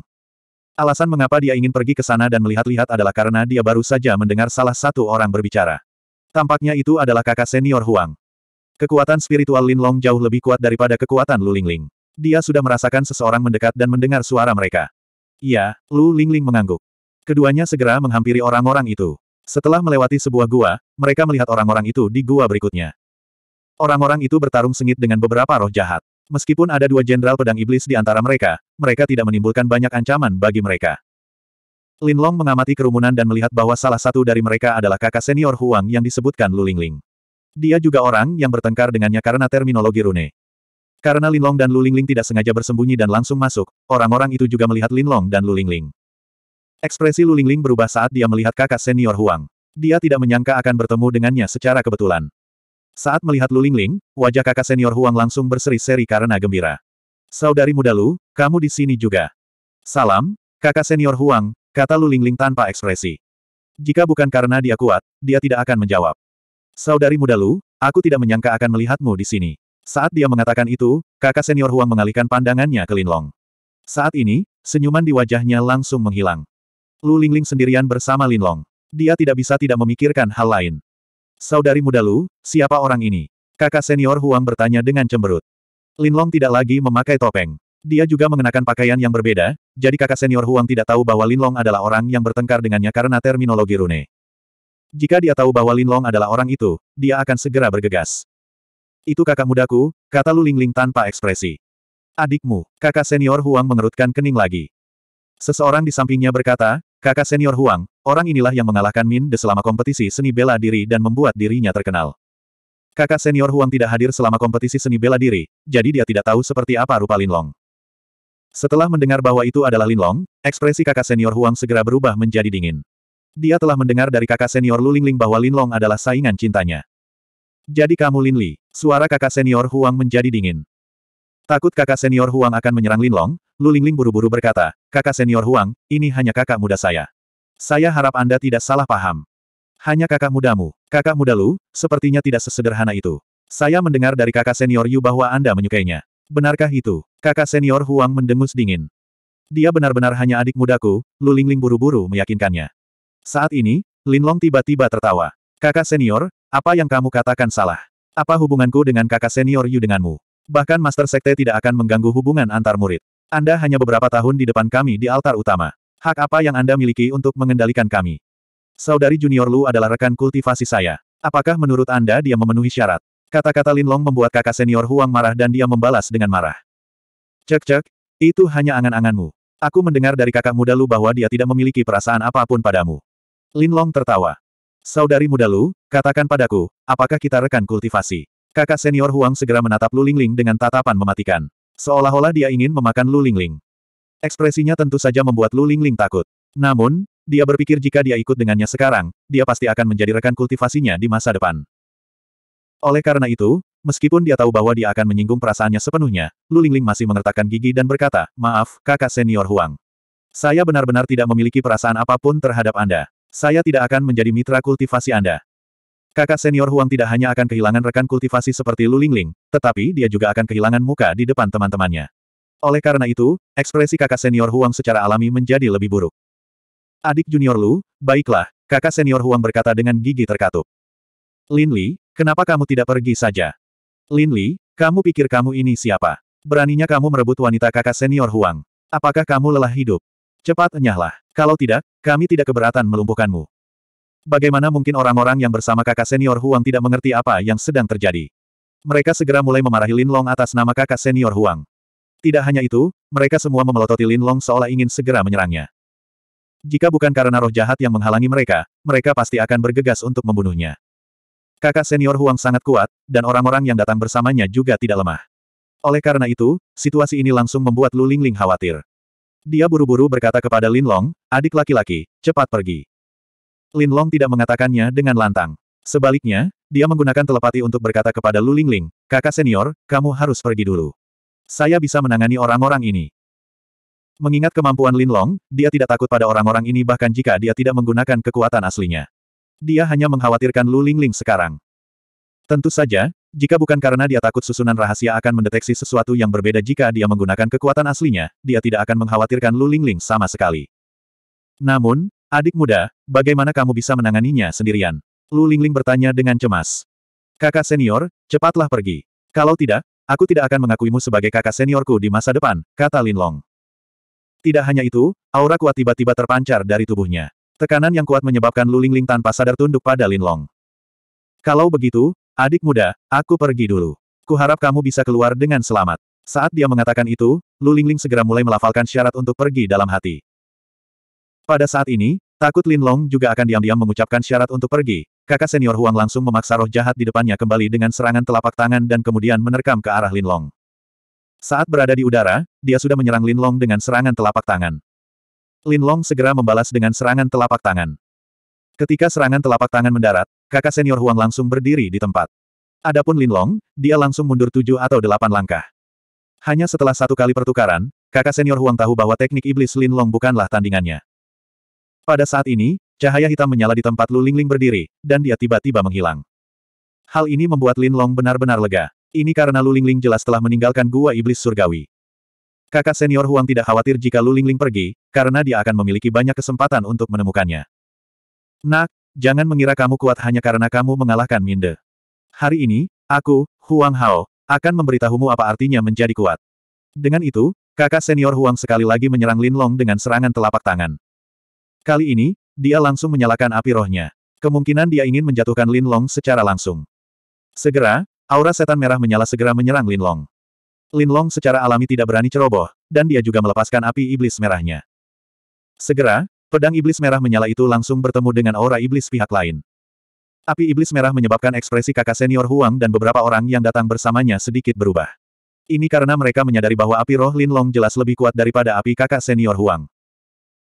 Alasan mengapa dia ingin pergi ke sana dan melihat-lihat adalah karena dia baru saja mendengar salah satu orang berbicara. Tampaknya itu adalah kakak senior Huang. Kekuatan spiritual Linlong jauh lebih kuat daripada kekuatan Lulingling. Dia sudah merasakan seseorang mendekat dan mendengar suara mereka. Iya, Lu Lingling mengangguk. Keduanya segera menghampiri orang-orang itu. Setelah melewati sebuah gua, mereka melihat orang-orang itu di gua berikutnya. Orang-orang itu bertarung sengit dengan beberapa roh jahat. Meskipun ada dua jenderal pedang iblis di antara mereka, mereka tidak menimbulkan banyak ancaman bagi mereka. Lin Long mengamati kerumunan dan melihat bahwa salah satu dari mereka adalah kakak senior Huang yang disebutkan Lu Lingling. Dia juga orang yang bertengkar dengannya karena terminologi rune. Karena Linlong dan Lulingling tidak sengaja bersembunyi dan langsung masuk, orang-orang itu juga melihat Linlong dan Lulingling. Ekspresi Lulingling berubah saat dia melihat kakak senior Huang. Dia tidak menyangka akan bertemu dengannya secara kebetulan. Saat melihat Lulingling, wajah kakak senior Huang langsung berseri-seri karena gembira. Saudari muda Lu, kamu di sini juga. Salam, kakak senior Huang, kata Lulingling tanpa ekspresi. Jika bukan karena dia kuat, dia tidak akan menjawab. Saudari muda Lu, aku tidak menyangka akan melihatmu di sini. Saat dia mengatakan itu, kakak senior Huang mengalihkan pandangannya ke Linlong. Saat ini, senyuman di wajahnya langsung menghilang. Lu Lingling sendirian bersama Linlong. Dia tidak bisa tidak memikirkan hal lain. Saudari muda Lu, siapa orang ini? Kakak senior Huang bertanya dengan cemberut. Linlong tidak lagi memakai topeng. Dia juga mengenakan pakaian yang berbeda, jadi kakak senior Huang tidak tahu bahwa Linlong adalah orang yang bertengkar dengannya karena terminologi rune. Jika dia tahu bahwa Linlong adalah orang itu, dia akan segera bergegas. Itu kakak mudaku, kata Lu Lingling tanpa ekspresi. Adikmu, kakak senior Huang mengerutkan kening lagi. Seseorang di sampingnya berkata, kakak senior Huang, orang inilah yang mengalahkan Min De selama kompetisi seni bela diri dan membuat dirinya terkenal. Kakak senior Huang tidak hadir selama kompetisi seni bela diri, jadi dia tidak tahu seperti apa rupa Linlong. Setelah mendengar bahwa itu adalah Linlong, ekspresi kakak senior Huang segera berubah menjadi dingin. Dia telah mendengar dari kakak senior Lu Lingling bahwa Linlong adalah saingan cintanya. Jadi kamu Lin Li. Suara kakak senior Huang menjadi dingin. Takut kakak senior Huang akan menyerang Lin Long, Lu Lingling buru-buru berkata, kakak senior Huang, ini hanya kakak muda saya. Saya harap Anda tidak salah paham. Hanya kakak mudamu, kakak muda Lu, sepertinya tidak sesederhana itu. Saya mendengar dari kakak senior Yu bahwa Anda menyukainya. Benarkah itu? Kakak senior Huang mendengus dingin. Dia benar-benar hanya adik mudaku, Lu Lingling buru-buru meyakinkannya. Saat ini, Lin Long tiba-tiba tertawa. Kakak senior, apa yang kamu katakan salah? Apa hubunganku dengan kakak senior Yu denganmu? Bahkan Master Sekte tidak akan mengganggu hubungan antar murid. Anda hanya beberapa tahun di depan kami di altar utama. Hak apa yang Anda miliki untuk mengendalikan kami? Saudari junior Lu adalah rekan kultivasi saya. Apakah menurut Anda dia memenuhi syarat? Kata-kata Lin Long membuat kakak senior Huang marah dan dia membalas dengan marah. Cek-cek, itu hanya angan-anganmu. Aku mendengar dari kakak muda Lu bahwa dia tidak memiliki perasaan apapun padamu. Lin Long tertawa. Saudari muda Lu, katakan padaku, apakah kita rekan kultivasi? Kakak senior Huang segera menatap Lu Lingling dengan tatapan mematikan. Seolah-olah dia ingin memakan Lu Lingling. Ekspresinya tentu saja membuat Lu Lingling takut. Namun, dia berpikir jika dia ikut dengannya sekarang, dia pasti akan menjadi rekan kultivasinya di masa depan. Oleh karena itu, meskipun dia tahu bahwa dia akan menyinggung perasaannya sepenuhnya, Lu Lingling masih mengertakkan gigi dan berkata, Maaf, kakak senior Huang. Saya benar-benar tidak memiliki perasaan apapun terhadap Anda. Saya tidak akan menjadi mitra kultivasi Anda. Kakak senior Huang tidak hanya akan kehilangan rekan kultivasi seperti Lu Lingling, tetapi dia juga akan kehilangan muka di depan teman-temannya. Oleh karena itu, ekspresi kakak senior Huang secara alami menjadi lebih buruk. Adik junior Lu, baiklah, kakak senior Huang berkata dengan gigi terkatup. Lin Li, kenapa kamu tidak pergi saja? Lin Li, kamu pikir kamu ini siapa? Beraninya kamu merebut wanita kakak senior Huang. Apakah kamu lelah hidup? Cepat enyahlah. Kalau tidak, kami tidak keberatan melumpuhkanmu. Bagaimana mungkin orang-orang yang bersama kakak senior Huang tidak mengerti apa yang sedang terjadi? Mereka segera mulai memarahi Lin Long atas nama kakak senior Huang. Tidak hanya itu, mereka semua memelototi Lin Long seolah ingin segera menyerangnya. Jika bukan karena roh jahat yang menghalangi mereka, mereka pasti akan bergegas untuk membunuhnya. Kakak senior Huang sangat kuat, dan orang-orang yang datang bersamanya juga tidak lemah. Oleh karena itu, situasi ini langsung membuat Lu Lingling khawatir. Dia buru-buru berkata kepada Lin Long, adik laki-laki, cepat pergi. Lin Long tidak mengatakannya dengan lantang. Sebaliknya, dia menggunakan telepati untuk berkata kepada Lu Lingling, kakak senior, kamu harus pergi dulu. Saya bisa menangani orang-orang ini. Mengingat kemampuan Lin Long, dia tidak takut pada orang-orang ini bahkan jika dia tidak menggunakan kekuatan aslinya. Dia hanya mengkhawatirkan Lu Lingling sekarang. Tentu saja, jika bukan karena dia takut susunan rahasia akan mendeteksi sesuatu yang berbeda jika dia menggunakan kekuatan aslinya, dia tidak akan mengkhawatirkan Lu Lingling sama sekali. Namun, adik muda, bagaimana kamu bisa menanganinya sendirian? Lu Lingling bertanya dengan cemas. Kakak senior, cepatlah pergi. Kalau tidak, aku tidak akan mengakuimu sebagai kakak seniorku di masa depan, kata Lin Long. Tidak hanya itu, aura kuat tiba-tiba terpancar dari tubuhnya. Tekanan yang kuat menyebabkan Lu Lingling tanpa sadar tunduk pada Lin Long. Kalau begitu, Adik muda, aku pergi dulu. Kuharap kamu bisa keluar dengan selamat. Saat dia mengatakan itu, Lu Lingling segera mulai melafalkan syarat untuk pergi dalam hati. Pada saat ini, takut Lin Long juga akan diam-diam mengucapkan syarat untuk pergi. Kakak senior Huang langsung memaksa roh jahat di depannya kembali dengan serangan telapak tangan dan kemudian menerkam ke arah Lin Long. Saat berada di udara, dia sudah menyerang Lin Long dengan serangan telapak tangan. Lin Long segera membalas dengan serangan telapak tangan. Ketika serangan telapak tangan mendarat, kakak senior Huang langsung berdiri di tempat. Adapun Lin Long, dia langsung mundur tujuh atau delapan langkah. Hanya setelah satu kali pertukaran, kakak senior Huang tahu bahwa teknik iblis Lin Long bukanlah tandingannya. Pada saat ini, cahaya hitam menyala di tempat Lu Lingling berdiri, dan dia tiba-tiba menghilang. Hal ini membuat Lin Long benar-benar lega. Ini karena Lu Lingling jelas telah meninggalkan gua iblis surgawi. Kakak senior Huang tidak khawatir jika Lu Lingling pergi, karena dia akan memiliki banyak kesempatan untuk menemukannya. Nak, Jangan mengira kamu kuat hanya karena kamu mengalahkan Minde. Hari ini, aku, Huang Hao, akan memberitahumu apa artinya menjadi kuat. Dengan itu, kakak senior Huang sekali lagi menyerang Lin Long dengan serangan telapak tangan. Kali ini, dia langsung menyalakan api rohnya. Kemungkinan dia ingin menjatuhkan Lin Long secara langsung. Segera, aura setan merah menyala segera menyerang Lin Long. Lin Long secara alami tidak berani ceroboh, dan dia juga melepaskan api iblis merahnya. Segera, Pedang iblis merah menyala itu langsung bertemu dengan aura iblis pihak lain. Api iblis merah menyebabkan ekspresi kakak senior Huang dan beberapa orang yang datang bersamanya sedikit berubah. Ini karena mereka menyadari bahwa api roh Lin Long jelas lebih kuat daripada api kakak senior Huang.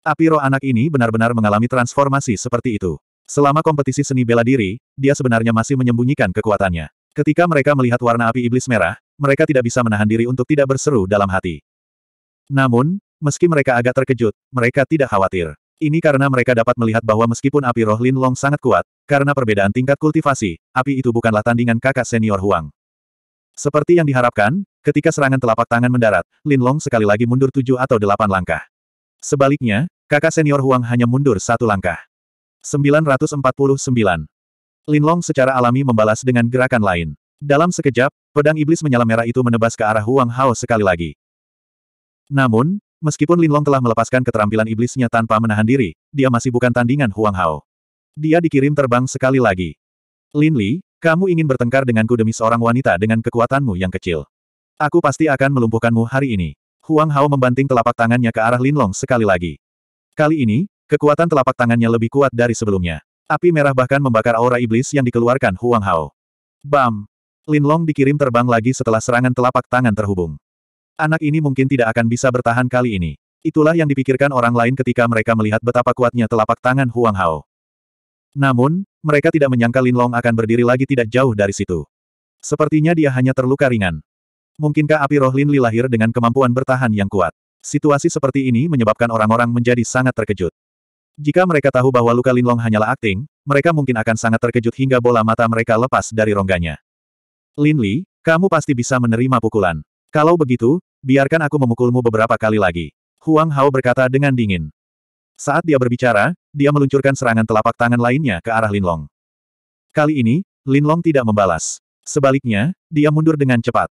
Api roh anak ini benar-benar mengalami transformasi seperti itu. Selama kompetisi seni bela diri, dia sebenarnya masih menyembunyikan kekuatannya. Ketika mereka melihat warna api iblis merah, mereka tidak bisa menahan diri untuk tidak berseru dalam hati. Namun, meski mereka agak terkejut, mereka tidak khawatir. Ini karena mereka dapat melihat bahwa meskipun api roh Lin Long sangat kuat, karena perbedaan tingkat kultivasi, api itu bukanlah tandingan kakak senior Huang. Seperti yang diharapkan, ketika serangan telapak tangan mendarat, Lin Long sekali lagi mundur tujuh atau delapan langkah. Sebaliknya, kakak senior Huang hanya mundur satu langkah. 949. Lin Long secara alami membalas dengan gerakan lain. Dalam sekejap, pedang iblis menyala merah itu menebas ke arah Huang Hao sekali lagi. Namun, Meskipun Linlong telah melepaskan keterampilan iblisnya tanpa menahan diri, dia masih bukan tandingan Huang Hao. Dia dikirim terbang sekali lagi. Lin Li, kamu ingin bertengkar denganku demi seorang wanita dengan kekuatanmu yang kecil. Aku pasti akan melumpuhkanmu hari ini. Huang Hao membanting telapak tangannya ke arah Linlong sekali lagi. Kali ini, kekuatan telapak tangannya lebih kuat dari sebelumnya. Api merah bahkan membakar aura iblis yang dikeluarkan Huang Hao. Bam! Long dikirim terbang lagi setelah serangan telapak tangan terhubung. Anak ini mungkin tidak akan bisa bertahan kali ini. Itulah yang dipikirkan orang lain ketika mereka melihat betapa kuatnya telapak tangan Huang Hao. Namun, mereka tidak menyangka Lin Long akan berdiri lagi tidak jauh dari situ. Sepertinya dia hanya terluka ringan. Mungkinkah api roh Lin Li lahir dengan kemampuan bertahan yang kuat? Situasi seperti ini menyebabkan orang-orang menjadi sangat terkejut. Jika mereka tahu bahwa luka Lin Long hanyalah akting, mereka mungkin akan sangat terkejut hingga bola mata mereka lepas dari rongganya. Lin Li, kamu pasti bisa menerima pukulan. Kalau begitu, biarkan aku memukulmu beberapa kali lagi. Huang Hao berkata dengan dingin. Saat dia berbicara, dia meluncurkan serangan telapak tangan lainnya ke arah Linlong. Kali ini, Linlong tidak membalas. Sebaliknya, dia mundur dengan cepat.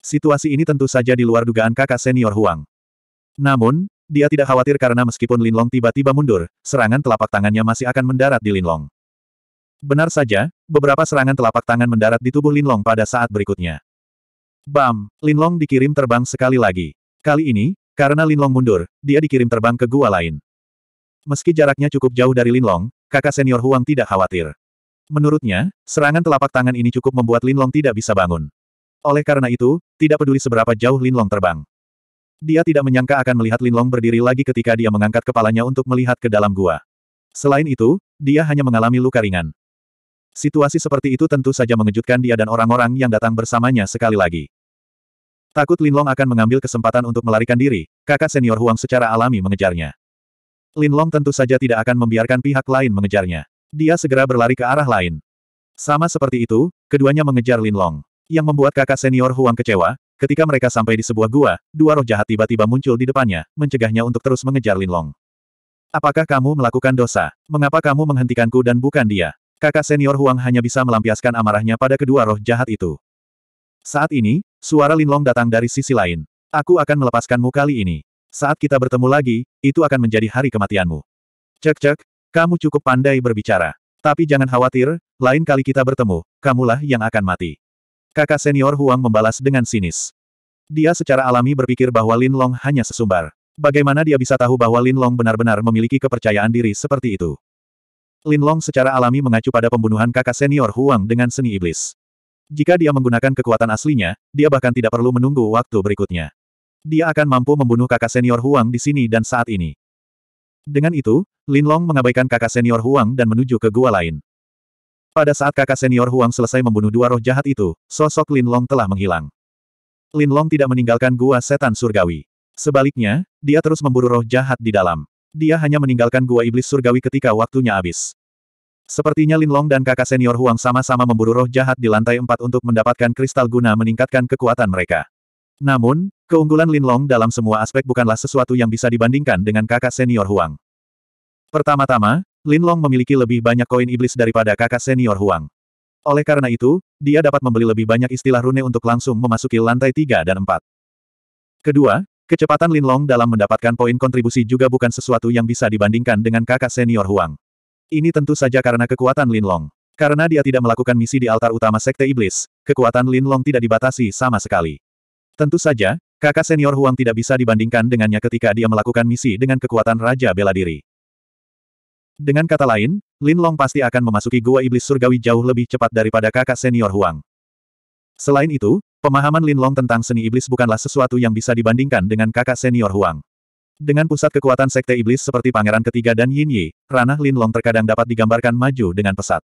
Situasi ini tentu saja di luar dugaan kakak senior Huang. Namun, dia tidak khawatir karena meskipun Linlong tiba-tiba mundur, serangan telapak tangannya masih akan mendarat di Linlong. Benar saja, beberapa serangan telapak tangan mendarat di tubuh Linlong pada saat berikutnya. Bam! Linlong dikirim terbang sekali lagi. Kali ini, karena Linlong mundur, dia dikirim terbang ke gua lain. Meski jaraknya cukup jauh dari Linlong, kakak senior Huang tidak khawatir. Menurutnya, serangan telapak tangan ini cukup membuat Linlong tidak bisa bangun. Oleh karena itu, tidak peduli seberapa jauh Linlong terbang. Dia tidak menyangka akan melihat Linlong berdiri lagi ketika dia mengangkat kepalanya untuk melihat ke dalam gua. Selain itu, dia hanya mengalami luka ringan. Situasi seperti itu tentu saja mengejutkan dia dan orang-orang yang datang bersamanya sekali lagi. Takut Linlong akan mengambil kesempatan untuk melarikan diri, kakak senior Huang secara alami mengejarnya. Linlong tentu saja tidak akan membiarkan pihak lain mengejarnya. Dia segera berlari ke arah lain. Sama seperti itu, keduanya mengejar Linlong. Yang membuat kakak senior Huang kecewa, Ketika mereka sampai di sebuah gua, dua roh jahat tiba-tiba muncul di depannya, mencegahnya untuk terus mengejar Linlong. Apakah kamu melakukan dosa? Mengapa kamu menghentikanku dan bukan dia? kakak senior Huang hanya bisa melampiaskan amarahnya pada kedua roh jahat itu. Saat ini, suara Linlong datang dari sisi lain. Aku akan melepaskanmu kali ini. Saat kita bertemu lagi, itu akan menjadi hari kematianmu. Cek-cek, kamu cukup pandai berbicara. Tapi jangan khawatir, lain kali kita bertemu, kamulah yang akan mati. Kakak senior Huang membalas dengan sinis. Dia secara alami berpikir bahwa Lin Long hanya sesumbar. Bagaimana dia bisa tahu bahwa Lin Long benar-benar memiliki kepercayaan diri seperti itu? Lin Long secara alami mengacu pada pembunuhan kakak senior Huang dengan seni iblis. Jika dia menggunakan kekuatan aslinya, dia bahkan tidak perlu menunggu waktu berikutnya. Dia akan mampu membunuh kakak senior Huang di sini dan saat ini. Dengan itu, Lin Long mengabaikan kakak senior Huang dan menuju ke gua lain. Pada saat kakak senior Huang selesai membunuh dua roh jahat itu, sosok Lin Long telah menghilang. Lin Long tidak meninggalkan gua setan surgawi. Sebaliknya, dia terus memburu roh jahat di dalam. Dia hanya meninggalkan gua iblis surgawi ketika waktunya habis. Sepertinya Lin Long dan kakak senior Huang sama-sama memburu roh jahat di lantai empat untuk mendapatkan kristal guna meningkatkan kekuatan mereka. Namun, keunggulan Lin Long dalam semua aspek bukanlah sesuatu yang bisa dibandingkan dengan kakak senior Huang. Pertama-tama, Lin Long memiliki lebih banyak koin iblis daripada kakak senior Huang. Oleh karena itu, dia dapat membeli lebih banyak istilah rune untuk langsung memasuki lantai 3 dan 4. Kedua, Kecepatan Lin Long dalam mendapatkan poin kontribusi juga bukan sesuatu yang bisa dibandingkan dengan kakak senior Huang. Ini tentu saja karena kekuatan Lin Long. Karena dia tidak melakukan misi di altar utama Sekte Iblis, kekuatan Lin Long tidak dibatasi sama sekali. Tentu saja, kakak senior Huang tidak bisa dibandingkan dengannya ketika dia melakukan misi dengan kekuatan Raja Bela Diri. Dengan kata lain, Lin Long pasti akan memasuki gua iblis surgawi jauh lebih cepat daripada kakak senior Huang. Selain itu, Pemahaman Lin Long tentang seni iblis bukanlah sesuatu yang bisa dibandingkan dengan kakak senior Huang. Dengan pusat kekuatan sekte iblis seperti Pangeran Ketiga dan Yin Yi, ranah Lin Long terkadang dapat digambarkan maju dengan pesat.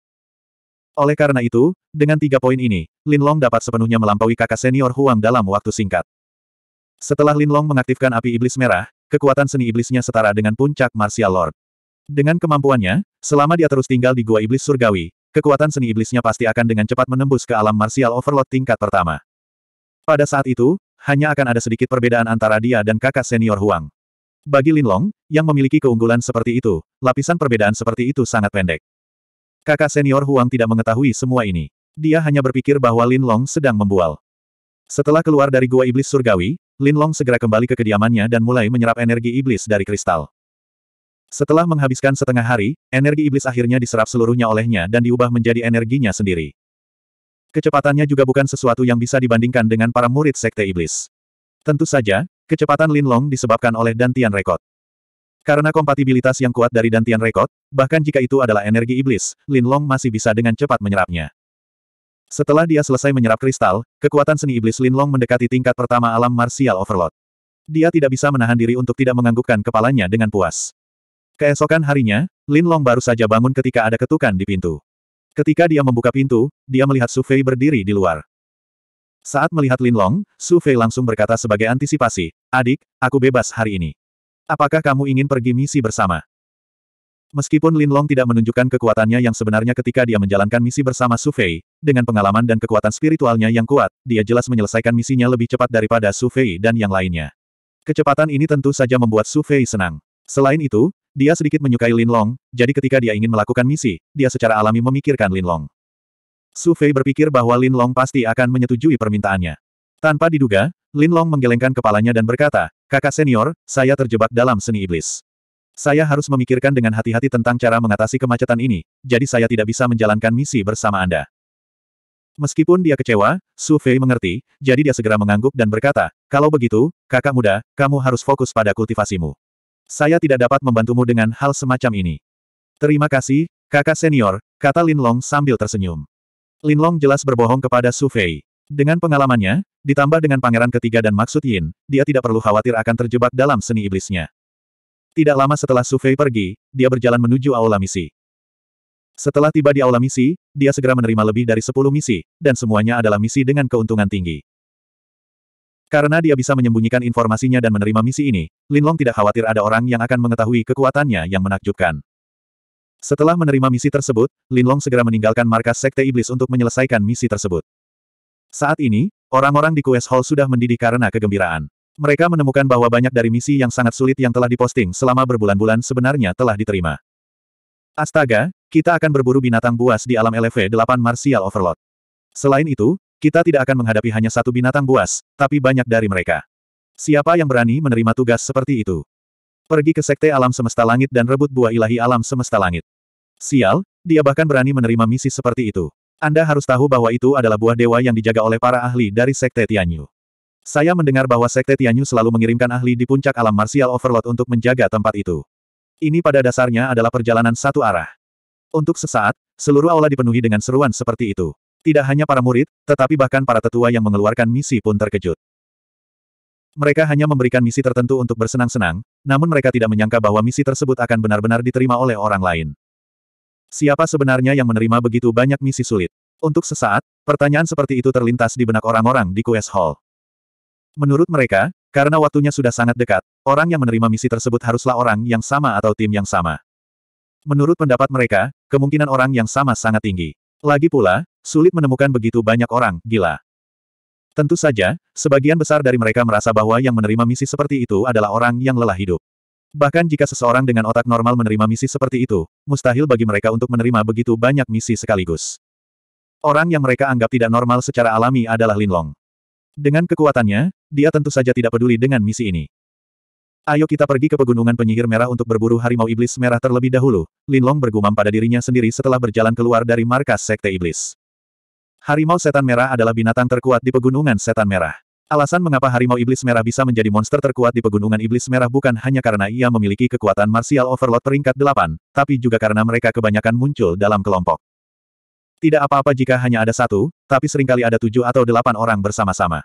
Oleh karena itu, dengan tiga poin ini, Lin Long dapat sepenuhnya melampaui kakak senior Huang dalam waktu singkat. Setelah Lin Long mengaktifkan api iblis merah, kekuatan seni iblisnya setara dengan puncak Martial Lord. Dengan kemampuannya, selama dia terus tinggal di gua iblis surgawi, kekuatan seni iblisnya pasti akan dengan cepat menembus ke alam Martial Overload tingkat pertama. Pada saat itu, hanya akan ada sedikit perbedaan antara dia dan kakak senior Huang. Bagi Lin Long, yang memiliki keunggulan seperti itu, lapisan perbedaan seperti itu sangat pendek. Kakak senior Huang tidak mengetahui semua ini. Dia hanya berpikir bahwa Lin Long sedang membual. Setelah keluar dari gua iblis surgawi, Lin Long segera kembali ke kediamannya dan mulai menyerap energi iblis dari kristal. Setelah menghabiskan setengah hari, energi iblis akhirnya diserap seluruhnya olehnya dan diubah menjadi energinya sendiri. Kecepatannya juga bukan sesuatu yang bisa dibandingkan dengan para murid Sekte Iblis. Tentu saja, kecepatan Lin Long disebabkan oleh Dantian Rekod. Karena kompatibilitas yang kuat dari Dantian Rekod, bahkan jika itu adalah energi iblis, Lin Long masih bisa dengan cepat menyerapnya. Setelah dia selesai menyerap kristal, kekuatan seni iblis Lin Long mendekati tingkat pertama alam martial overload. Dia tidak bisa menahan diri untuk tidak menganggukkan kepalanya dengan puas. Keesokan harinya, Lin Long baru saja bangun ketika ada ketukan di pintu. Ketika dia membuka pintu, dia melihat Su Fei berdiri di luar. Saat melihat Lin Long, Su Fei langsung berkata sebagai antisipasi, Adik, aku bebas hari ini. Apakah kamu ingin pergi misi bersama? Meskipun Lin Long tidak menunjukkan kekuatannya yang sebenarnya ketika dia menjalankan misi bersama Su Fei, dengan pengalaman dan kekuatan spiritualnya yang kuat, dia jelas menyelesaikan misinya lebih cepat daripada Su Fei dan yang lainnya. Kecepatan ini tentu saja membuat Su Fei senang. Selain itu, dia sedikit menyukai Lin Long, jadi ketika dia ingin melakukan misi, dia secara alami memikirkan Lin Long. Su Fei berpikir bahwa Lin Long pasti akan menyetujui permintaannya. Tanpa diduga, Lin Long menggelengkan kepalanya dan berkata, Kakak senior, saya terjebak dalam seni iblis. Saya harus memikirkan dengan hati-hati tentang cara mengatasi kemacetan ini, jadi saya tidak bisa menjalankan misi bersama Anda. Meskipun dia kecewa, Su Fei mengerti, jadi dia segera mengangguk dan berkata, kalau begitu, kakak muda, kamu harus fokus pada kultivasimu saya tidak dapat membantumu dengan hal semacam ini. Terima kasih, kakak senior, kata Lin Long sambil tersenyum. Lin Long jelas berbohong kepada Su Fei. Dengan pengalamannya, ditambah dengan pangeran ketiga dan maksud Yin, dia tidak perlu khawatir akan terjebak dalam seni iblisnya. Tidak lama setelah Su Fei pergi, dia berjalan menuju aula misi. Setelah tiba di aula misi, dia segera menerima lebih dari 10 misi, dan semuanya adalah misi dengan keuntungan tinggi. Karena dia bisa menyembunyikan informasinya dan menerima misi ini, Linlong tidak khawatir ada orang yang akan mengetahui kekuatannya yang menakjubkan. Setelah menerima misi tersebut, Linlong segera meninggalkan markas Sekte Iblis untuk menyelesaikan misi tersebut. Saat ini, orang-orang di Quest Hall sudah mendidih karena kegembiraan. Mereka menemukan bahwa banyak dari misi yang sangat sulit yang telah diposting selama berbulan-bulan sebenarnya telah diterima. Astaga, kita akan berburu binatang buas di alam LV-8 Martial Overlord. Selain itu, kita tidak akan menghadapi hanya satu binatang buas, tapi banyak dari mereka. Siapa yang berani menerima tugas seperti itu? Pergi ke sekte alam semesta langit dan rebut buah ilahi alam semesta langit. Sial, dia bahkan berani menerima misi seperti itu. Anda harus tahu bahwa itu adalah buah dewa yang dijaga oleh para ahli dari sekte Tianyu. Saya mendengar bahwa sekte Tianyu selalu mengirimkan ahli di puncak alam martial overload untuk menjaga tempat itu. Ini pada dasarnya adalah perjalanan satu arah. Untuk sesaat, seluruh aula dipenuhi dengan seruan seperti itu. Tidak hanya para murid, tetapi bahkan para tetua yang mengeluarkan misi pun terkejut. Mereka hanya memberikan misi tertentu untuk bersenang-senang, namun mereka tidak menyangka bahwa misi tersebut akan benar-benar diterima oleh orang lain. Siapa sebenarnya yang menerima begitu banyak misi sulit? Untuk sesaat, pertanyaan seperti itu terlintas di benak orang-orang di QS Hall. Menurut mereka, karena waktunya sudah sangat dekat, orang yang menerima misi tersebut haruslah orang yang sama atau tim yang sama. Menurut pendapat mereka, kemungkinan orang yang sama sangat tinggi. Lagi pula, Sulit menemukan begitu banyak orang, gila. Tentu saja, sebagian besar dari mereka merasa bahwa yang menerima misi seperti itu adalah orang yang lelah hidup. Bahkan jika seseorang dengan otak normal menerima misi seperti itu, mustahil bagi mereka untuk menerima begitu banyak misi sekaligus. Orang yang mereka anggap tidak normal secara alami adalah Linlong. Dengan kekuatannya, dia tentu saja tidak peduli dengan misi ini. Ayo kita pergi ke pegunungan penyihir merah untuk berburu harimau iblis merah terlebih dahulu, Linlong bergumam pada dirinya sendiri setelah berjalan keluar dari markas sekte iblis. Harimau setan merah adalah binatang terkuat di pegunungan setan merah. Alasan mengapa harimau iblis merah bisa menjadi monster terkuat di pegunungan iblis merah bukan hanya karena ia memiliki kekuatan martial overload peringkat 8, tapi juga karena mereka kebanyakan muncul dalam kelompok. Tidak apa-apa jika hanya ada satu, tapi seringkali ada tujuh atau delapan orang bersama-sama.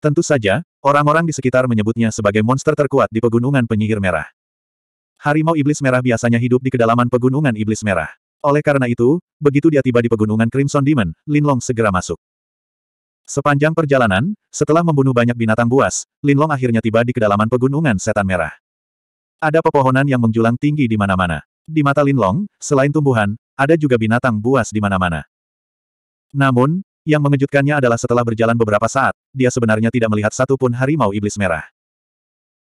Tentu saja, orang-orang di sekitar menyebutnya sebagai monster terkuat di pegunungan penyihir merah. Harimau iblis merah biasanya hidup di kedalaman pegunungan iblis merah. Oleh karena itu, begitu dia tiba di pegunungan Crimson Demon, Linlong segera masuk. Sepanjang perjalanan, setelah membunuh banyak binatang buas, Linlong akhirnya tiba di kedalaman pegunungan Setan Merah. Ada pepohonan yang menjulang tinggi di mana-mana. Di mata Linlong, selain tumbuhan, ada juga binatang buas di mana-mana. Namun, yang mengejutkannya adalah setelah berjalan beberapa saat, dia sebenarnya tidak melihat satupun harimau iblis merah.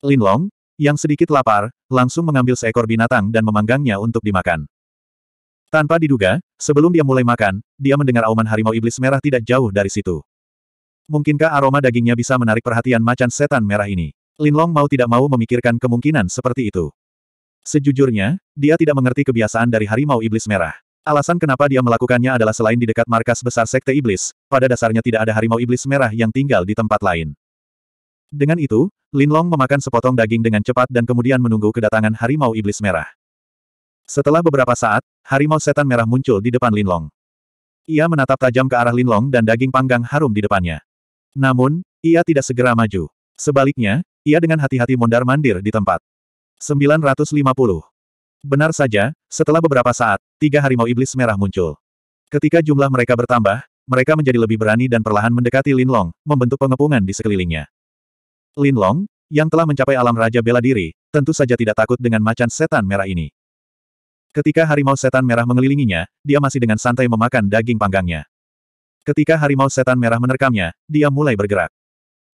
Linlong, yang sedikit lapar, langsung mengambil seekor binatang dan memanggangnya untuk dimakan. Tanpa diduga, sebelum dia mulai makan, dia mendengar auman harimau iblis merah tidak jauh dari situ. Mungkinkah aroma dagingnya bisa menarik perhatian macan setan merah ini? Linlong mau tidak mau memikirkan kemungkinan seperti itu. Sejujurnya, dia tidak mengerti kebiasaan dari harimau iblis merah. Alasan kenapa dia melakukannya adalah selain di dekat markas besar sekte iblis, pada dasarnya tidak ada harimau iblis merah yang tinggal di tempat lain. Dengan itu, Linlong memakan sepotong daging dengan cepat dan kemudian menunggu kedatangan harimau iblis merah. Setelah beberapa saat, harimau setan merah muncul di depan Linlong. Ia menatap tajam ke arah Linlong dan daging panggang harum di depannya. Namun, ia tidak segera maju. Sebaliknya, ia dengan hati-hati mondar-mandir di tempat. 950. Benar saja, setelah beberapa saat, tiga harimau iblis merah muncul. Ketika jumlah mereka bertambah, mereka menjadi lebih berani dan perlahan mendekati Linlong, membentuk pengepungan di sekelilingnya. Linlong, yang telah mencapai alam raja bela diri, tentu saja tidak takut dengan macan setan merah ini. Ketika harimau setan merah mengelilinginya, dia masih dengan santai memakan daging panggangnya. Ketika harimau setan merah menerkamnya, dia mulai bergerak.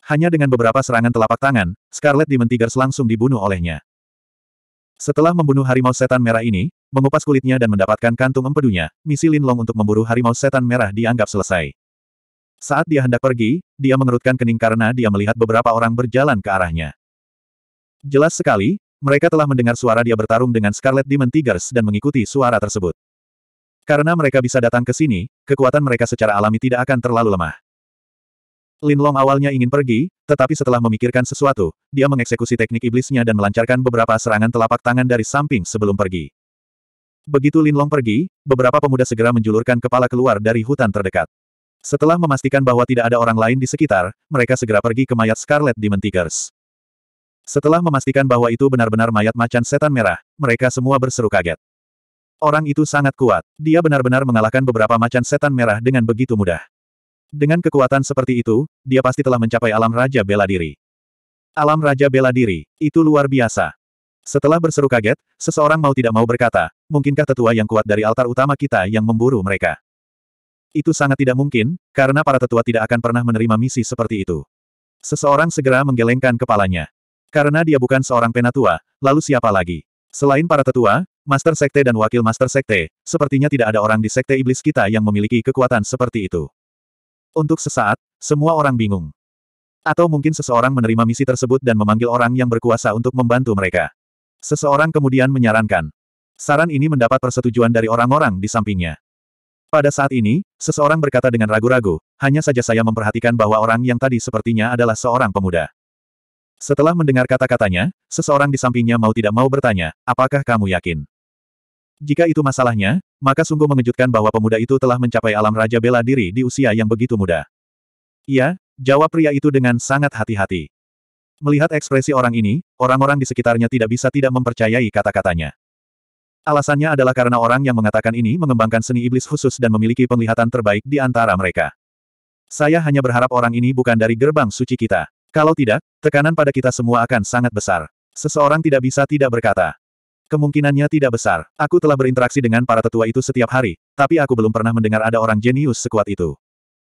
Hanya dengan beberapa serangan telapak tangan, Scarlet Demon Tigers langsung dibunuh olehnya. Setelah membunuh harimau setan merah ini, mengupas kulitnya dan mendapatkan kantung empedunya, misi Long untuk memburu harimau setan merah dianggap selesai. Saat dia hendak pergi, dia mengerutkan kening karena dia melihat beberapa orang berjalan ke arahnya. Jelas sekali, mereka telah mendengar suara dia bertarung dengan Scarlet Demon Tigers dan mengikuti suara tersebut. Karena mereka bisa datang ke sini, kekuatan mereka secara alami tidak akan terlalu lemah. Lin Long awalnya ingin pergi, tetapi setelah memikirkan sesuatu, dia mengeksekusi teknik iblisnya dan melancarkan beberapa serangan telapak tangan dari samping sebelum pergi. Begitu Lin Long pergi, beberapa pemuda segera menjulurkan kepala keluar dari hutan terdekat. Setelah memastikan bahwa tidak ada orang lain di sekitar, mereka segera pergi ke mayat Scarlet Demon Tigers. Setelah memastikan bahwa itu benar-benar mayat macan setan merah, mereka semua berseru kaget. Orang itu sangat kuat. Dia benar-benar mengalahkan beberapa macan setan merah dengan begitu mudah. Dengan kekuatan seperti itu, dia pasti telah mencapai alam Raja Bela Diri. Alam Raja Bela Diri, itu luar biasa. Setelah berseru kaget, seseorang mau tidak mau berkata, mungkinkah tetua yang kuat dari altar utama kita yang memburu mereka? Itu sangat tidak mungkin, karena para tetua tidak akan pernah menerima misi seperti itu. Seseorang segera menggelengkan kepalanya. Karena dia bukan seorang penatua, lalu siapa lagi? Selain para tetua, Master Sekte dan Wakil Master Sekte, sepertinya tidak ada orang di Sekte Iblis kita yang memiliki kekuatan seperti itu. Untuk sesaat, semua orang bingung. Atau mungkin seseorang menerima misi tersebut dan memanggil orang yang berkuasa untuk membantu mereka. Seseorang kemudian menyarankan. Saran ini mendapat persetujuan dari orang-orang di sampingnya. Pada saat ini, seseorang berkata dengan ragu-ragu, hanya saja saya memperhatikan bahwa orang yang tadi sepertinya adalah seorang pemuda. Setelah mendengar kata-katanya, seseorang di sampingnya mau tidak mau bertanya, apakah kamu yakin? Jika itu masalahnya, maka sungguh mengejutkan bahwa pemuda itu telah mencapai alam raja bela diri di usia yang begitu muda. Iya, jawab pria itu dengan sangat hati-hati. Melihat ekspresi orang ini, orang-orang di sekitarnya tidak bisa tidak mempercayai kata-katanya. Alasannya adalah karena orang yang mengatakan ini mengembangkan seni iblis khusus dan memiliki penglihatan terbaik di antara mereka. Saya hanya berharap orang ini bukan dari gerbang suci kita. Kalau tidak, tekanan pada kita semua akan sangat besar. Seseorang tidak bisa tidak berkata. Kemungkinannya tidak besar. Aku telah berinteraksi dengan para tetua itu setiap hari, tapi aku belum pernah mendengar ada orang jenius sekuat itu.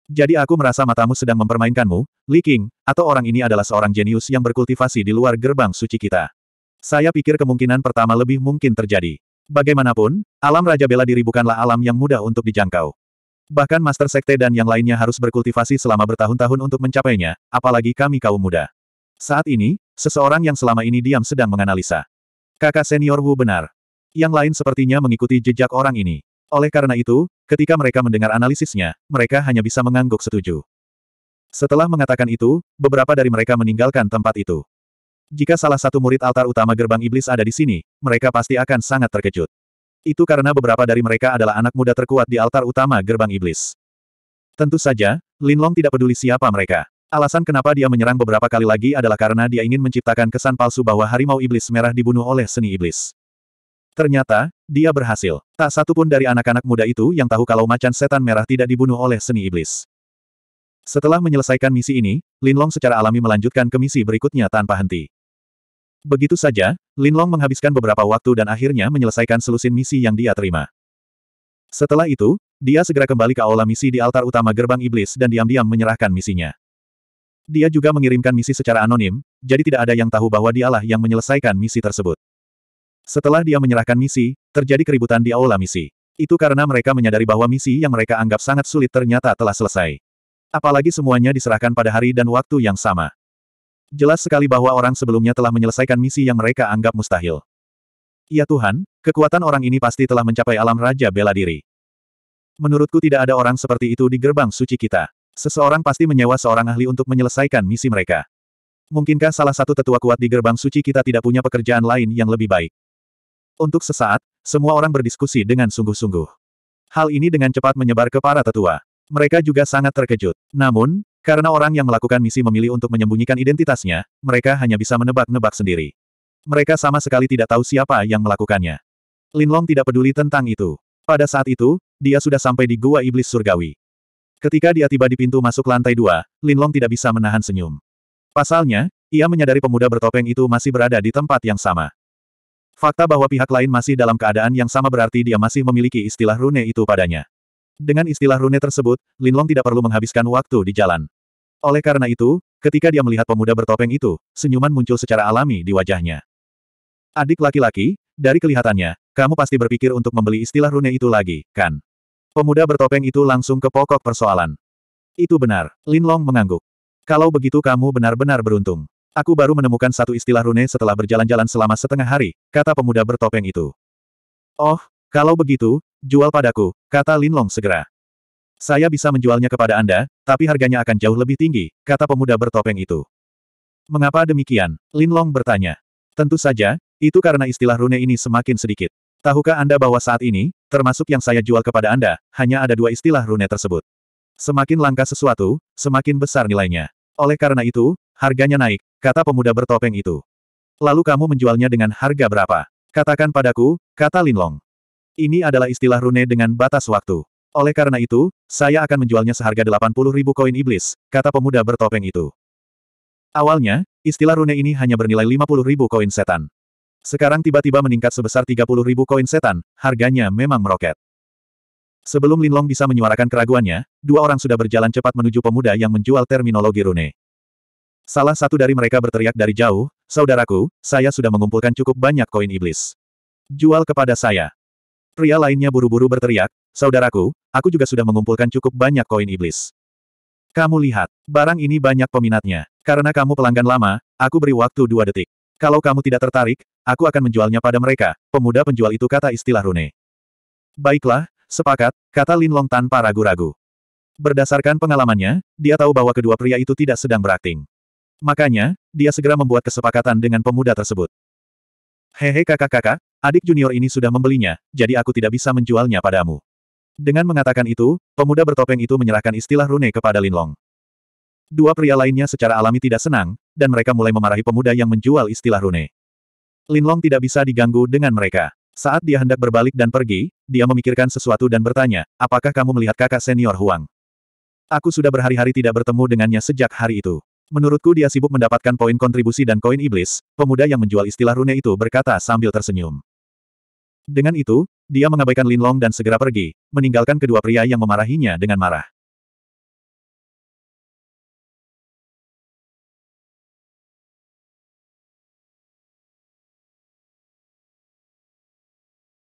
Jadi aku merasa matamu sedang mempermainkanmu, Li Qing, atau orang ini adalah seorang jenius yang berkultivasi di luar gerbang suci kita. Saya pikir kemungkinan pertama lebih mungkin terjadi. Bagaimanapun, alam Raja Bela Diri bukanlah alam yang mudah untuk dijangkau. Bahkan Master Sekte dan yang lainnya harus berkultivasi selama bertahun-tahun untuk mencapainya, apalagi kami kaum muda. Saat ini, seseorang yang selama ini diam sedang menganalisa. Kakak senior Wu benar. Yang lain sepertinya mengikuti jejak orang ini. Oleh karena itu, ketika mereka mendengar analisisnya, mereka hanya bisa mengangguk setuju. Setelah mengatakan itu, beberapa dari mereka meninggalkan tempat itu. Jika salah satu murid altar utama gerbang iblis ada di sini, mereka pasti akan sangat terkejut. Itu karena beberapa dari mereka adalah anak muda terkuat di altar utama gerbang iblis. Tentu saja, Lin Long tidak peduli siapa mereka. Alasan kenapa dia menyerang beberapa kali lagi adalah karena dia ingin menciptakan kesan palsu bahwa harimau iblis merah dibunuh oleh seni iblis. Ternyata, dia berhasil. Tak satu pun dari anak-anak muda itu yang tahu kalau macan setan merah tidak dibunuh oleh seni iblis. Setelah menyelesaikan misi ini, Lin Long secara alami melanjutkan ke misi berikutnya tanpa henti. Begitu saja, Linlong menghabiskan beberapa waktu dan akhirnya menyelesaikan selusin misi yang dia terima. Setelah itu, dia segera kembali ke aula misi di altar utama gerbang iblis dan diam-diam menyerahkan misinya. Dia juga mengirimkan misi secara anonim, jadi tidak ada yang tahu bahwa dialah yang menyelesaikan misi tersebut. Setelah dia menyerahkan misi, terjadi keributan di aula misi. Itu karena mereka menyadari bahwa misi yang mereka anggap sangat sulit ternyata telah selesai. Apalagi semuanya diserahkan pada hari dan waktu yang sama. Jelas sekali bahwa orang sebelumnya telah menyelesaikan misi yang mereka anggap mustahil. Ya Tuhan, kekuatan orang ini pasti telah mencapai alam Raja Bela Diri. Menurutku tidak ada orang seperti itu di gerbang suci kita. Seseorang pasti menyewa seorang ahli untuk menyelesaikan misi mereka. Mungkinkah salah satu tetua kuat di gerbang suci kita tidak punya pekerjaan lain yang lebih baik? Untuk sesaat, semua orang berdiskusi dengan sungguh-sungguh. Hal ini dengan cepat menyebar ke para tetua. Mereka juga sangat terkejut. Namun, karena orang yang melakukan misi memilih untuk menyembunyikan identitasnya, mereka hanya bisa menebak-nebak sendiri. Mereka sama sekali tidak tahu siapa yang melakukannya. Linlong tidak peduli tentang itu. Pada saat itu, dia sudah sampai di Gua Iblis Surgawi. Ketika dia tiba di pintu masuk lantai dua, Linlong tidak bisa menahan senyum. Pasalnya, ia menyadari pemuda bertopeng itu masih berada di tempat yang sama. Fakta bahwa pihak lain masih dalam keadaan yang sama berarti dia masih memiliki istilah rune itu padanya. Dengan istilah rune tersebut, Linlong tidak perlu menghabiskan waktu di jalan. Oleh karena itu, ketika dia melihat pemuda bertopeng itu, senyuman muncul secara alami di wajahnya. Adik laki-laki, dari kelihatannya, kamu pasti berpikir untuk membeli istilah rune itu lagi, kan? Pemuda bertopeng itu langsung ke pokok persoalan. Itu benar, Lin Long mengangguk. Kalau begitu kamu benar-benar beruntung. Aku baru menemukan satu istilah rune setelah berjalan-jalan selama setengah hari, kata pemuda bertopeng itu. Oh, kalau begitu, jual padaku, kata Lin Long segera. Saya bisa menjualnya kepada Anda, tapi harganya akan jauh lebih tinggi, kata pemuda bertopeng itu. Mengapa demikian? Lin Long bertanya. Tentu saja, itu karena istilah rune ini semakin sedikit. Tahukah Anda bahwa saat ini, termasuk yang saya jual kepada Anda, hanya ada dua istilah rune tersebut. Semakin langka sesuatu, semakin besar nilainya. Oleh karena itu, harganya naik, kata pemuda bertopeng itu. Lalu kamu menjualnya dengan harga berapa? Katakan padaku, kata Lin Long. Ini adalah istilah rune dengan batas waktu. Oleh karena itu, saya akan menjualnya seharga 80 ribu koin iblis, kata pemuda bertopeng itu. Awalnya, istilah rune ini hanya bernilai 50 ribu koin setan. Sekarang tiba-tiba meningkat sebesar 30 ribu koin setan, harganya memang meroket. Sebelum Linlong bisa menyuarakan keraguannya, dua orang sudah berjalan cepat menuju pemuda yang menjual terminologi rune. Salah satu dari mereka berteriak dari jauh, Saudaraku, saya sudah mengumpulkan cukup banyak koin iblis. Jual kepada saya. Pria lainnya buru-buru berteriak, Saudaraku, aku juga sudah mengumpulkan cukup banyak koin iblis. Kamu lihat, barang ini banyak peminatnya. Karena kamu pelanggan lama, aku beri waktu dua detik. Kalau kamu tidak tertarik, aku akan menjualnya pada mereka, pemuda penjual itu kata istilah Rune. Baiklah, sepakat, kata Lin Long tanpa ragu-ragu. Berdasarkan pengalamannya, dia tahu bahwa kedua pria itu tidak sedang berakting. Makanya, dia segera membuat kesepakatan dengan pemuda tersebut. Hehe kakak-kakak, adik junior ini sudah membelinya, jadi aku tidak bisa menjualnya padamu. Dengan mengatakan itu, pemuda bertopeng itu menyerahkan istilah rune kepada Linlong. Dua pria lainnya secara alami tidak senang, dan mereka mulai memarahi pemuda yang menjual istilah rune. Linlong tidak bisa diganggu dengan mereka. Saat dia hendak berbalik dan pergi, dia memikirkan sesuatu dan bertanya, apakah kamu melihat kakak senior Huang? Aku sudah berhari-hari tidak bertemu dengannya sejak hari itu. Menurutku dia sibuk mendapatkan poin kontribusi dan koin iblis, pemuda yang menjual istilah rune itu berkata sambil tersenyum. Dengan itu, dia mengabaikan Linlong dan segera pergi, meninggalkan kedua pria yang memarahinya dengan marah.